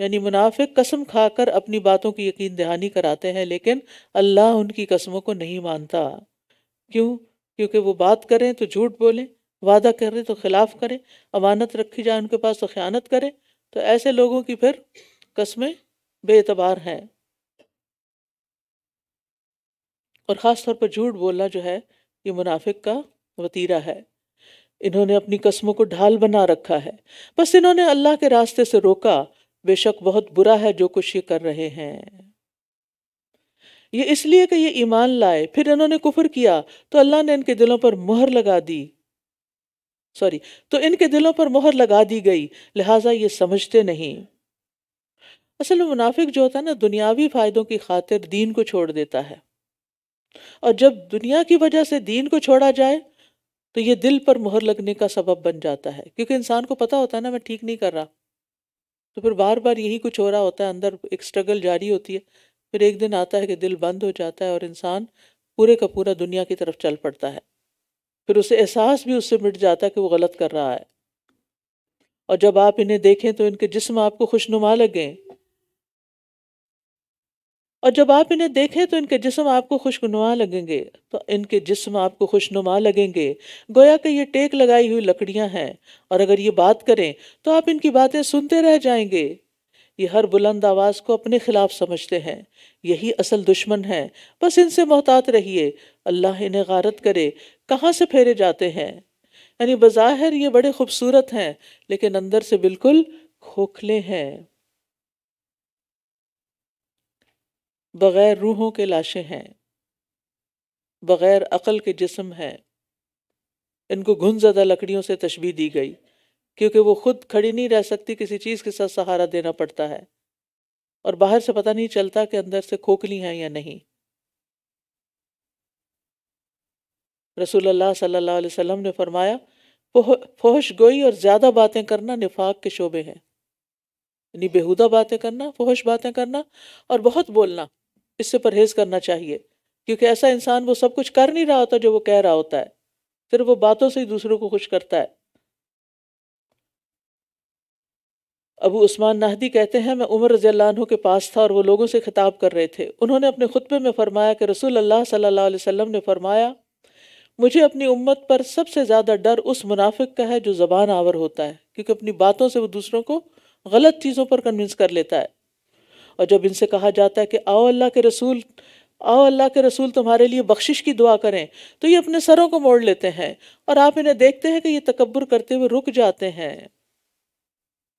यानी मुनाफिक कसम खाकर अपनी बातों की यकीन दहानी कराते हैं लेकिन अल्लाह उनकी कसमों को नहीं मानता क्यों क्योंकि वो बात करें तो झूठ बोलें वादा करें तो खिलाफ करें अमानत रखी जाए उनके पास तो ख्यानत करें तो ऐसे लोगों की फिर कस्में बेतबार हैं और ख़ास तौर पर झूठ बोलना जो है ये मुनाफिक का वतीरा है इन्होंने अपनी कस्मों को ढाल बना रखा है बस इन्होंने अल्लाह के रास्ते से रोका बेशक बहुत बुरा है जो कुछ ये कर रहे हैं ये इसलिए कि ये ईमान लाए फिर इन्होंने कुफर किया तो अल्लाह ने इनके दिलों पर मुहर लगा दी सॉरी तो इनके दिलों पर मुहर लगा दी गई लिहाजा ये समझते नहीं असल में मुनाफिक जो होता है ना दुनियावी फ़ायदों की खातिर दीन को छोड़ देता है और जब दुनिया की वजह से दीन को छोड़ा जाए तो ये दिल पर मुहर लगने का सबब बन जाता है क्योंकि इंसान को पता होता है ना मैं ठीक नहीं कर रहा तो फिर बार बार यही कुछ हो रहा होता है अंदर एक स्ट्रगल जारी होती है फिर एक दिन आता है कि दिल बंद हो जाता है और इंसान पूरे का पूरा दुनिया की तरफ चल पड़ता है फिर उसे एहसास भी उससे मिट जाता है कि वो गलत कर रहा है और जब आप इन्हें देखें तो इनके जिस्म आपको खुशनुमा लग गए और जब आप इन्हें देखें तो इनके जिस्म आपको खुशनुमा लगेंगे तो इनके जिस्म आपको खुशनुमा लगेंगे गोया कि ये टेक लगाई हुई लकड़ियां हैं और अगर ये बात करें तो आप इनकी बातें सुनते रह जाएंगे ये हर बुलंद आवाज़ को अपने खिलाफ समझते हैं यही असल दुश्मन है बस इनसे मोहतात रहिए अल्लाह इन्हें गारत करे कहाँ से फेरे जाते हैं यानी बज़ाहिर ये बड़े खूबसूरत हैं लेकिन अंदर से बिल्कुल खोखले हैं बग़ैर रूहों के लाशें हैं बग़ैर अक़ल के जिस्म हैं इनको घुन ज़्यादा लकड़ियों से तशबी दी गई क्योंकि वो खुद खड़ी नहीं रह सकती किसी चीज़ के साथ सहारा देना पड़ता है और बाहर से पता नहीं चलता कि अंदर से खोखली हैं या नहीं रसूलुल्लाह सल्लल्लाहु अलैहि वसल्लम ने फरमाया फोहश गोई और ज़्यादा बातें करना निफाक के शोबे हैं यानी बेहुदा बातें करना फोहश बातें करना और बहुत बोलना इससे परहेज करना चाहिए क्योंकि ऐसा इंसान वो सब कुछ कर नहीं रहा होता जो वो कह रहा होता है सिर्फ वो बातों से ही दूसरों को खुश करता है अबू उस्मान नाहदी कहते हैं मैं उमर रजील्ला के पास था और वो लोगों से खिताब कर रहे थे उन्होंने अपने खुतबे में फरमाया कि रसूल अल्लाह सल्लल्लाहु अलैहि वसल्लम ने फरमाया मुझे अपनी उम्मत पर सबसे ज़्यादा डर उस मुनाफिक का है जो ज़बान आवर होता है क्योंकि अपनी बातों से वो दूसरों को गलत चीज़ों पर कन्विंस कर लेता है और जब इनसे कहा जाता है कि आओ अल्लाह के रसूल आओ अल्लाह के रसूल तुम्हारे लिए बख्शिश की दुआ करें तो ये अपने सरों को मोड़ लेते हैं और आप इन्हें देखते हैं कि ये तकबर करते हुए रुक जाते हैं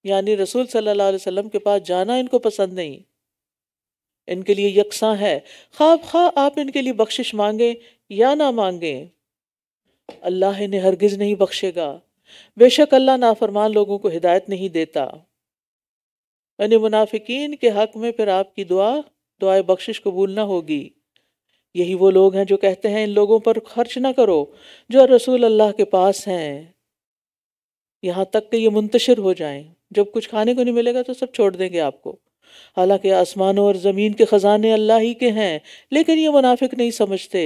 यानी रसूल सल्लल्लाहु अलैहि वसल्लम के पास जाना इनको पसंद नहीं इनके लिए यकसा है खाब खा आप इनके लिए बख्शिश मांगें या ना मांगें अल्लाह इन्हें हरगिज़ नहीं बख्शेगा बेशक अल्लाह नाफरमान लोगों को हिदायत नहीं देता यानी मुनाफिकीन के हक में फिर आपकी दुआ दुआए बख्शिश कबूल ना होगी यही वो लोग हैं जो कहते हैं इन लोगों पर खर्च ना करो जो रसूल अल्लाह के पास हैं यहाँ तक कि ये मुंतशिर हो जाएं जब कुछ खाने को नहीं मिलेगा तो सब छोड़ देंगे आपको हालांकि आसमानों और ज़मीन के ख़जाने अल्लाह ही के हैं लेकिन ये मुनाफिक नहीं समझते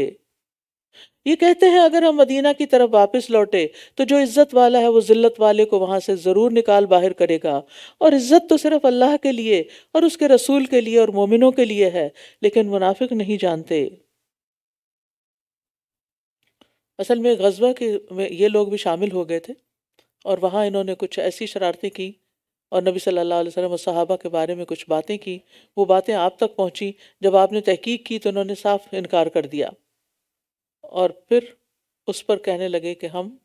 ये कहते हैं अगर हम मदीना की तरफ वापस लौटे तो जो इज़्ज़त वाला है वो ज़िल्लत वाले को वहाँ से ज़रूर निकाल बाहर करेगा और इज़्ज़त तो सिर्फ अल्लाह के लिए और उसके रसूल के लिए और मोमिनों के लिए है लेकिन मुनाफिक नहीं जानते असल में गजबा के में ये लोग भी शामिल हो गए थे और वहाँ इन्होंने कुछ ऐसी शरारतें की और नबी सल्लल्लाहु अलैहि वसल्लम सहाबा के बारे में कुछ बातें की वो बातें आप तक पहुँची जब आपने तहकीक की तो उन्होंने साफ इनकार कर दिया और फिर उस पर कहने लगे कि हम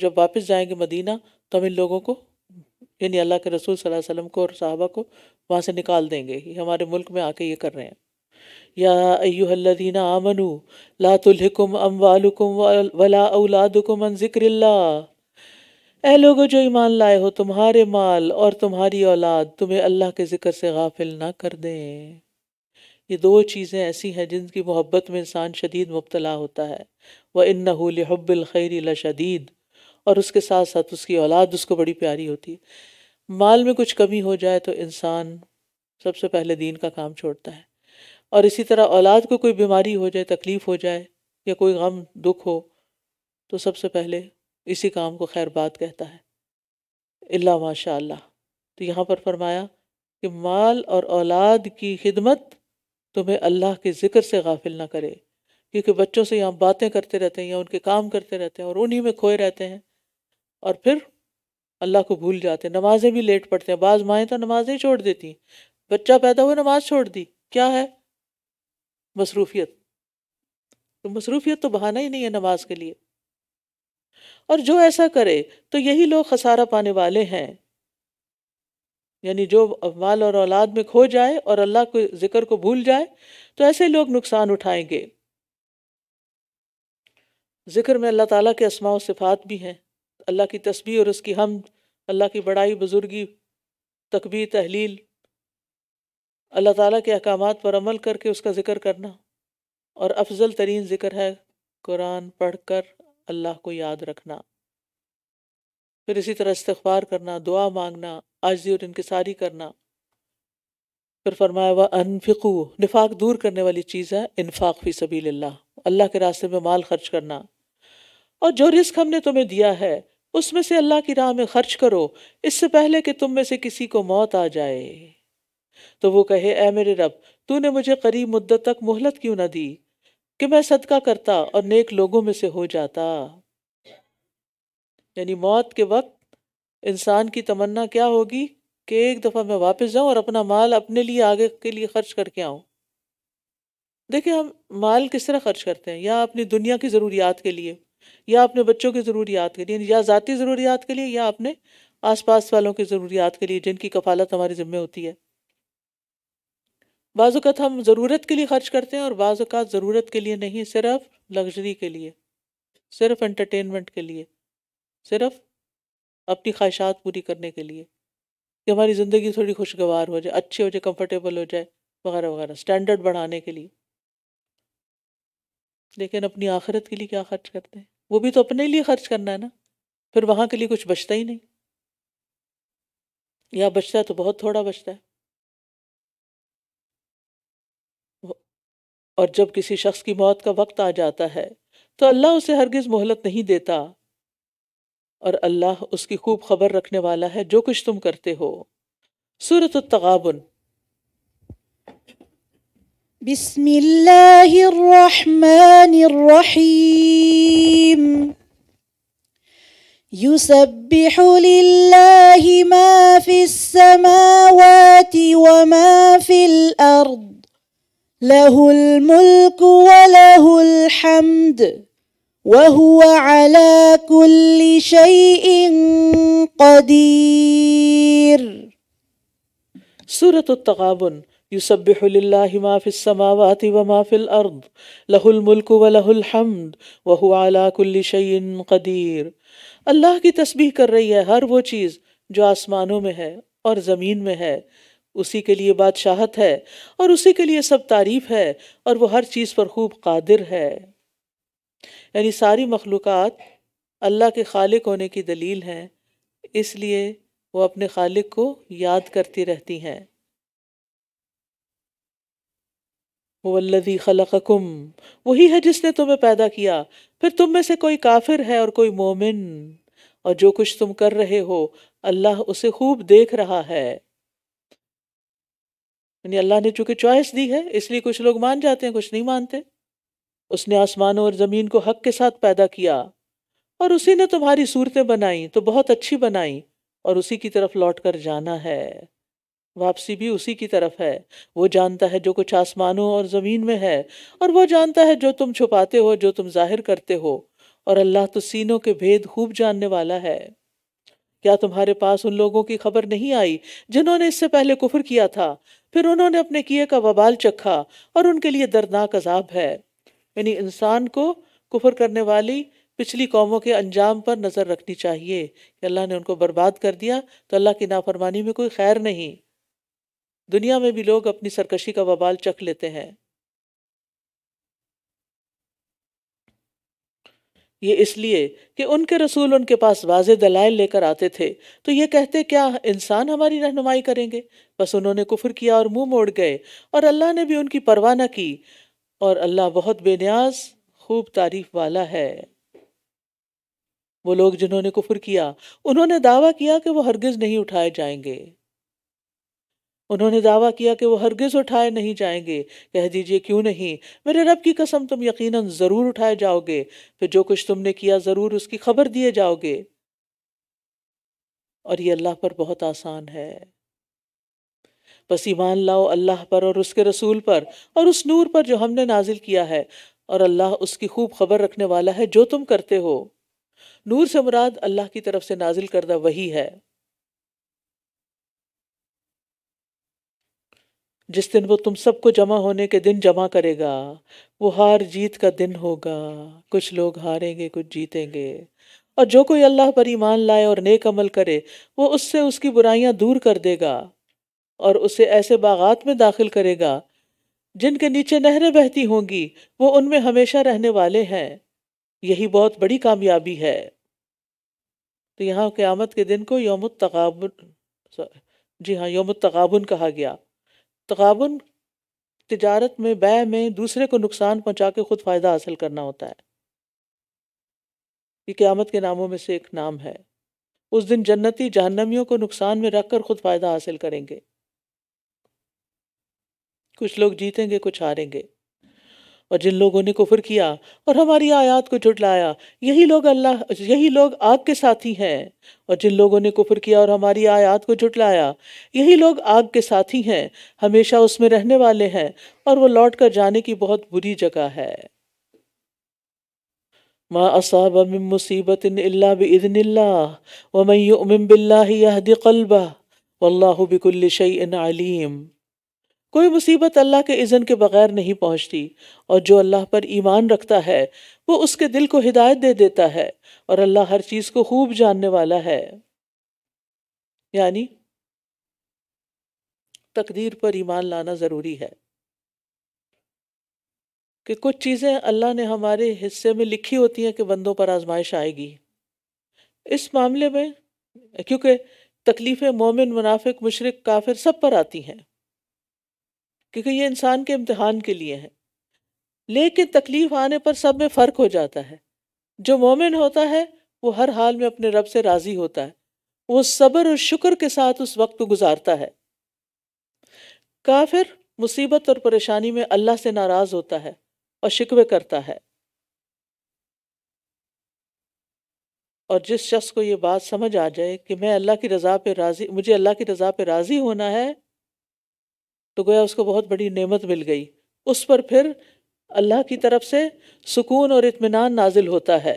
जब वापस जाएंगे मदीना तो हम इन लोगों को यानी अल्लाह के रसूल सल्लल्लाहु अलैहि वसल्लम को और साहबा को वहाँ से निकाल देंगे ये हमारे मुल्क में आके ये कर रहे हैं या अयुहल्लदीना आमनु ला तुल्हिकुम अमवालुकुम वला औलादुकुम अन जिक्रिल्ला ए लोगो जो ईमान लाए हो तुम्हारे माल और तुम्हारी औलाद तुम्हें अल्लाह के ज़िक्र से गाफिल ना कर दें ये दो चीज़ें ऐसी हैं जिनकी मोहब्बत में इंसान शदीद मुबतला होता है वह इन नहबल खैर शदीद और उसके साथ साथ उसकी औलाद उसको बड़ी प्यारी होती है माल में कुछ कमी हो जाए तो इंसान सबसे पहले दीन का काम छोड़ता है और इसी तरह औलाद को कोई बीमारी हो जाए तकलीफ़ हो जाए या कोई गम दुख हो तो सबसे पहले इसी काम को खैर बात कहता है अल्लाह माशा तो यहाँ पर फरमाया कि माल और औलाद की खिदमत तुम्हें अल्लाह के ज़िक्र से गाफिल ना करे क्योंकि बच्चों से यहाँ बातें करते रहते हैं या उनके काम करते रहते हैं और उन्हीं में खोए रहते हैं और फिर अल्लाह को भूल जाते हैं नमाजें भी लेट पढ़ते हैं बाज़ माएँ तो नमाजें छोड़ देती हैं बच्चा पैदा हुआ नमाज छोड़ दी क्या है मसरूफियत तो मसरूफियत तो बहाना ही नहीं है नमाज के लिए और जो ऐसा करे तो यही लोग खसारा पाने वाले हैं यानी जो माल और औलाद में खो जाए और अल्लाह के जिक्र को भूल जाए तो ऐसे लोग नुकसान उठाएंगे जिक्र में अल्लाह ताला के असमा सिफ़ात भी हैं अल्लाह की तस्वीर और उसकी हम अल्लाह की बड़ाई बुजुर्गी तकबीर तहलील अल्लाह ताला के अहकाम पर अमल करके उसका ज़िक्र करना और अफजल तरीन ज़िक्र है कुरान पढ़ कर अल्लाह को याद रखना फिर इसी तरह इस्तबार करना दुआ मांगना आजी और इनकसारी करना फिर फरमाया वह अनफिकु निफाक दूर करने वाली चीज़ है इनफाक फी सभी अल्लाह के रास्ते में माल खर्च करना और जो रिस्क हमने तुम्हें दिया है उसमें से अल्लाह की राह में खर्च करो इससे पहले कि तुम में से किसी को मौत आ जाए तो वो कहे ऐ मेरे रब तूने मुझे करीब मुद्दत तक मोहलत क्यों ना दी कि मैं सदका करता और नेक लोगों में से हो जाता यानी मौत के वक्त इंसान की तमन्ना क्या होगी कि एक दफ़ा मैं वापस जाऊं और अपना माल अपने लिए आगे के लिए खर्च करके आऊं देखिए हम माल किस तरह खर्च करते हैं या अपनी दुनिया की ज़रूरियात के लिए या अपने बच्चों की ज़रूरियात के लिए या ज़ाती ज़रूरियात के लिए या अपने आसपास वालों की ज़रूरियात के लिए जिनकी कफालत हमारे ज़िम्मे होती है बाज़त हम ज़रूरत के लिए ख़र्च करते हैं और बाज़ात ज़रूरत के लिए नहीं सिर्फ लग्जरी के लिए सिर्फ एंटरटेनमेंट के लिए सिर्फ अपनी ख्वाहिशात पूरी करने के लिए कि हमारी ज़िंदगी थोड़ी खुशगवार हो जाए अच्छी हो जाए कम्फर्टेबल हो जाए वगैरह वगैरह स्टैंडर्ड बढ़ाने के लिए लेकिन अपनी आखिरत के लिए क्या खर्च करते हैं वो भी तो अपने लिए खर्च करना है ना फिर वहाँ के लिए कुछ बचता ही नहीं या बचता है तो बहुत थोड़ा बचता है और जब किसी शख्स की मौत का वक्त आ जाता है तो अल्लाह उसे हरगिज़ मोहलत नहीं देता और अल्लाह उसकी खूब खबर रखने वाला है जो कुछ तुम करते हो सूरत तगाबन बिस्मिल्लाहिर्रहमानिर्रहीम يسبح لله ما في السماوات وما في الأرض له الملك وله الحمد وهو على كل شيء قدير سورة التغابن يسبح لله ما في السماوات وما في الأرض له الملك وله الحمد وهو على كل شيء قدير अल्लाह کی تسبیح کر رہی ہے ہر وہ چیز جو آسمانوں میں ہے اور زمین میں ہے اسی کے لیے بادشاہت ہے اور اسی کے لیے سب تعریف ہے اور وہ ہر چیز پر خوب قادر ہے यानी सारी मखलूक़ अल्लाह के खालिक होने की दलील हैं इसलिए वो अपने खालिक को याद करती रहती हैं वल्लजी खलकुम वही है जिसने तुम्हें पैदा किया फिर तुम में से कोई काफिर है और कोई मोमिन और जो कुछ तुम कर रहे हो अल्लाह उसे खूब देख रहा है अल्लाह ने चूंकि चॉइस दी है इसलिए कुछ लोग मान जाते हैं कुछ नहीं मानते उसने आसमानों और ज़मीन को हक के साथ पैदा किया और उसी ने तुम्हारी सूरतें बनाई तो बहुत अच्छी बनाई और उसी की तरफ लौट कर जाना है वापसी भी उसी की तरफ है वो जानता है जो कुछ आसमानों और ज़मीन में है और वो जानता है जो तुम छुपाते हो जो तुम जाहिर करते हो और अल्लाह तो सीनों के भेद खूब जानने वाला है क्या तुम्हारे पास उन लोगों की खबर नहीं आई जिन्होंने इससे पहले कुफर किया था फिर उन्होंने अपने किए का बबाल चखा और उनके लिए दर्दनाक अजाब है यानी इंसान को कुफर करने वाली पिछली कौमों के अंजाम पर नज़र रखनी चाहिए कि अल्लाह ने उनको बर्बाद कर दिया तो अल्लाह की नाफरमानी में कोई खैर नहीं दुनिया में भी लोग अपनी सरकशी का बबाल चख लेते हैं ये इसलिए कि उनके रसूल उनके पास वाज दलाइल लेकर आते थे तो ये कहते क्या इंसान हमारी रहनुमाई करेंगे बस उन्होंने कुफर किया और मुंह मोड़ गए और अल्लाह ने भी उनकी परवाह न की और अल्लाह बहुत बेनियाज खूब तारीफ वाला है वो लोग जिन्होंने कुफर किया उन्होंने दावा किया कि वो हरगिज नहीं उठाए जाएंगे उन्होंने दावा किया कि वो हरगिज उठाए नहीं जाएंगे कह दीजिए क्यों नहीं मेरे रब की कसम तुम यकीनन ज़रूर उठाए जाओगे फिर जो कुछ तुमने किया ज़रूर उसकी खबर दिए जाओगे और ये अल्लाह पर बहुत आसान है बस ईमान लाओ अल्लाह पर और उसके रसूल पर और उस नूर पर जो हमने नाजिल किया है और अल्लाह उसकी खूब खबर रखने वाला है जो तुम करते हो नूर से मुराद अल्लाह की तरफ से नाजिल करदा वही है जिस दिन वो तुम सबको जमा होने के दिन जमा करेगा वो हार जीत का दिन होगा कुछ लोग हारेंगे कुछ जीतेंगे और जो कोई अल्लाह पर ईमान लाए और नेक अमल करे वो उससे उसकी बुराइयां दूर कर देगा और उसे ऐसे बागात में दाखिल करेगा जिनके नीचे नहरें बहती होंगी वो उनमें हमेशा रहने वाले हैं यही बहुत बड़ी कामयाबी है तो यहाँ क़्यामत के दिन को योम तगाबन जी हाँ योम तगाबन कहा गया तगाबुन तिजारत में बै में दूसरे को नुकसान पहुँचा के खुद फ़ायदा हासिल करना होता है ये क़्यामत के नामों में से एक नाम है उस दिन जन्नती जहन्नमियों को नुकसान में रख कर खुद फ़ायदा हासिल करेंगे कुछ लोग जीतेंगे कुछ हारेंगे और जिन लोगों ने कुफर किया और हमारी आयात को झुटलाया यही लोग अल्लाह यही लोग आग के साथी हैं और जिन लोगों ने कुफर किया और हमारी आयात को झुटलाया यही लोग आग के साथी हैं हमेशा उसमें रहने वाले हैं और वो लौट कर जाने की बहुत बुरी जगह है माँ असाब मुसीबत अल्ला बदन वमयमिन बिल्ला कल्बा कोई मुसीबत अल्लाह के इज़न के बगैर नहीं पहुंचती और जो अल्लाह पर ईमान रखता है वो उसके दिल को हिदायत दे देता है और अल्लाह हर चीज़ को खूब जानने वाला है यानी तकदीर पर ईमान लाना ज़रूरी है कि कुछ चीज़ें अल्लाह ने हमारे हिस्से में लिखी होती हैं कि बंदों पर आजमाइश आएगी इस मामले में क्योंकि तकलीफ़ें मोमिन मुनाफिक मुशरक काफिर सब पर आती हैं क्योंकि ये इंसान के इम्तहान के लिए है लेकिन तकलीफ आने पर सब में फ़र्क हो जाता है जो मोमिन होता है वो हर हाल में अपने रब से राज़ी होता है वो सब्र और शुक्र के साथ उस वक्त गुजारता है काफिर मुसीबत और परेशानी में अल्लाह से नाराज़ होता है और शिकवे करता है और जिस शख्स को ये बात समझ आ जाए कि मैं अल्लाह की रज़ा पे राज़ी मुझे अल्लाह की रज़ा पे राज़ी होना है तो गोया उसको बहुत बड़ी नेमत मिल गई उस पर फिर अल्लाह की तरफ से सुकून और इत्मीनान नाजिल होता है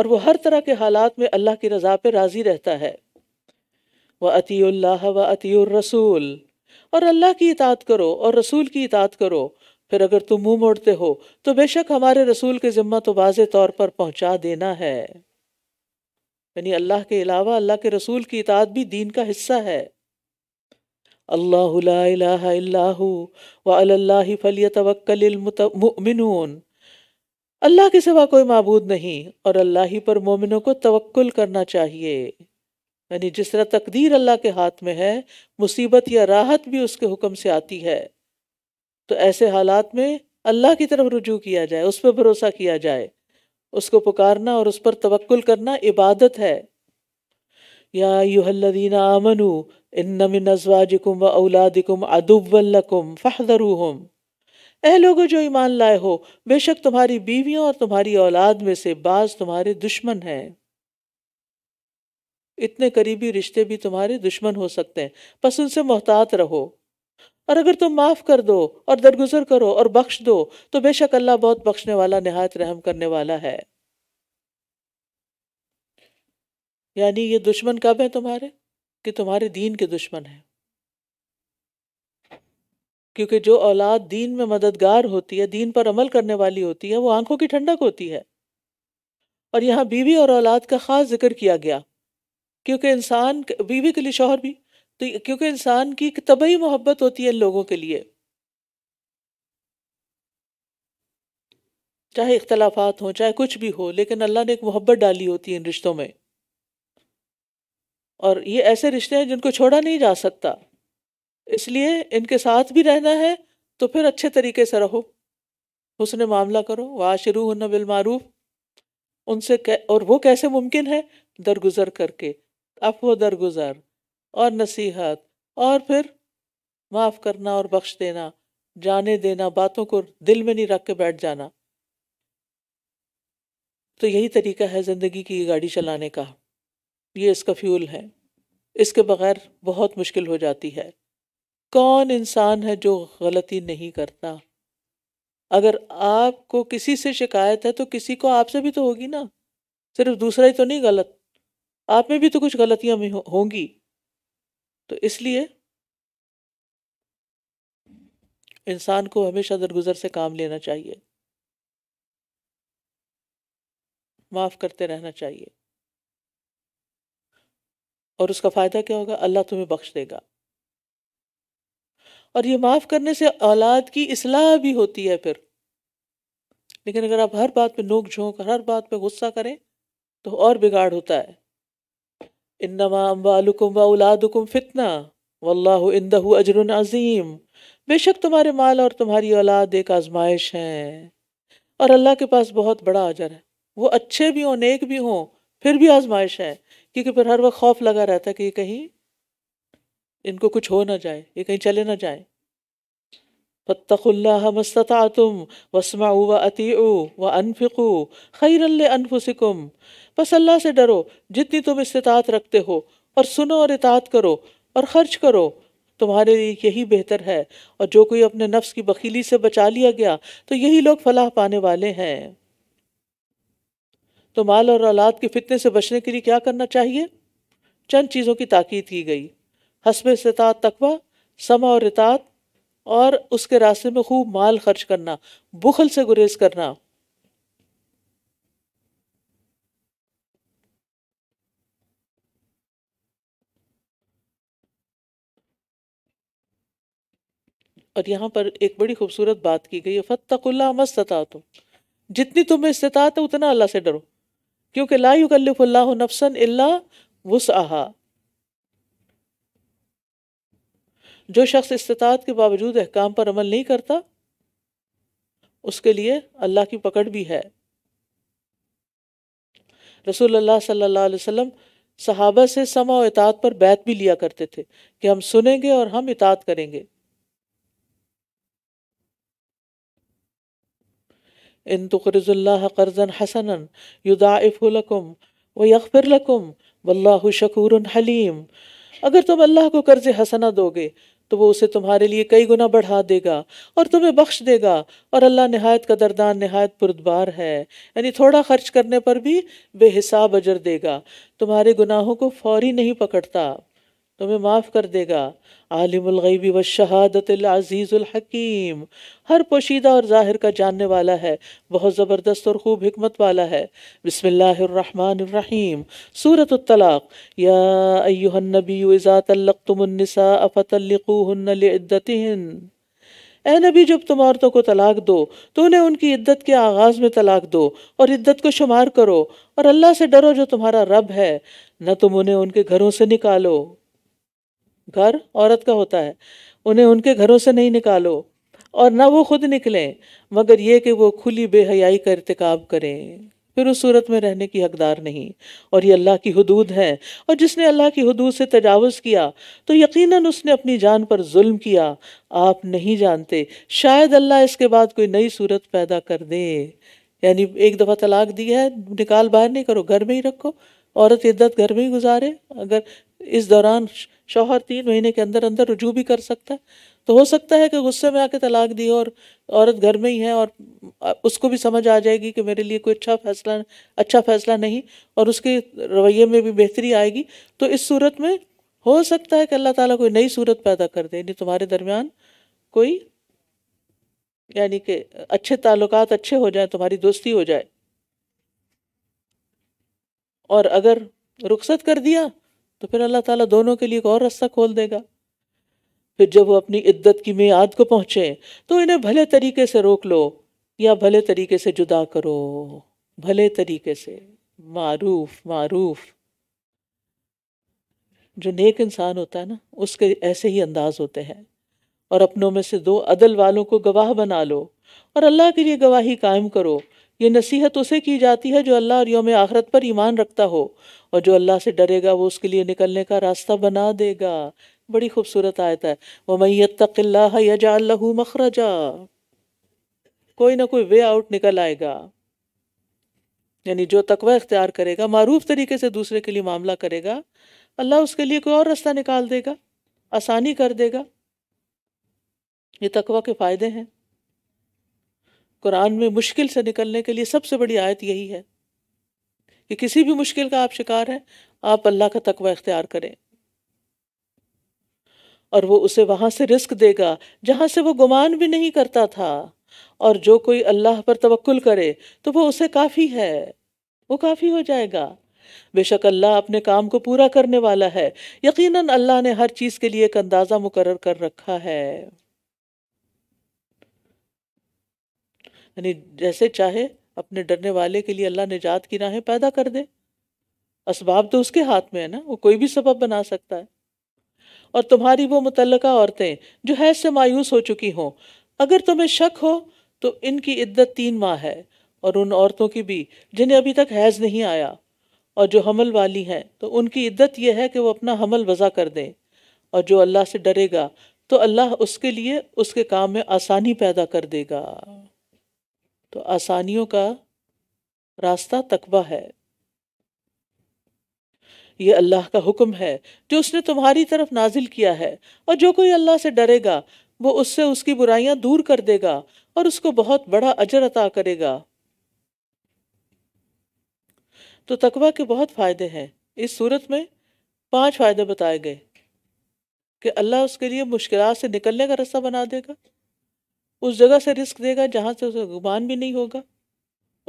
और वो हर तरह के हालात में अल्लाह की रज़ा पर राज़ी रहता है व अतील्लाह व रसूल और अल्लाह की इतात करो और रसूल की इतात करो फिर अगर तुम मुंह मोड़ते हो तो बेशक हमारे रसूल के ज़िम्मा तो वाज तौर पर पहुंचा देना है यानी अल्लाह के अलावा अल्लाह के रसूल की इतात भी दीन का हिस्सा है अल्लाह वल्ल फ़लियतवक्लमिन अल्लाह के सिवा कोई मबूद नहीं और अल्लाह ही पर मोमिनों को तवक्ल करना चाहिए यानी जिस तरह तकदीर अल्लाह के हाथ में है मुसीबत या राहत भी उसके हुक्म से आती है तो ऐसे हालात में अल्लाह की तरफ रुजू किया जाए उस पर भरोसा किया जाए उसको पुकारना और उस पर तवक्ल करना इबादत है या यूहल्लिन इन इन्नमिन अजवाजिकुम व औलादिकुम अदुबल्लकुम हम ऐ लोगों जो ईमान लाए हो बेशक तुम्हारी बीवियों और तुम्हारी औलाद में से बाज तुम्हारे दुश्मन हैं इतने करीबी रिश्ते भी तुम्हारे दुश्मन हो सकते हैं बस उनसे मोहतात रहो और अगर तुम माफ़ कर दो और दरगुजर करो और बख्श दो तो बेशक अल्लाह बहुत बख्शने वाला नहायत रहम करने वाला है यानी ये दुश्मन कब है तुम्हारे कि तुम्हारे दीन के दुश्मन है क्योंकि जो औलाद दीन में मददगार होती है दीन पर अमल करने वाली होती है वो आंखों की ठंडक होती है और यहाँ बीवी और औलाद का ख़ास जिक्र किया गया क्योंकि इंसान बीवी के लिए शोहर भी तो क्योंकि इंसान की तबई मोहब्बत होती है लोगों के लिए चाहे इख्तलाफात हों चाहे कुछ भी हो लेकिन अल्लाह ने एक मोहब्बत डाली होती है इन रिश्तों में और ये ऐसे रिश्ते हैं जिनको छोड़ा नहीं जा सकता इसलिए इनके साथ भी रहना है तो फिर अच्छे तरीके से रहो उसने मामला करो वाशरू हन बिलमारूफ उनसे कै और वो कैसे मुमकिन है दरगुजर करके अफो दरगुजर और नसीहत और फिर माफ़ करना और बख्श देना जाने देना बातों को दिल में नहीं रख के बैठ जाना तो यही तरीका है ज़िंदगी की गाड़ी चलाने का ये इसका फ्यूल है इसके बगैर बहुत मुश्किल हो जाती है कौन इंसान है जो गलती नहीं करता अगर आपको किसी से शिकायत है तो किसी को आपसे भी तो होगी ना सिर्फ दूसरा ही तो नहीं गलत आप में भी तो कुछ गलतियां भी हो, होंगी तो इसलिए इंसान को हमेशा दरगुजर से काम लेना चाहिए माफ करते रहना चाहिए और उसका फ़ायदा क्या होगा अल्लाह तुम्हें बख्श देगा और ये माफ़ करने से औलाद की असलाह भी होती है फिर लेकिन अगर आप हर बात पे नोक झोंक हर बात पे गुस्सा करें तो और बिगाड़ होता है इन्नमा अम्बालकुम व औलादुकुम फितना वल्लाहु इंदहु अजरुन अजीम बेशक तुम्हारे माल और तुम्हारी औलाद एक आजमाइश है और अल्लाह के पास बहुत बड़ा अजर है वो अच्छे भी हों नेक भी हों फिर भी आजमाइश है क्योंकि फिर हर वक्त खौफ लगा रहता है कि कहीं इनको कुछ हो ना जाए ये कहीं चले ना जाए फ़तखुल्ला मस्तता तुम वसमा व अती व अनफ़िकु खैरल अनफुसिकुम बस अल्लाह से डरो जितनी तुम इस्तात रखते हो और सुनो और इतात करो और ख़र्च करो तुम्हारे लिए यही बेहतर है और जो कोई अपने नफ्स की बखीली से बचा लिया गया तो यही लोग फलाह पाने वाले हैं तो माल और औलाद के फितने से बचने के लिए क्या करना चाहिए चंद चीज़ों की ताकीद की गई हसब सतात तकवा समा और इतात और उसके रास्ते में खूब माल खर्च करना बुखल से गुरेज करना और यहाँ पर एक बड़ी खूबसूरत बात की गई है फ़तकुल्ला मस्त तुम जितनी तुम्हें इस्तात है उतना अल्लाह से डरो क्योंकि ला नफसन इल्ला वसहा जो शख्स इस्तात के बावजूद अहकाम पर अमल नहीं करता उसके लिए अल्लाह की पकड़ भी है अल्लाह सल्लल्लाहु अलैहि वसल्लम सहाबा से समा और इतात पर बैत भी लिया करते थे कि हम सुनेंगे और हम इतात करेंगे इन तकरज़ल्ला कर्ज़न हसन युदाफ़ुलकुम व यकफ़िरकुम लकुम वल्लाह शकूर हलीम अगर तुम अल्लाह को कर्ज़ हसना दोगे तो वो उसे तुम्हारे लिए कई गुना बढ़ा देगा और तुम्हें बख्श देगा और अल्लाह नहायत कदरदान नहायत पुरदबार है यानी थोड़ा खर्च करने पर भी बेहिसाब अजर देगा तुम्हारे गुनाहों को फौरी नहीं पकड़ता तुम्हें माफ़ कर देगा आलिमगैबी व शहादतज़ीज़ुलहकीम हर पोशीदा और ज़ाहिर का जानने वाला है बहुत ज़बरदस्त और खूब हमत वाला है बसमीम सूरत तलाक़ ए नबी जब तुम औरतों को तलाक दो तो उन्हें उनकी इद्दत के आगाज़ में तलाक दो और इद्दत को शुमार करो और अल्लाह से डरो जो तुम्हारा रब है न तुम उन्हें उनके घरों से निकालो घर औरत का होता है उन्हें उनके घरों से नहीं निकालो और ना वो खुद निकलें मगर ये कि वो खुली बेहयाई का इरतकब करें फिर उस सूरत में रहने की हकदार नहीं और ये अल्लाह की हदूद है और जिसने अल्लाह की हदूद से तजावज़ किया तो यकीनन उसने अपनी जान पर जुल्म किया आप नहीं जानते शायद अल्लाह इसके बाद कोई नई सूरत पैदा कर दे यानी एक दफ़ा तलाक दी है निकाल बाहर नहीं करो घर में ही रखो औरत इद्दत घर में ही गुजारे अगर इस दौरान शौहर तीन महीने के अंदर अंदर रुजू भी कर सकता है तो हो सकता है कि गुस्से में आके तलाक दी और औरत घर में ही है और उसको भी समझ आ जाएगी कि मेरे लिए कोई अच्छा फैसला अच्छा फैसला नहीं और उसके रवैये में भी बेहतरी आएगी तो इस सूरत में हो सकता है कि अल्लाह ताला कोई नई सूरत पैदा कर दे यानी तुम्हारे दरमियान कोई यानी कि अच्छे ताल्लुक अच्छे हो जाए तुम्हारी दोस्ती हो जाए और अगर रुखसत कर दिया तो फिर अल्लाह ताला दोनों के लिए एक और रास्ता खोल देगा फिर जब वो अपनी इद्दत की मियाद को पहुँचे तो इन्हें भले तरीके से रोक लो या भले तरीके से जुदा करो भले तरीके से मारूफ मारूफ जो नेक इंसान होता है ना उसके ऐसे ही अंदाज होते हैं और अपनों में से दो अदल वालों को गवाह बना लो और अल्लाह के लिए गवाही कायम करो ये नसीहत उसे की जाती है जो अल्लाह और योम आखरत पर ईमान रखता हो और जो अल्लाह से डरेगा वो उसके लिए निकलने का रास्ता बना देगा बड़ी खूबसूरत आयत है वह मैत यजाल्लू मखरजा कोई ना कोई वे आउट निकल आएगा यानी जो तकवा इख्तियार करेगा मरूफ तरीके से दूसरे के लिए मामला करेगा अल्लाह उसके लिए कोई और रास्ता निकाल देगा आसानी कर देगा ये तकवा के फ़ायदे हैं कुरान में मुश्किल से निकलने के लिए सबसे बड़ी आयत यही है कि किसी भी मुश्किल का आप शिकार हैं आप अल्लाह का तकवा इख्तियार करें और वो उसे वहां से रिस्क देगा जहां से वो गुमान भी नहीं करता था और जो कोई अल्लाह पर तवक्ल करे तो वो उसे काफ़ी है वो काफ़ी हो जाएगा बेशक अल्लाह अपने काम को पूरा करने वाला है यकीनन अल्लाह ने हर चीज़ के लिए एक अंदाज़ा मुकर कर रखा है यानी जैसे चाहे अपने डरने वाले के लिए अल्लाह निजात की राहें पैदा कर दे इसबाब तो उसके हाथ में है ना वो कोई भी सबब बना सकता है और तुम्हारी वो मुतलका औरतें जो हैज से मायूस हो चुकी हों अगर तुम्हें शक हो तो इनकी इद्दत तीन माह है और उन औरतों की भी जिन्हें अभी तक हैज़ नहीं आया और जो हमल वाली हैं तो उनकी इद्दत यह है कि वो अपना हमल वज़ा कर दें और जो अल्लाह से डरेगा तो अल्लाह उसके लिए उसके काम में आसानी पैदा कर देगा तो आसानियों का रास्ता तकबा है यह अल्लाह का हुक्म है जो उसने तुम्हारी तरफ नाजिल किया है और जो कोई अल्लाह से डरेगा वो उससे उसकी बुराइयां दूर कर देगा और उसको बहुत बड़ा अजर अता करेगा तो तकबा के बहुत फ़ायदे हैं इस सूरत में पांच फ़ायदे बताए गए कि अल्लाह उसके लिए मुश्किल से निकलने का रास्ता बना देगा उस जगह से रिस्क देगा जहाँ से उसे गुमान भी नहीं होगा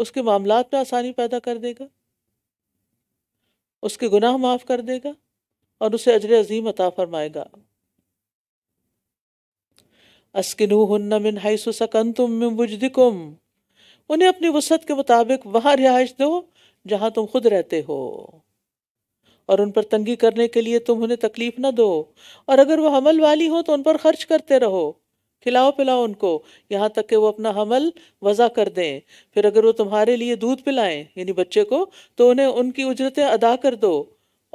उसके मामला में आसानी पैदा कर देगा उसके गुनाह माफ़ कर देगा और उसे अजर अजीम अता फरमाएगा अस्किन मिन हाइसु सकन तुम मिन बुजदिकुम उन्हें अपनी वसत के मुताबिक वहाँ रिहाइश दो जहाँ तुम खुद रहते हो और उन पर तंगी करने के लिए तुम उन्हें तकलीफ ना दो और अगर वह हमल वाली हो तो उन पर खर्च करते रहो खिलाओ पिलाओ उनको यहाँ तक कि वो अपना हमल वज़ा कर दें फिर अगर वो तुम्हारे लिए दूध पिलाएं यानी बच्चे को तो उन्हें उनकी उजरतें अदा कर दो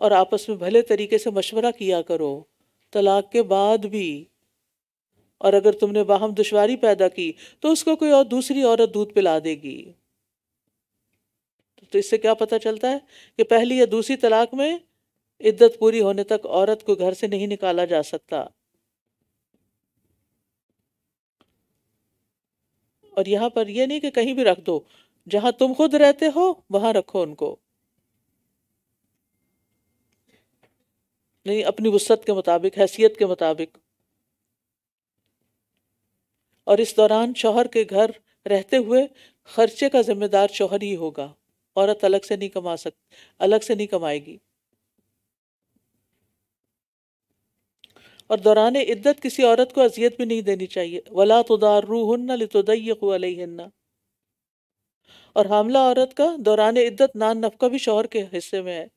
और आपस में भले तरीके से मशवरा किया करो तलाक के बाद भी और अगर तुमने बाहम दुशारी पैदा की तो उसको कोई और दूसरी औरत दूध पिला देगी तो इससे क्या पता चलता है कि पहली या दूसरी तलाक में इद्दत पूरी होने तक औरत को घर से नहीं निकाला जा सकता और यहाँ पर यह नहीं कि कहीं भी रख दो जहां तुम खुद रहते हो वहां रखो उनको नहीं अपनी वसत के मुताबिक हैसियत के मुताबिक और इस दौरान शोहर के घर रहते हुए खर्चे का जिम्मेदार शोहर ही होगा औरत अलग से नहीं कमा सक अलग से नहीं कमाएगी और दौरान इद्दत किसी औरत को अजियत भी नहीं देनी चाहिए वला तुदार रूहन्ना लितुदैकुअलहन्ना और हमला औरत का दौरान इद्दत नान नफका भी शोहर के हिस्से में है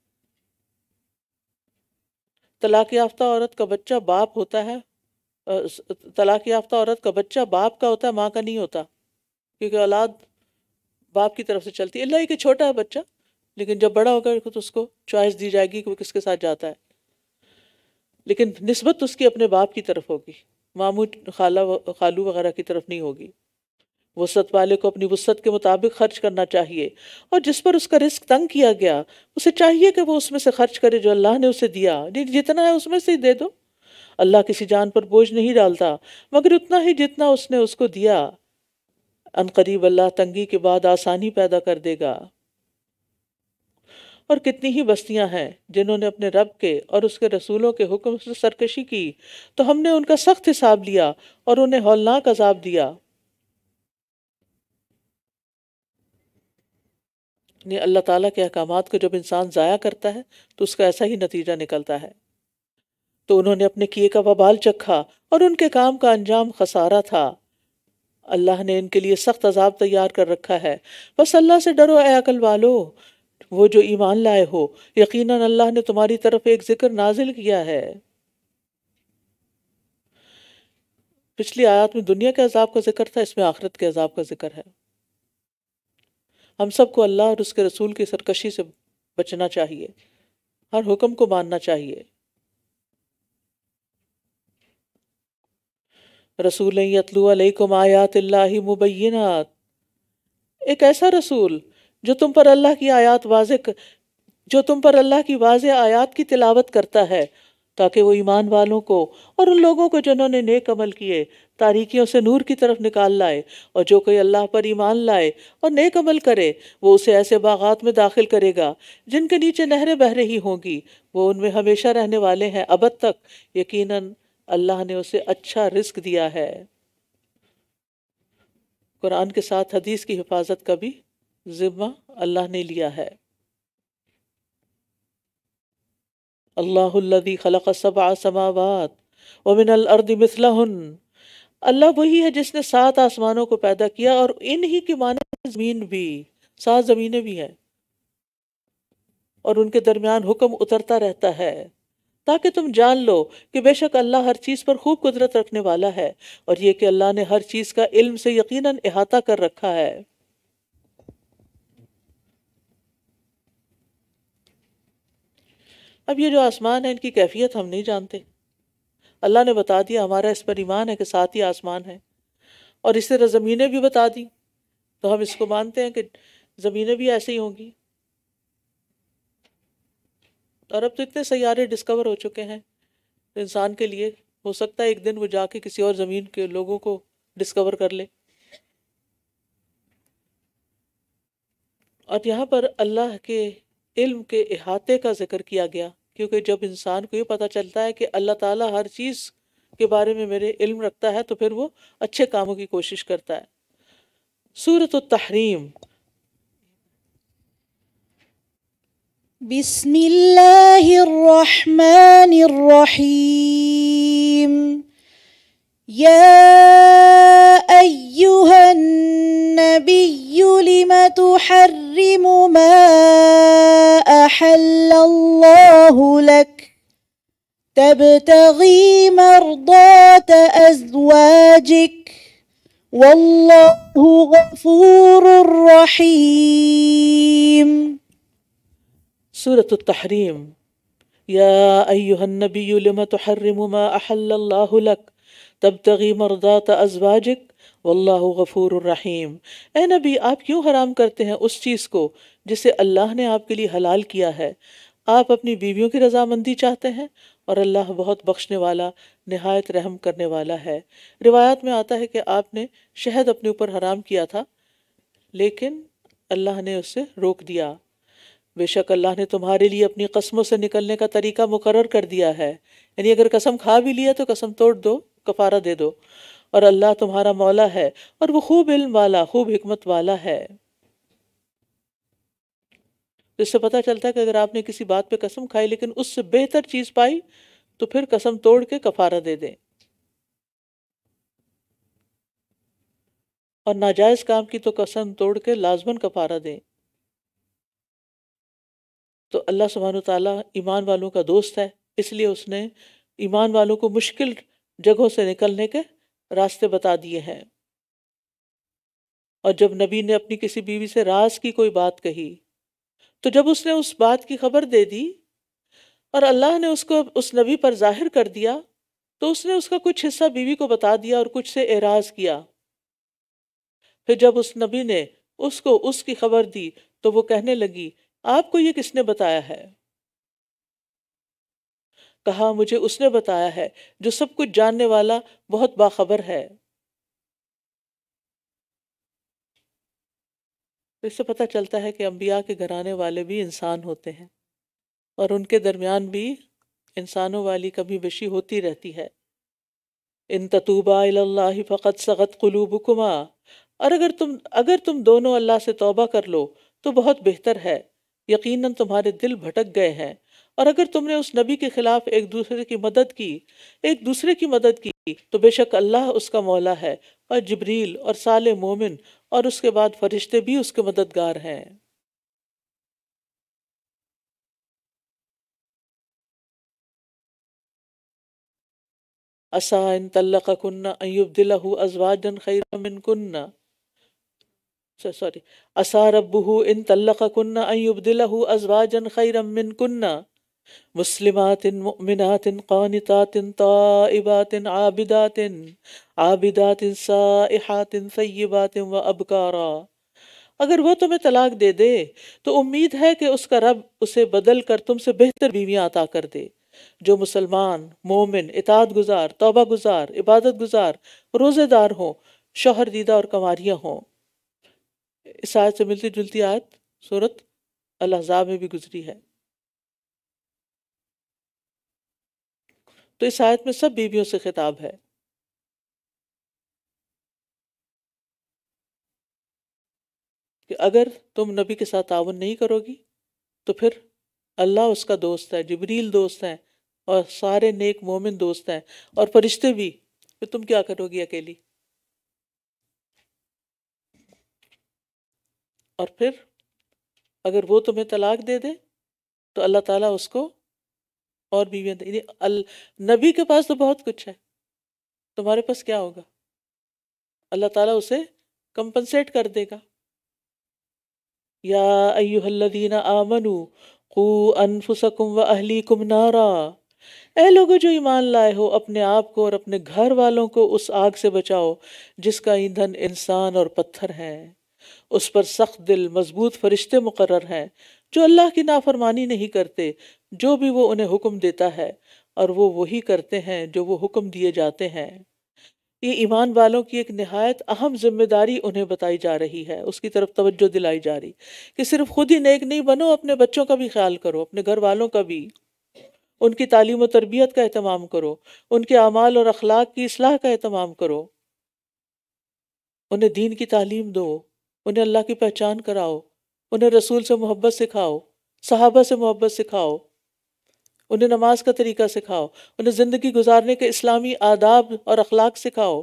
तलाक याफ्ता औरत का बच्चा बाप होता है तलाक याफ्ता औरत का बच्चा बाप का होता है माँ का नहीं होता क्योंकि औलाद बाप की तरफ से चलती है अल्लाह के छोटा है बच्चा लेकिन जब बड़ा होगा तो उसको चॉइस दी जाएगी कि वो किसके साथ जाता है लेकिन नस्बत उसकी अपने बाप की तरफ होगी मामू खाला खालू वगैरह की तरफ नहीं होगी वसत वाले को अपनी वसत के मुताबिक खर्च करना चाहिए और जिस पर उसका रिस्क तंग किया गया उसे चाहिए कि वो उसमें से खर्च करे जो अल्लाह ने उसे दिया जितना है उसमें से ही दे दो अल्लाह किसी जान पर बोझ नहीं डालता मगर उतना ही जितना उसने उसको दिया अनकरीब अल्लाह तंगी के बाद आसानी पैदा कर देगा और कितनी ही बस्तियां हैं जिन्होंने अपने रब के और उसके रसूलों के हुक्म से सरकशी की तो हमने उनका सख्त हिसाब लिया और उन्हें हौलनाक अजाब दिया अल्लाह ताला के अहकाम को जब इंसान ज़ाया करता है तो उसका ऐसा ही नतीजा निकलता है तो उन्होंने अपने किए का बबाल चखा और उनके काम का अंजाम खसारा था अल्लाह ने इनके लिए सख्त अजाब तैयार कर रखा है बस अल्लाह से डरो अकल वालो वो जो ईमान लाए हो यकीनन अल्लाह ने तुम्हारी तरफ एक जिक्र नाजिल किया है पिछली आयत में दुनिया के अजाब का जिक्र था इसमें आखरत के अजाब का जिक्र है हम सबको अल्लाह और उसके रसूल की सरकशी से बचना चाहिए हर हुक्म को मानना चाहिए रसूल यतलू अलैकुम आयात मुबैनात एक ऐसा रसूल जो तुम पर अल्लाह की आयात वाज जो तुम पर अल्लाह की वाज आयात की तिलावत करता है ताकि वो ईमान वालों को और उन लोगों को जिन्होंने नेक अमल किए तारीकियों से नूर की तरफ निकाल लाए और जो कोई अल्लाह पर ईमान लाए और नेक अमल करे वो उसे ऐसे बागात में दाखिल करेगा जिनके नीचे नहरें बह रही होंगी वो उनमें हमेशा रहने वाले हैं अब तक यकीन अल्लाह ने उसे अच्छा रिस्क दिया है कुरान के साथ हदीस की हिफाजत का भी ज़िम्मा अल्लाह ने लिया है अल्लाह खलक सब आसमावात वमिनल अर्द मिसलाहन अल्लाह वही है जिसने सात आसमानों को पैदा किया और इन्हीं की माने ज़मीन भी सात ज़मीनें भी हैं और उनके दरमियान हुक्म उतरता रहता है ताकि तुम जान लो कि बेशक अल्लाह हर चीज़ पर खूब कुदरत रखने वाला है और ये कि अल्लाह ने हर चीज़ का इल्म से यकीनन अहाता कर रखा है अब ये जो आसमान है इनकी कैफियत हम नहीं जानते अल्लाह ने बता दिया हमारा इस पर ईमान है कि साथ ही आसमान है और इस तरह ज़मीनें भी बता दी तो हम इसको मानते हैं कि ज़मीनें भी ऐसे ही होंगी और अब तो इतने सैारे डिस्कवर हो चुके हैं तो इंसान के लिए हो सकता है एक दिन वो जाके किसी और ज़मीन के लोगों को डिस्कवर कर ले और यहाँ पर अल्लाह के इल्म के अहाते का जिक्र किया गया क्योंकि जब इंसान को ये पता चलता है कि अल्लाह ताला हर चीज़ के बारे में मेरे इल्म रखता है तो फिर वो अच्छे कामों की कोशिश करता है सूरत तहरीम बिस्मिल्लाहिर्रहमानिर्रहीम يا أيها النبي لم تحرم ما أحل الله لك تبتغي مرضات أزواجك والله غفور رحيم سورة التحريم يا أيها النبي لم تحرم ما أحل الله لك तब तगी मरदात अजवाजिक वल्ला गफ़ूर रहीम ए नबी आप क्यों हराम करते हैं उस चीज़ को जिसे अल्लाह ने आपके लिए हलाल किया है आप अपनी बीवियों की रजामंदी चाहते हैं और अल्लाह बहुत बख्शने वाला नहायत रहम करने वाला है रिवायत में आता है कि आपने शहद अपने ऊपर हराम किया था लेकिन अल्लाह ने उसे रोक दिया बेशक अल्लाह ने तुम्हारे लिए अपनी कस्मों से निकलने का तरीका मुकर कर दिया है यानी अगर कसम खा भी लिया तो कसम तोड़ दो कफ़ारा दे दो और अल्लाह तुम्हारा मौला है और वो खूब इल्म वाला खूब हमत वाला है तो इससे पता चलता है कि अगर आपने किसी बात पे कसम खाई लेकिन उससे बेहतर चीज़ पाई तो फिर कसम तोड़ के कफ़ारा दे दें और नाजायज़ काम की तो कसम तोड़ के लाजमन कफ़ारा दें तो अल्लाह सुबहान ताली ईमान वालों का दोस्त है इसलिए उसने ईमान वालों को मुश्किल जगहों से निकलने के रास्ते बता दिए हैं और जब नबी ने अपनी किसी बीवी से राज की कोई बात कही तो जब उसने उस बात की खबर दे दी और अल्लाह ने उसको उस नबी पर जाहिर कर दिया तो उसने उसका कुछ हिस्सा बीवी को बता दिया और कुछ से एराज किया फिर जब उस नबी ने उसको उसकी खबर दी तो वो कहने लगी आपको ये किसने बताया है कहा मुझे उसने बताया है जो सब कुछ जानने वाला बहुत बाखबर है तो इससे पता चलता है कि अम्बिया के घराने वाले भी इंसान होते हैं और उनके दरमियान भी इंसानों वाली कभी बशी होती रहती है इन ततूबा फ़कत सगत कुलूब कुमा और अगर तुम अगर तुम दोनों अल्लाह से तौबा कर लो तो बहुत बेहतर है यकीनन तुम्हारे दिल भटक गए हैं और अगर तुमने उस नबी के खिलाफ एक दूसरे की मदद की एक दूसरे की मदद की तो बेशक अल्लाह उसका मौला है और जबरील और साले मोमिन और उसके बाद फरिश्ते भी उसके मददगार हैं असा इन तल्लक कन्ना अयुबदिल्लू अजवाजन खैरमिन कन्ना सॉरी असा रबू इन तल्ला कन्ना अजवाजन खैरमिन कन्ना मुस्लिमात मुमिनात क़ानतात ताइबात आबिदात आबिदात साहात सय्यबात व अबकारा अगर वह तुम्हें तलाक दे दे तो उम्मीद है कि उसका रब उसे बदल कर तुमसे बेहतर बीवियां अता कर दे जो मुसलमान मोमिन इताद गुजार तोबा गुजार इबादत गुजार रोज़ेदार हों शोहर दीदा और कंवरियाँ हों इस आयत से मिलती जुलती आयत सूरत अलहजा में भी गुजरी है तो इस आयत में सब बीवियों से खिताब है कि अगर तुम नबी के साथ तावन नहीं करोगी तो फिर अल्लाह उसका दोस्त है जबरील दोस्त हैं और सारे नेक मोमिन दोस्त हैं और फरिश्ते भी फिर तुम क्या करोगी अकेली और फिर अगर वो तुम्हें तलाक दे दे तो अल्लाह ताला उसको और बीवियां दे अल नबी के पास तो बहुत कुछ है तुम्हारे पास क्या होगा अल्लाह ताला उसे कंपनसेट कर देगा या अयुहल्लदीना आमनु कू अनफुसकुम व अहलीकुम नारा ए लोगो जो ईमान लाए हो अपने आप को और अपने घर वालों को उस आग से बचाओ जिसका ईंधन इंसान और पत्थर है उस पर सख्त दिल मजबूत फरिश्ते मुकर हैं जो अल्लाह की नाफरमानी नहीं करते जो भी वो उन्हें हुक्म देता है और वो वही करते हैं जो वो हुक्म दिए जाते हैं ये ईमान वालों की एक नहायत अहम जिम्मेदारी उन्हें बताई जा रही है उसकी तरफ तवज्जो दिलाई जा रही कि सिर्फ खुद ही नेक नहीं बनो अपने बच्चों का भी ख्याल करो अपने घर वालों का भी उनकी तालीम और तरबियत का अहतमाम करो उनके अमाल और अखलाक की असलाह का अहतमाम करो उन्हें दीन की तालीम दो उन्हें अल्लाह की पहचान कराओ उन्हें रसूल से मोहब्बत सिखाओ सहाबा से मोहब्बत सिखाओ उन्हें नमाज का तरीका सिखाओ उन्हें ज़िंदगी गुजारने के इस्लामी आदाब और अखलाक सिखाओ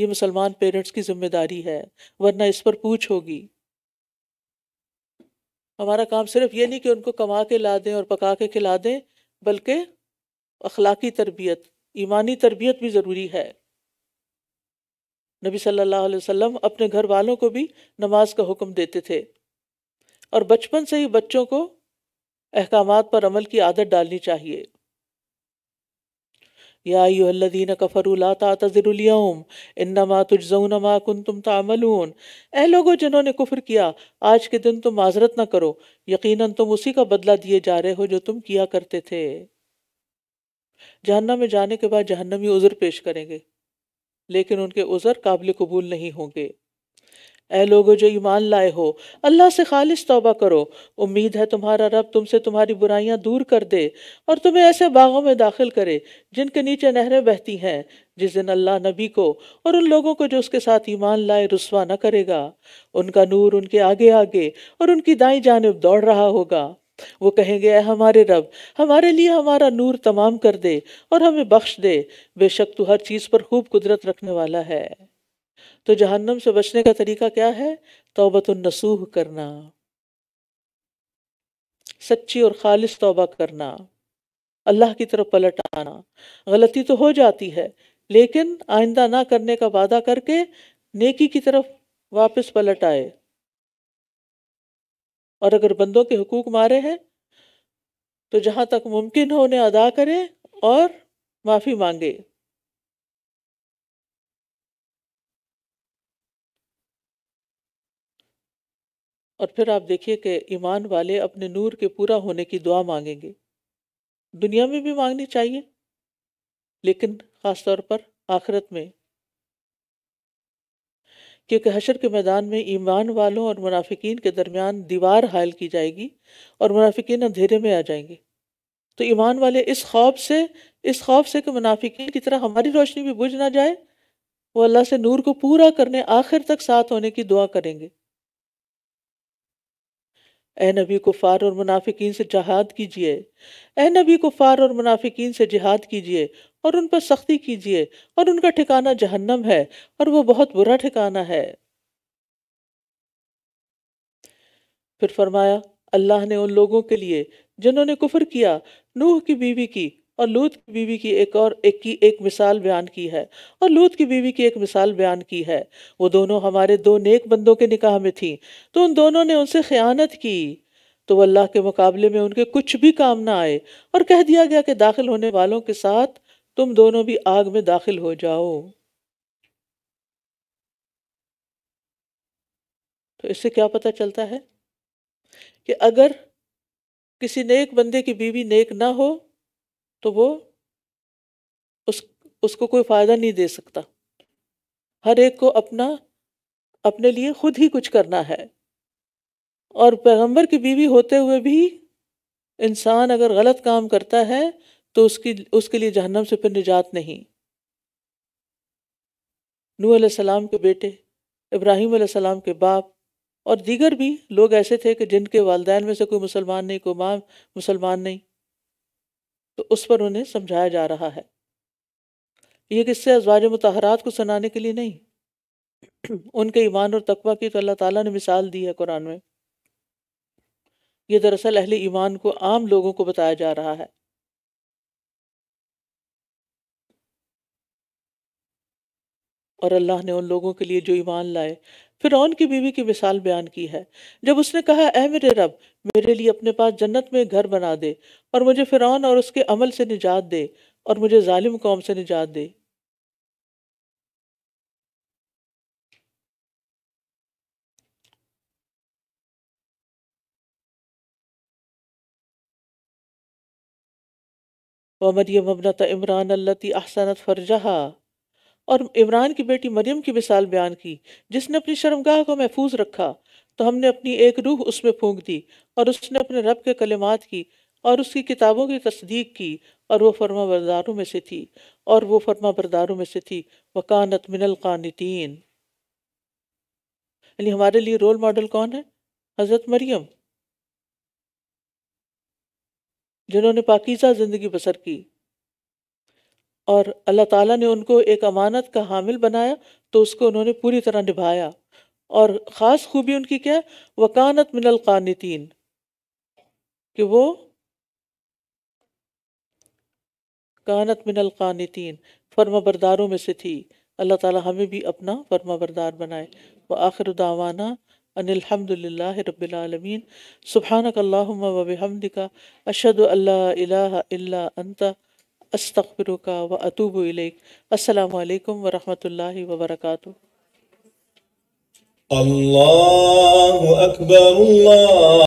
ये मुसलमान पेरेंट्स की जिम्मेदारी है वरना इस पर पूछ होगी हमारा काम सिर्फ ये नहीं कि उनको कमा के ला दें और पका के खिला दें बल्कि अखलाकी तरबियत ईमानी तरबियत भी ज़रूरी है नबी सल्लल्लाहु अलैहि वसल्लम अपने घर वालों को भी नमाज का हुक्म देते थे और बचपन से ही बच्चों को अहकाम पर अमल की आदत डालनी चाहिए यादीन कफरूला तजरम तुजन मा तुम तामलून ए लोगो जिन्होंने कुफर किया आज के दिन तुम माजरत ना करो यकीन तुम उसी का बदला दिए जा रहे हो जो तुम किया करते थे जहन्ना में जाने के बाद जहन्नमी उज़र पेश करेंगे लेकिन उनके उज़र काबिल कबूल नहीं होंगे ए लोगो जो ईमान लाए हो अल्लाह से खालिश तोबा करो उम्मीद है तुम्हारा रब तुमसे तुम्हारी बुराइयां दूर कर दे और तुम्हें ऐसे बागों में दाखिल करे जिनके नीचे नहरें बहती हैं जिस दिन अल्लाह नबी को और उन लोगों को जो उसके साथ ईमान लाए रसवा न करेगा उनका नूर उनके आगे आगे और उनकी दाई जानब दौड़ रहा होगा वो कहेंगे हमारे रब हमारे लिए हमारा नूर तमाम कर दे और हमें बख्श दे बेशक तू हर चीज़ पर खूब कुदरत रखने वाला है तो जहन्नम से बचने का तरीका क्या है तोबत नसूह करना सच्ची और खालिश तोबा करना अल्लाह की तरफ पलट आना गलती तो हो जाती है लेकिन आइंदा ना करने का वादा करके नेकी की तरफ वापस पलट आए और अगर बंदों के हकूक मारे हैं तो जहां तक मुमकिन हो उन्हें अदा करें और माफ़ी मांगे और फिर आप देखिए कि ईमान वाले अपने नूर के पूरा होने की दुआ मांगेंगे दुनिया में भी मांगनी चाहिए लेकिन ख़ास तौर पर आखिरत में क्योंकि हशर के मैदान में ईमान वालों और मुनाफिकीन के दरमियान दीवार हायल की जाएगी और मुनाफिकीन अंधेरे में आ जाएंगे तो ईमान वाले इस खौफ से इस खौफ से कि मुनाफिकीन की तरह हमारी रोशनी भी बुझ ना जाए वो अल्लाह से नूर को पूरा करने आखिर तक साथ होने की दुआ करेंगे ए नबी कुफ़ार और मुनाफिकीन से जहाद कीजिए ए नबी कुफ़ार और मुनाफिकीन से जिहाद कीजिए और उन पर सख्ती कीजिए और उनका ठिकाना जहन्नम है और वो बहुत बुरा ठिकाना है फिर फरमाया अल्लाह ने उन लोगों के लिए जिन्होंने कुफर किया नूह की बीवी की और लूत की बीवी की एक और एक की एक मिसाल बयान की है और लूत की बीवी की एक मिसाल बयान की है वो दोनों हमारे दो नेक बंदों के निकाह में थी तो उन दोनों ने उनसे ख़यानत की तो अल्लाह के मुकाबले में उनके कुछ भी काम ना आए और कह दिया गया कि दाखिल होने वालों के साथ तुम दोनों भी आग में दाखिल हो जाओ तो इससे क्या पता चलता है कि अगर किसी नेक बंदे की बीवी नेक ना हो तो वो उस उसको कोई फ़ायदा नहीं दे सकता हर एक को अपना अपने लिए खुद ही कुछ करना है और पैगंबर की बीवी होते हुए भी इंसान अगर गलत काम करता है तो उसकी उसके लिए जहन्नम से फिर निजात नहीं नूह सलाम के बेटे इब्राहिम सलाम के बाप और दीगर भी लोग ऐसे थे कि जिनके वालदेन में से कोई मुसलमान नहीं कोई माँ मुसलमान नहीं तो उस पर उन्हें समझाया जा रहा है ये किस्से अजवाज मतहरात को सुनाने के लिए नहीं <clears throat> उनके ईमान और तकवा की तो अल्लाह ताला ने मिसाल दी है कुरान में ये दरअसल अहले ईमान को आम लोगों को बताया जा रहा है और अल्लाह ने उन लोगों के लिए जो ईमान लाए फिरौन की बीवी की मिसाल बयान की है जब उसने कहा ए मेरे रब मेरे लिए अपने पास जन्नत में घर बना दे और मुझे फिरौन और उसके अमल से निजात दे और मुझे जालिम कौम से निजात दे मरियम अबनत इमरान अल्लाती अहसनत फरजहा और इमरान की बेटी मरियम की मिसाल बयान की जिसने अपनी शर्मगाह को महफूज रखा तो हमने अपनी एक रूह उसमें फूंक दी और उसने अपने रब के कलिमात की और उसकी किताबों की तस्दीक की और वो फर्मा बरदारों में से थी और वो फर्मा बरदारों में से थी वकानत मिनल कानतीन यानी हमारे लिए रोल मॉडल कौन है हज़रत मरियम जिन्होंने पाकिज़ा ज़िंदगी बसर की और अल्लाह ताला ने उनको एक अमानत का हामिल बनाया तो उसको उन्होंने पूरी तरह निभाया और ख़ास खूबी उनकी क्या है वकानत मिनल कानतीन कि वो कानत मिनल कानतीन फर्मा बरदारों में से थी अल्लाह ताला हमें भी अपना फर्मा बरदार बनाए व आखिर दावाना अनिलहमदिल्ला रबालमीन सुबहानक अल्लाम वबहमदिका अशद अल्ला अंता अस्तफ़िर का व अतूब असलकम वरहमल वबरक अल्लाह अकबर